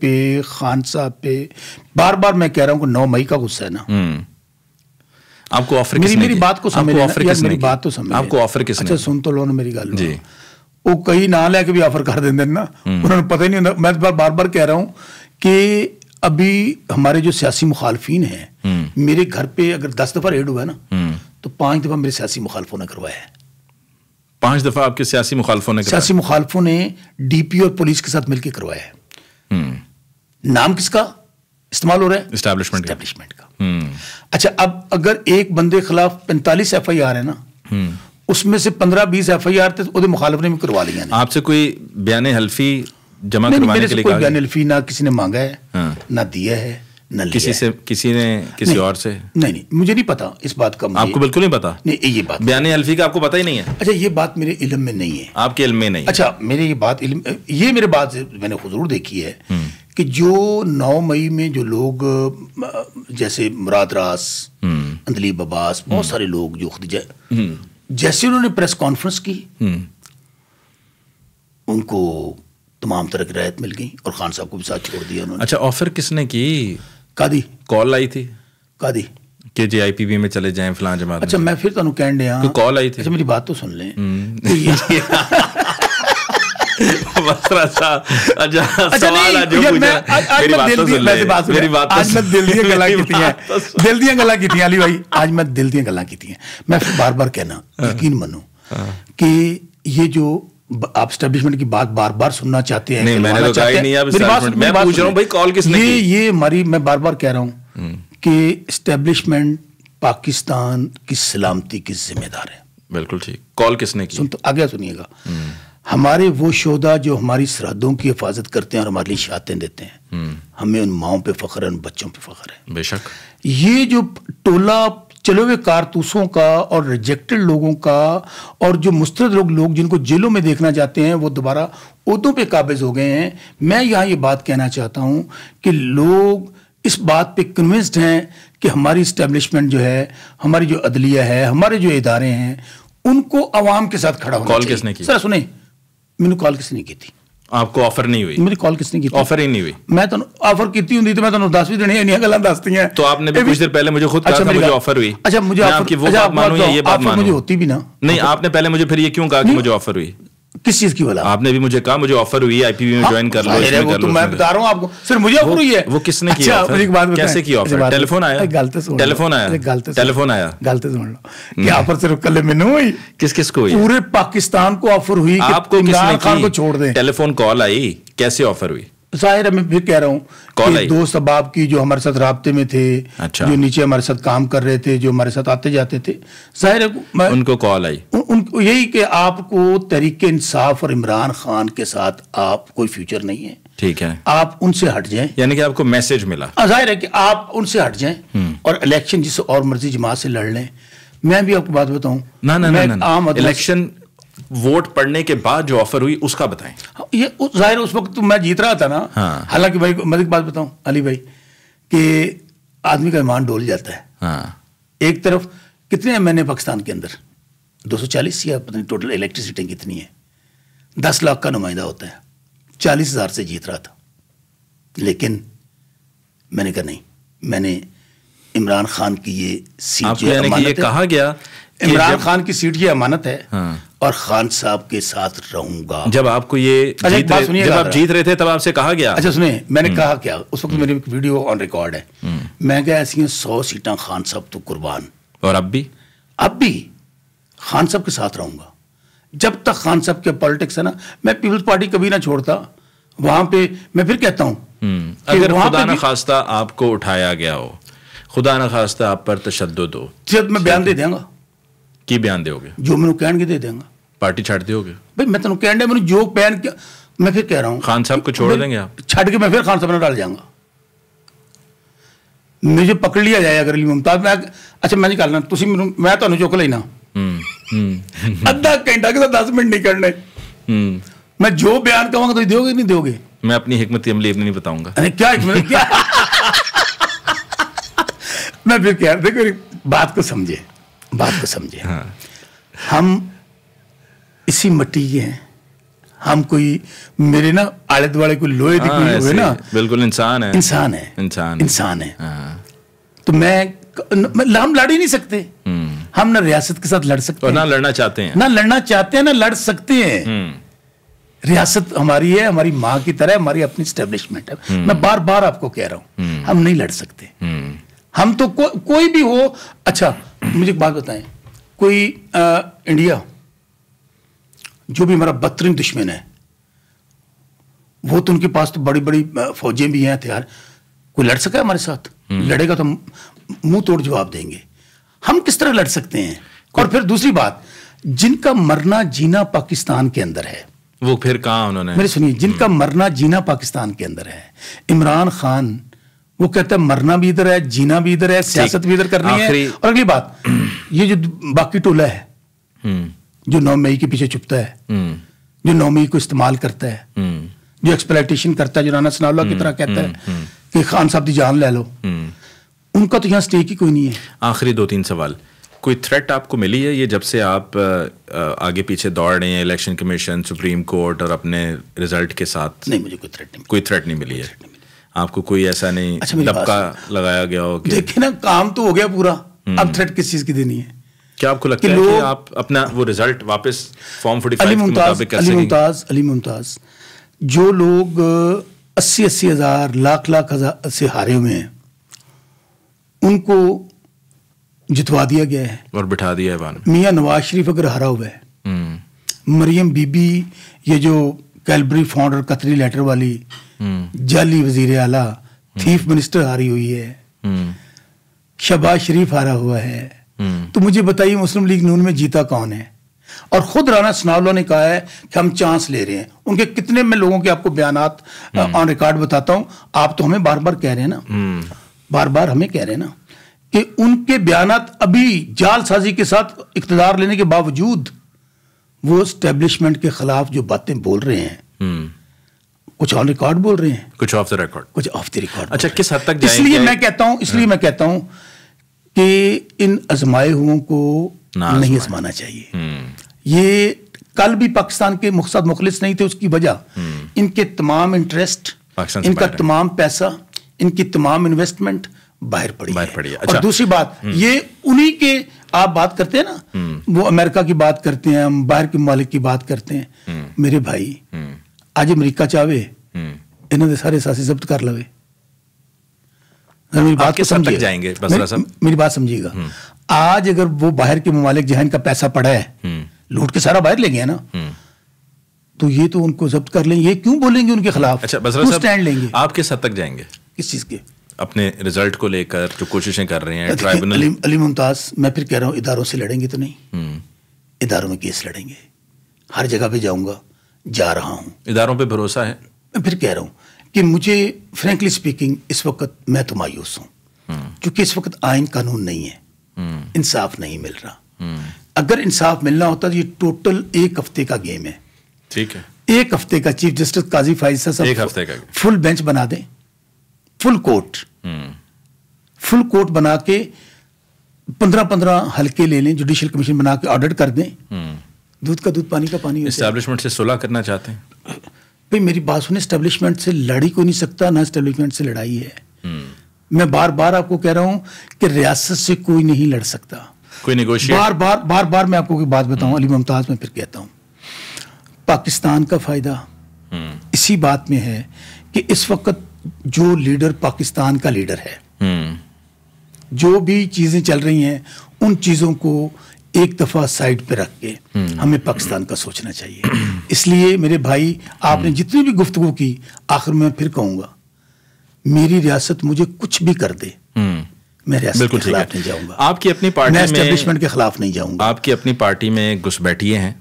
पे खान साहब पे बार बार मैं कह रहा हूँ कि नौ मई का गुस्सा है ना हम्म। आपको ऑफर मेरी मेरी बात को समझ ऑफर किसने मेरी बात तो समझ आपको ऑफर किसने अच्छा सुन तो लो ना मेरी गल जी वो कई ना लेके भी ऑफर कर देंगे ना हम्म। उन्होंने पता ਉਹਨਾਂ ਨੂੰ ਪਤਾ ਹੀ बार बार कह रहा हूँ कि अभी हमारे जो सियासी मुखालफी हैं हम्म। मेरे घर पे अगर दस दफा रेड हुआ है ना हम्म। तो पांच दफा मेरे सियासी मुखालफों ने करवाया है पांच दफा आपके सियासी मुखालफों ने सियासी मुखालफों ने डीपी और पुलिस के साथ मिलकर करवाया है नाम किसका इस्तेमाल हो रहा है स्टैब्लिशमेंट हम्म। अच्छा अब अगर एक बंदे खिलाफ पैंतालीस एफ आई आर है ना हम्म। उसमें से पंद्रह बीस एफ आई आर थे तो मुखालफ ने भी करवा लिया आपसे कोई बयान हल्फी जमा करवाने के लिए कोई बयान हल्फी ना किसी ने मांगा है हाँ। ना दिया है किसी से किसी ने किसी और से नहीं नहीं मुझे नहीं पता इस बात का आपको बिल्कुल नहीं पता नहीं ये बात बयान अल्फी का आपको पता ही नहीं है अच्छा ये बात मेरे इलम में नहीं है आपके इलम में नहीं अच्छा मेरे ये बात इलम ये मेरे बात मैंने हजूर देखी है हम्म। कि जो 9 मई में जो लोग जैसे मुराद रास हम्म। अंदलीब अब्बास बहुत हम्म। सारे लोग जो खदीजा हम्म। जैसे उन्होंने प्रेस कॉन्फ्रेंस की उनको तमाम तरह की रायत मिल गई और खान साहब को भी साथ छोड़ दिया उन्होंने अच्छा ऑफर किसने की कादी कॉल आई थी कादी के जे आई पी बी में चले जाएं फलां जमात अच्छा मैं फिर तुम कह ਡਿਆ ਕੋਈ ਕਾਲ ਆਈ ਸੀ ਅੱਛਾ ਮੇਰੀ ਬਾਤ ਤਾਂ मसला अच्छा, अच्छा, सवाल आज तो तो आज मैं दिल दी मैं बात मेरी बात आज मैं दिल दी गल्ला दिल दी गल्ला अली भाई आज मैं दिल दी गल्ला मैं बार-बार कहना हाँ। यकीन मानो हाँ। कि ये जो आप स्टैब्लिशमेंट की बात बार बार सुनना चाहते हैं नहीं मैंने तो कहा ही नहीं मैं पूछ रहा भाई कॉल किसने ये ये हमारी मैं बार बार कह रहा हूँ हम्म। कि स्टैब्लिशमेंट पाकिस्तान की सलामती की जिम्मेदार है बिल्कुल ठीक कॉल किसने की सुन तो आगे सुनिएगा हम्म। हमारे वो शोधा जो हमारी सरहदों की हिफाजत करते हैं और हमारे लिए शहादतें देते हैं हम्म। हमें उन माओं पे फख्र है उन बच्चों पे फख्र है बेशक ये जो टोला चले हुए कारतूसों का और रिजेक्टेड लोगों का और जो मुस्तरद लोग लोग जिनको जेलों में देखना चाहते हैं वो दोबारा उदों पे काबिज हो गए हैं मैं यहाँ ये बात कहना चाहता हूँ कि लोग इस बात पे कन्विंस्ड हैं कि हमारी इस्टेब्लिशमेंट जो है हमारी जो अदलिया है हमारे जो इदारे हैं उनको आवाम के साथ खड़ा होना चाहिए। किसने की सर सुने ਮੈਨੂੰ ਕਾਲ ਕਿਸ ਨੇ ਕੀਤੀ ਆਪਕੋ ਆਫਰ ਨਹੀਂ ਹੋਈ ਮੇਰੀ ਕਾਲ ਕਿਸ ਨੇ ਕੀਤੀ ਆਫਰ ਹੀ ਨਹੀਂ ਹੋਈ ਮੈਂ ਤੁਹਾਨੂੰ ਆਫਰ ਕੀਤੀ ਹੁੰਦੀ ਤੇ ਮੈਂ ਤੁਹਾਨੂੰ ਦੱਸ ਵੀ ਦੇਣੀ ਇੰਨੀਆਂ ਗੱਲਾਂ ਦੱਸਤੀਆਂ तो आपने भी कुछ देर पहले मुझे खुद कहा अच्छा, मुझे ऑफर हुई अच्छा मुझे आपकी वो अच्छा, बात मानो ये बात तो मानो मुझे होती भी ना नहीं आपने पहले मुझे फिर ये क्यों कहा कि मुझे ऑफर हुई किस चीज की बोला आपने भी मुझे कहा मुझे ऑफर हुई है आईपीबी में ज्वाइन हाँ, कर लो इसमें कर तो लो मैं बता रहा हूँ आपको सर मुझे ऑफर हुई है वो किसने अच्छा, किया अच्छा, एक बात कैसे किया ऑफर अच्छा, टेलीफोन आया गलते टेलीफोन आया टेलीफोन आया गलते सुन लो हम्म। क्या ऑफर सिर्फ कल में नहीं हुई किस किस को पूरे पाकिस्तान को ऑफर हुई आपको इमरान खान को छोड़ दे टेलीफोन कॉल आई कैसे ऑफर हुई जाहिर है मैं फिर कह रहा हूँ दो दोस्त की जो हमारे साथ रबते में थे अच्छा। जो नीचे हमारे साथ काम कर रहे थे जो हमारे साथ आते जाते थे जाहिर है उनको कॉल आई उन, उनको यही कि आपको तरीक इंसाफ और इमरान खान के साथ आप कोई फ्यूचर नहीं है ठीक है आप उनसे हट जाएं यानी कि आपको मैसेज मिला हाँ, जाहिर है कि आप उनसे हट जाएं हम्म। और इलेक्शन जिस और मर्जी जमात से लड़ लें मैं भी आपको बात बताऊं ना ना ना इलेक्शन वोट पड़ने के बाद जो ऑफर हुई उसका बताएं हाँ, ये जाहिर उस वक्त तो मैं जीत रहा था ना हाँ। हालांकि भाई मैं एक बात बताऊं अली भाई कि आदमी का ईमान डोल जाता है हाँ। एक तरफ कितने एम एन पाकिस्तान के अंदर 240 या पता नहीं टोटल इलेक्ट्रिसिटी कितनी है दस लाख का नुमाइंदा होता है चालीस हज़ार से जीत रहा था लेकिन मैंने कहा नहीं मैंने इमरान खान की ये सीट जो है कहा गया इमरान खान की सीट ये अमानत है हाँ। और खान साहब के साथ रहूंगा जब आपको ये अच्छा, जीत रहे, जब आप जीत रहे थे तब आपसे कहा गया अच्छा सुनिए मैंने हम्म। कहा क्या उस वक्त मेरी वीडियो ऑन रिकॉर्ड है हम्म। मैं क्या ऐसी सौ सीटा खान साहब तो कुर्बान और अब भी अब भी खान साहब के साथ रहूंगा जब तक खान साहब के पॉलिटिक्स है ना मैं पीपल्स पार्टी कभी ना छोड़ता वहां पे मैं फिर कहता हूँ हम्म। अगर खुदा ना खास्ता आपको उठाया गया हो खुदा ना खास्ता आप पर तशद हो जब मैं बयान दे देंगे ਕੀ ਬਿਆਨ ਦਿਓਗੇ ਜੋ ਮੈਨੂੰ ਕਹਿਣਗੇ ਦੇ ਦਾਂਗਾ ਪਾਰਟੀ ਛੱਡ ਦਿਓਗੇ ਬਈ ਮੈਂ ਤੈਨੂੰ ਕਹਿਣ ਦੇ ਮੈਨੂੰ ਜੋ ਪੈਨ ਮੈਂ ਫਿਰ ਕਹਿ ਰਹਾ ਹਾਂ ਖਾਨ ਸਾਹਿਬ ਕੋ ਛੋੜ ਦੇंगे आप ਛੱਡ ਕੇ ਮੈਂ ਫਿਰ ਖਾਨ ਸਾਹਿਬ ਨਾਲ ਡਲ ਜਾਊਂਗਾ मुझे पकड़ लिया जाए अगर मुमताज मैं अच्छा मैं नहीं करना ਤੁਸੀਂ ਮੈਨੂੰ ਮੈਂ ਤੁਹਾਨੂੰ ਚੁੱਕ ਲੈਣਾ ਹੂੰ ਹੂੰ ਅੱਧਾ ਘੰਟਾ ਕਿ 10 ਮਿੰਟ ਨਹੀਂ ਕਰਨੇ ਹੂੰ मैं जो बयान कहूंगा ਤੁਸੀਂ ਦਿਓਗੇ नहीं दोगे मैं अपनी हिकमत अमली नहीं बताऊंगा अरे क्या हिकमत क्या मैं फिर कह देखो बात को समझे बात को समझे हाँ। हम इसी मट्टी के हैं हम कोई मेरे ना आड़े दुआड़े कोई लोहे कोई हाँ, हुए ना बिल्कुल इंसान है इंसान है इंसान इंसान है हाँ। तो मैं हम लड़ ही नहीं सकते हम्म। हम ना रियासत के साथ लड़ सकते हैं ना लड़ना चाहते हैं ना लड़ना चाहते हैं ना लड़ सकते हैं हम्म। रियासत हमारी है हमारी माँ की तरह हमारी अपनी स्टेब्लिशमेंट है हम्म। मैं बार बार आपको कह रहा हूँ हम नहीं लड़ सकते हम तो को, कोई भी हो अच्छा मुझे एक बात बताएं कोई आ, इंडिया जो भी हमारा बदतरीन दुश्मन है वो तो उनके पास तो बड़ी बड़ी फौजें भी हैं हथियार कोई लड़ सका हमारे साथ हम्म। लड़ेगा तो हम मुंह तोड़ जवाब देंगे हम किस तरह लड़ सकते हैं और फिर दूसरी बात जिनका मरना जीना पाकिस्तान के अंदर है वो फिर कहा उन्होंने मेरे सुनिए जिनका मरना जीना पाकिस्तान के अंदर है इमरान खान वो कहता है मरना भी इधर है जीना भी इधर है सियासत भी इधर करनी है और अगली बात ये जो बाकी टोला है हम्म। जो नौ मई के पीछे छुपता है हम्म। जो नौ मई को इस्तेमाल करता है हम्म। जो एक्सप्लाइटेशन करता है जो राना सनावला की तरह कहता है कि खान साहब की जान ले लो उनका तो यहाँ स्टे की कोई नहीं है आखिरी दो तीन सवाल कोई थ्रेट आपको मिली है ये जब से आप आगे पीछे दौड़ रहे हैं इलेक्शन कमीशन सुप्रीम कोर्ट और अपने रिजल्ट के साथ नहीं मुझे कोई थ्रेट नहीं कोई थ्रेट नहीं मिली है आपको कोई ऐसा नहीं अच्छा दबका लगाया गया हो कि देखिए ना काम तो हो गया पूरा अब थ्रेट हम्म। किस चीज की देनी है क्या आपको लगता कि है कि आप अपना वो रिजल्ट वापस फॉर्म फोर्टी अली मुमताज अली मुमताज अली मुमताज जो लोग अस्सी अस्सी हजार लाख लाख हजार से हारे हुए हैं उनको जितवा दिया गया है और बिठा दिया है मियाँ नवाज शरीफ अगर हारा हुआ है हम्म। मरियम बीबी ये जो कैलबरी फाउंडर कतरी लेटर वाली जाली वजीर आला चीफ मिनिस्टर हारी हुई है शबाज शरीफ हारा हुआ है तो मुझे बताइए मुस्लिम लीग नून में जीता कौन है और खुद राणा सनावला ने कहा है कि हम चांस ले रहे हैं उनके कितने में लोगों के आपको बयान ऑन रिकॉर्ड बताता हूं आप तो हमें बार बार कह रहे हैं ना हम्म। बार बार हमें कह रहे हैं ना कि उनके बयान अभी जालसाजी के साथ इकतदार लेने के बावजूद वो स्टेब्लिशमेंट के खिलाफ जो बातें बोल रहे हैं हम्म। कुछ ऑन रिकॉर्ड बोल रहे हैं कुछ ऑफ द रिकॉर्ड कुछ ऑफ द रिकॉर्ड अच्छा किस हद तक इसलिए मैं कहता हूँ इसलिए हाँ। मैं कहता हूँ कि इन आजमाए हुओं को नहीं आजमाना चाहिए हम्म। ये कल भी पाकिस्तान के मकसद मुखलिस नहीं थे उसकी वजह हम्म। इनके तमाम इंटरेस्ट इनका तमाम पैसा इनकी तमाम इन्वेस्टमेंट बाहर पड़ी बाहर पड़ी है। अच्छा। और दूसरी बात हम्म। ये उन्हीं के आप बात करते हैं ना वो अमेरिका की बात करते हैं हम बाहर के मालिक की बात करते हैं मेरे भाई अज अमरीका चाहे ਹੂੰ ਇਹਨਾਂ ਦੇ ਸਾਰੇ ਸਾਸੇ ਜ਼ਬਤ मेरी बात जाएंगे मेरी, बात समझिएगा हम्म। आज अगर वो बाहर के ममालिक जहां इनका पैसा पड़ा है हम्म। लूट के सारा बाहर ले गया ना हम्म। तो ये तो उनको जब्त कर लेंगे ये क्यों बोलेंगे उनके खिलाफ अच्छा स्टैंड लेंगे आप किस हद तक जाएंगे किस चीज के अपने रिजल्ट को लेकर जो कोशिशें कर रहे हैं ट्राइब्यूनल अली, अली मुमताज मैं फिर कह रहा हूँ इधारों से लड़ेंगे तो नहीं इधारों में केस लड़ेंगे हर जगह पे जाऊंगा जा रहा हूँ इधारों पे भरोसा है मैं फिर कह रहा हूँ कि मुझे फ्रेंकली स्पीकिंग इस वक्त मैं तो मायूस हूँ हम्म। क्योंकि इस वक्त आयन कानून नहीं है हम्म। इंसाफ नहीं मिल रहा हम्म। अगर इंसाफ मिलना होता तो ये टोटल एक हफ्ते का गेम है ठीक है एक हफ्ते का चीफ जस्टिस काजी फाइज साहब एक हफ्ते का फुल बेंच बना दें फुल कोर्ट फुल कोर्ट बना के पंद्रह पंद्रह हल्के ले लें जुडिशियल कमीशन बना के ऑडिट कर दें दूध का दूध पानी का पानी इस्टेब्लिशमेंट से सुलह करना चाहते हैं भाई मेरी बात सुनिए इस्टेब्लिशमेंट से लड़ी को नहीं सकता ना इस्टेब्लिशमेंट से लड़ाई है हम्म। मैं बार बार आपको कह रहा हूँ कि रियासत से कोई नहीं लड़ सकता कोई निगोशिएट बार बार बार बार मैं आपको की बात बताऊँ अली मुमताज में फिर कहता हूँ पाकिस्तान का फायदा हम्म। इसी बात में है कि इस वक्त जो लीडर पाकिस्तान का लीडर है हम्म। जो भी चीजें चल रही हैं उन चीजों को एक दफ़ा साइड पे रख के हमें पाकिस्तान का सोचना चाहिए इसलिए मेरे भाई आपने जितनी भी गुफ्तु की आखिर में फिर कहूंगा मेरी रियासत मुझे कुछ भी कर दे मैं रियासत के खिलाफ नहीं जाऊंगा आपकी अपनी पार्टी में के खिलाफ नहीं जाऊंगा आपकी अपनी पार्टी में घुसबैठिए हैं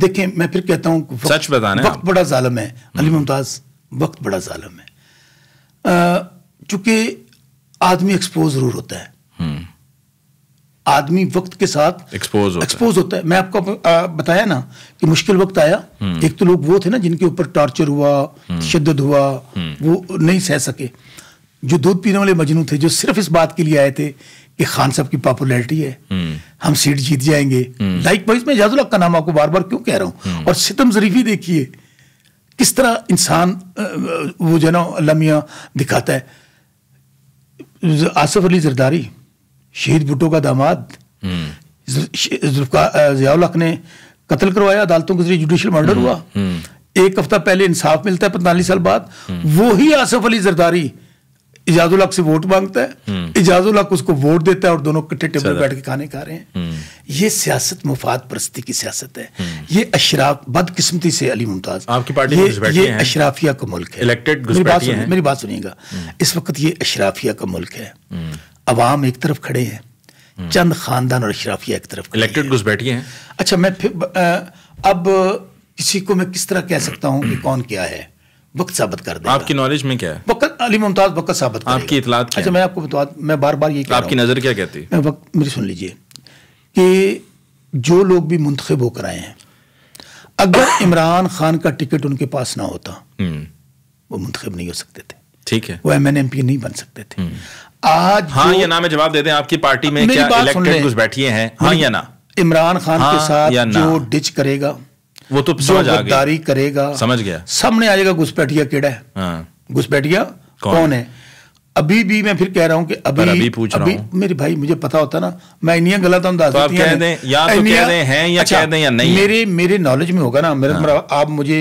देखिए मैं फिर कहता हूं सच बताना वक्त बड़ा जालम है अली मुमताज वक्त बड़ा जालम है चूंकि आदमी एक्सपोज जरूर होता है हम्म। आदमी वक्त के साथ एक्सपोज होता, एक्सपोज होता है मैं आपको बताया ना कि मुश्किल वक्त आया हम्म। एक तो लोग वो थे ना जिनके ऊपर टॉर्चर हुआ हम्म। शिद्दत हुआ हम्म। वो नहीं सह सके जो दूध पीने वाले मजनू थे जो सिर्फ इस बात के लिए आए थे कि खान साहब की पॉपुलैरिटी है हम सीट जीत जाएंगे लाइक वाइज मैं इजाजुल्ला का नाम आपको बार बार क्यों कह रहा हूँ और सितम जरीफी देखिए किस तरह इंसान वो जो है ना मियाँ दिखाता है आसफ अली जरदारी शहीद भुट्टो का दामाद हम्म। जियाउलक ने कत्ल करवाया अदालतों के जरिए जुडिशल मर्डर हम्म। हुआ हम्म। एक हफ्ता पहले इंसाफ मिलता है पैंतालीस साल बाद वो ही आसफ अली जरदारी इजाजुल हक से वोट मांगता है इजाजुल हक उसको वोट देता है और दोनों कट्ठे टेबल बैठ के खाने खा रहे हैं ये सियासत मुफाद परस्ती की सियासत है ये अशराफ बदकिस्मती से अली मुमताज आपकी पार्टी ये, ये अशराफिया का मुल्क है इलेक्टेड मेरी बात सुनिएगा इस वक्त ये अशराफिया का मुल्क है अवाम एक तरफ खड़े हैं हम्म। चंद खानदान और शराफिया एक तरफ इलेक्टेड बैठी हैं अच्छा मैं फिर अब किसी को मैं किस तरह कह सकता हूँ कि कौन क्या है वक्त साबित कर दे आपकी नॉलेज में क्या है वक्त अली मुमताज वक्त साबित आपकी इतला अच्छा मैं आपको बता मैं बार बार ये आपकी नज़र क्या कहती है वक्त मेरी सुन लीजिए कि जो लोग भी मुंतखब होकर आए हैं अगर इमरान खान का टिकट उनके पास ना होता हम्म। वो मुंतखब नहीं हो सकते थे ठीक है वो एम एमएनएमपी नहीं बन सकते थे हम्म। आज हाँ या ना में जवाब देते हैं आपकी पार्टी में क्या इलेक्टेड कुछ बैठिए हैं हाँ या ना इमरान खान हाँ के साथ जो डिच करेगा वो तो समझ जो गद्दारी करेगा समझ गया सामने आ जाएगा घुसपैठिया केड़ा है हाँ। घुसपैठिया कौन? कौन है अभी भी मैं फिर कह रहा हूं कि अभी अभी अभी पूछ अभी मेरे भाई मुझे पता होता ना मैं इन गलत हम तो, तो या तो कह दें हैं या अच्छा, कह दें या नहीं मेरे मेरे नॉलेज में होगा ना हाँ। मेरा आप मुझे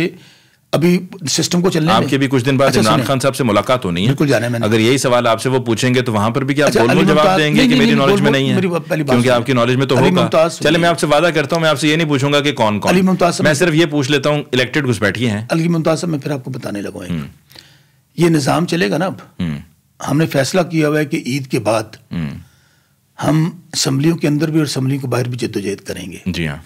अभी सिस्टम को चलने आपके भी कुछ दिन बाद अच्छा, इमरान खान साहब से मुलाकात होनी है बिल्कुल जाने मैंने अगर यही सवाल आपसे वो पूछेंगे तो वहां पर भी क्या अच्छा, बोल जवाब देंगे कि मेरी नॉलेज में नहीं है क्योंकि आपकी नॉलेज में तो होगा चले मैं आपसे वादा करता हूँ मैं आपसे ये नहीं पूछूंगा कि कौन कौन अली मुमताज मैं सिर्फ ये पूछ लेता हूँ इलेक्टेड घुस बैठिए हैं अली मुमताज साहब मैं फिर आपको बताने लगा हम्म। ये निज़ाम चलेगा ना अब हम्म। हमने फैसला किया हुआ है कि ईद के बाद हम्म। हम असम्बलियों के अंदर भी और असम्बलियों के बाहर भी जद्दोजहद करेंगे जी हाँ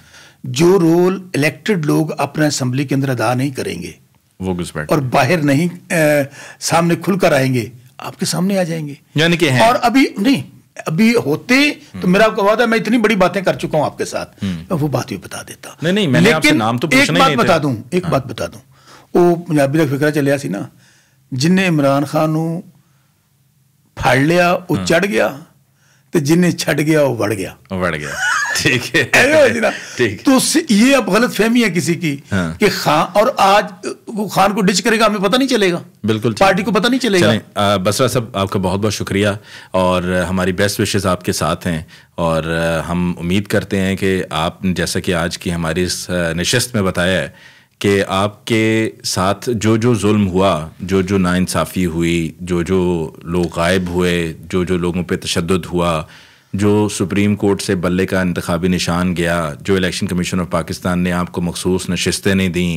जो रोल इलेक्टेड लोग अपने असम्बली के अंदर अदा नहीं करेंगे वो घुसपैठ और बाहर नहीं आ, सामने खुलकर आएंगे आपके सामने आ जाएंगे यानी कि और अभी नहीं अभी होते तो हम्म। मेरा आपको वादा मैं इतनी बड़ी बातें कर चुका हूं आपके साथ मैं हम्म। वो बात भी बता देता नहीं नहीं मैंने लेकिन नाम तो एक बात बता दूं एक हाँ। बात बता दूं वो पंजाबी का फिक्रा चलिया सी ना जिन्हें इमरान खान फाड़ लिया वो हाँ। चढ़ गया तो जिन्हें छड़ गया वो बढ़ गया बढ़ गया ठीक है ठीक तो ये अब गलत फहमी है किसी की हाँ। कि खान और आज वो खान को डिच करेगा हमें पता नहीं चलेगा बिल्कुल पार्टी को पता नहीं चलेगा बसरा साहब आपका बहुत बहुत शुक्रिया और हमारी बेस्ट विशेष आपके साथ हैं और हम उम्मीद करते हैं कि आप जैसा कि आज की हमारी इस नशस्त में बताया है कि आपके साथ जो जो जुल्म हुआ जो जो नाइंसाफ़ी हुई जो जो लोग गायब हुए जो जो लोगों पे तशद हुआ जो सुप्रीम कोर्ट से बल्ले का इंतबी निशान गया जो इलेक्शन कमीशन ऑफ पाकिस्तान ने आपको मखसूस नशस्तें नहीं दी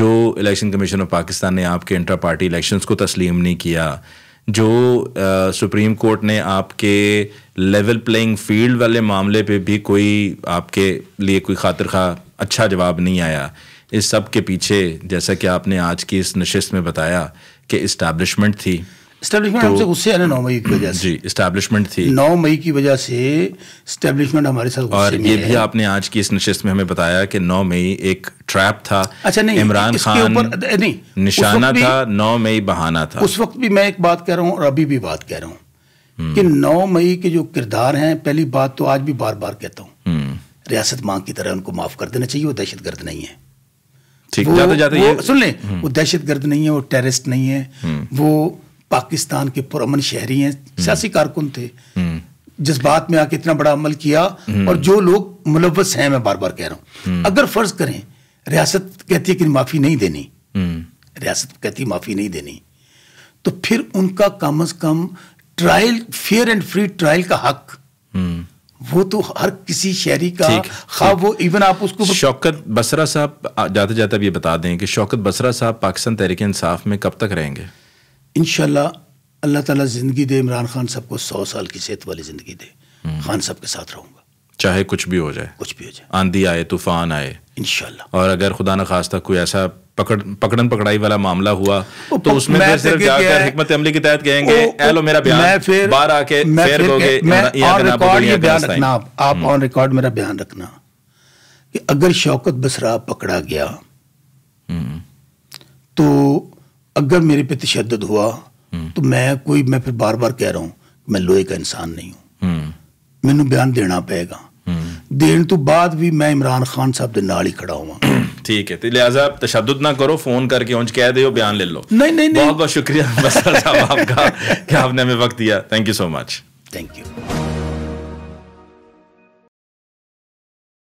जो इलेक्शन कमीशन ऑफ पाकिस्तान ने आपके इंटर पार्टी इलेक्शंस को तस्लीम नहीं किया जो आ, सुप्रीम कोर्ट ने आपके लेवल प्लेइंग फील्ड वाले मामले पे भी कोई आपके लिए कोई खातिर खा अच्छा जवाब नहीं आया इस सब के पीछे जैसा कि आपने आज की इस नशस्त में बताया कि इस्टबलिशमेंट थी स्टैब्लिशमेंट तो, हमसे गुस्से आने नौ मई की वजह से जी स्टैब्लिशमेंट थी नौ मई की वजह से स्टैब्लिशमेंट हमारे साथ और ये भी आपने आज की इस नशिस्त में हमें बताया कि नौ मई एक ट्रैप था अच्छा नहीं इमरान खान नहीं निशाना था नौ मई बहाना था उस वक्त भी मैं एक बात कह रहा हूँ और अभी भी बात कह रहा हूँ हम्म। कि नौ मई के जो किरदार हैं पहली बात तो आज भी बार बार कहता हूँ हम्म। रियासत मांग की तरह उनको माफ कर देना चाहिए वो दहशत गर्द नहीं है ठीक जाते जाते सुन ले हम्म। वो दहशत गर्द नहीं है वो टेररिस्ट नहीं है वो पाकिस्तान के पुरमन शहरी हैं हम्म। सियासी कारकुन थे हम्म। जिस बात में आके इतना बड़ा अमल किया हम्म। और जो लोग मुलवस हैं मैं बार बार कह रहा हूं अगर फर्ज करें रियासत कहती है कि माफ़ी नहीं देनी रियासत कहती माफ़ी नहीं देनी तो फिर उनका कम अज कम trial fair and free trial का हक वो तो हर किसी शहरी का खा वो इवन आप उसको शौकत बसरा साहब जाते जाते अब ये बता दें कि शौकत बसरा साहब पाकिस्तान तहरीक इंसाफ में कब तक रहेंगे इन अल्लाह ताला ज़िंदगी दे इमरान खान सबको सौ साल की सेहत वाली ज़िंदगी दे हम्म। खान साहब के साथ रहूँगा चाहे कुछ भी हो जाए कुछ भी हो जाए आंधी आए तूफान आए इन और अगर खुदा न खास्ता कोई ऐसा पकड़ पकड़न पकड़ाई वाला मामला हुआ तो उसमें फिर सिर्फ जाकर हिकमत अमली के तहत कहेंगे एलो मेरा बयान फिर बाहर आके फिर दोगे रिकॉर्ड ये बयान रखना आप ऑन हम्म। रिकॉर्ड मेरा बयान रखना कि अगर शौकत बसरा पकड़ा गया हम्म। तो अगर मेरे पे तशद हुआ हम्म। तो मैं कोई मैं फिर बार बार कह रहा हूं मैं लोहे का इंसान नहीं हूं हम्म। मैं बयान देना पेगा हम्म। देने तो बाद भी मैं इमरान खान साहब के नाल ही खड़ा हुआ ठीक है तो लिहाजा तशद ना करो फोन करके उंज कह दे बयान ले लो नहीं नहीं, नहीं। बहुत बहुत शुक्रिया आपका आपने हमें वक्त दिया thank you so much thank you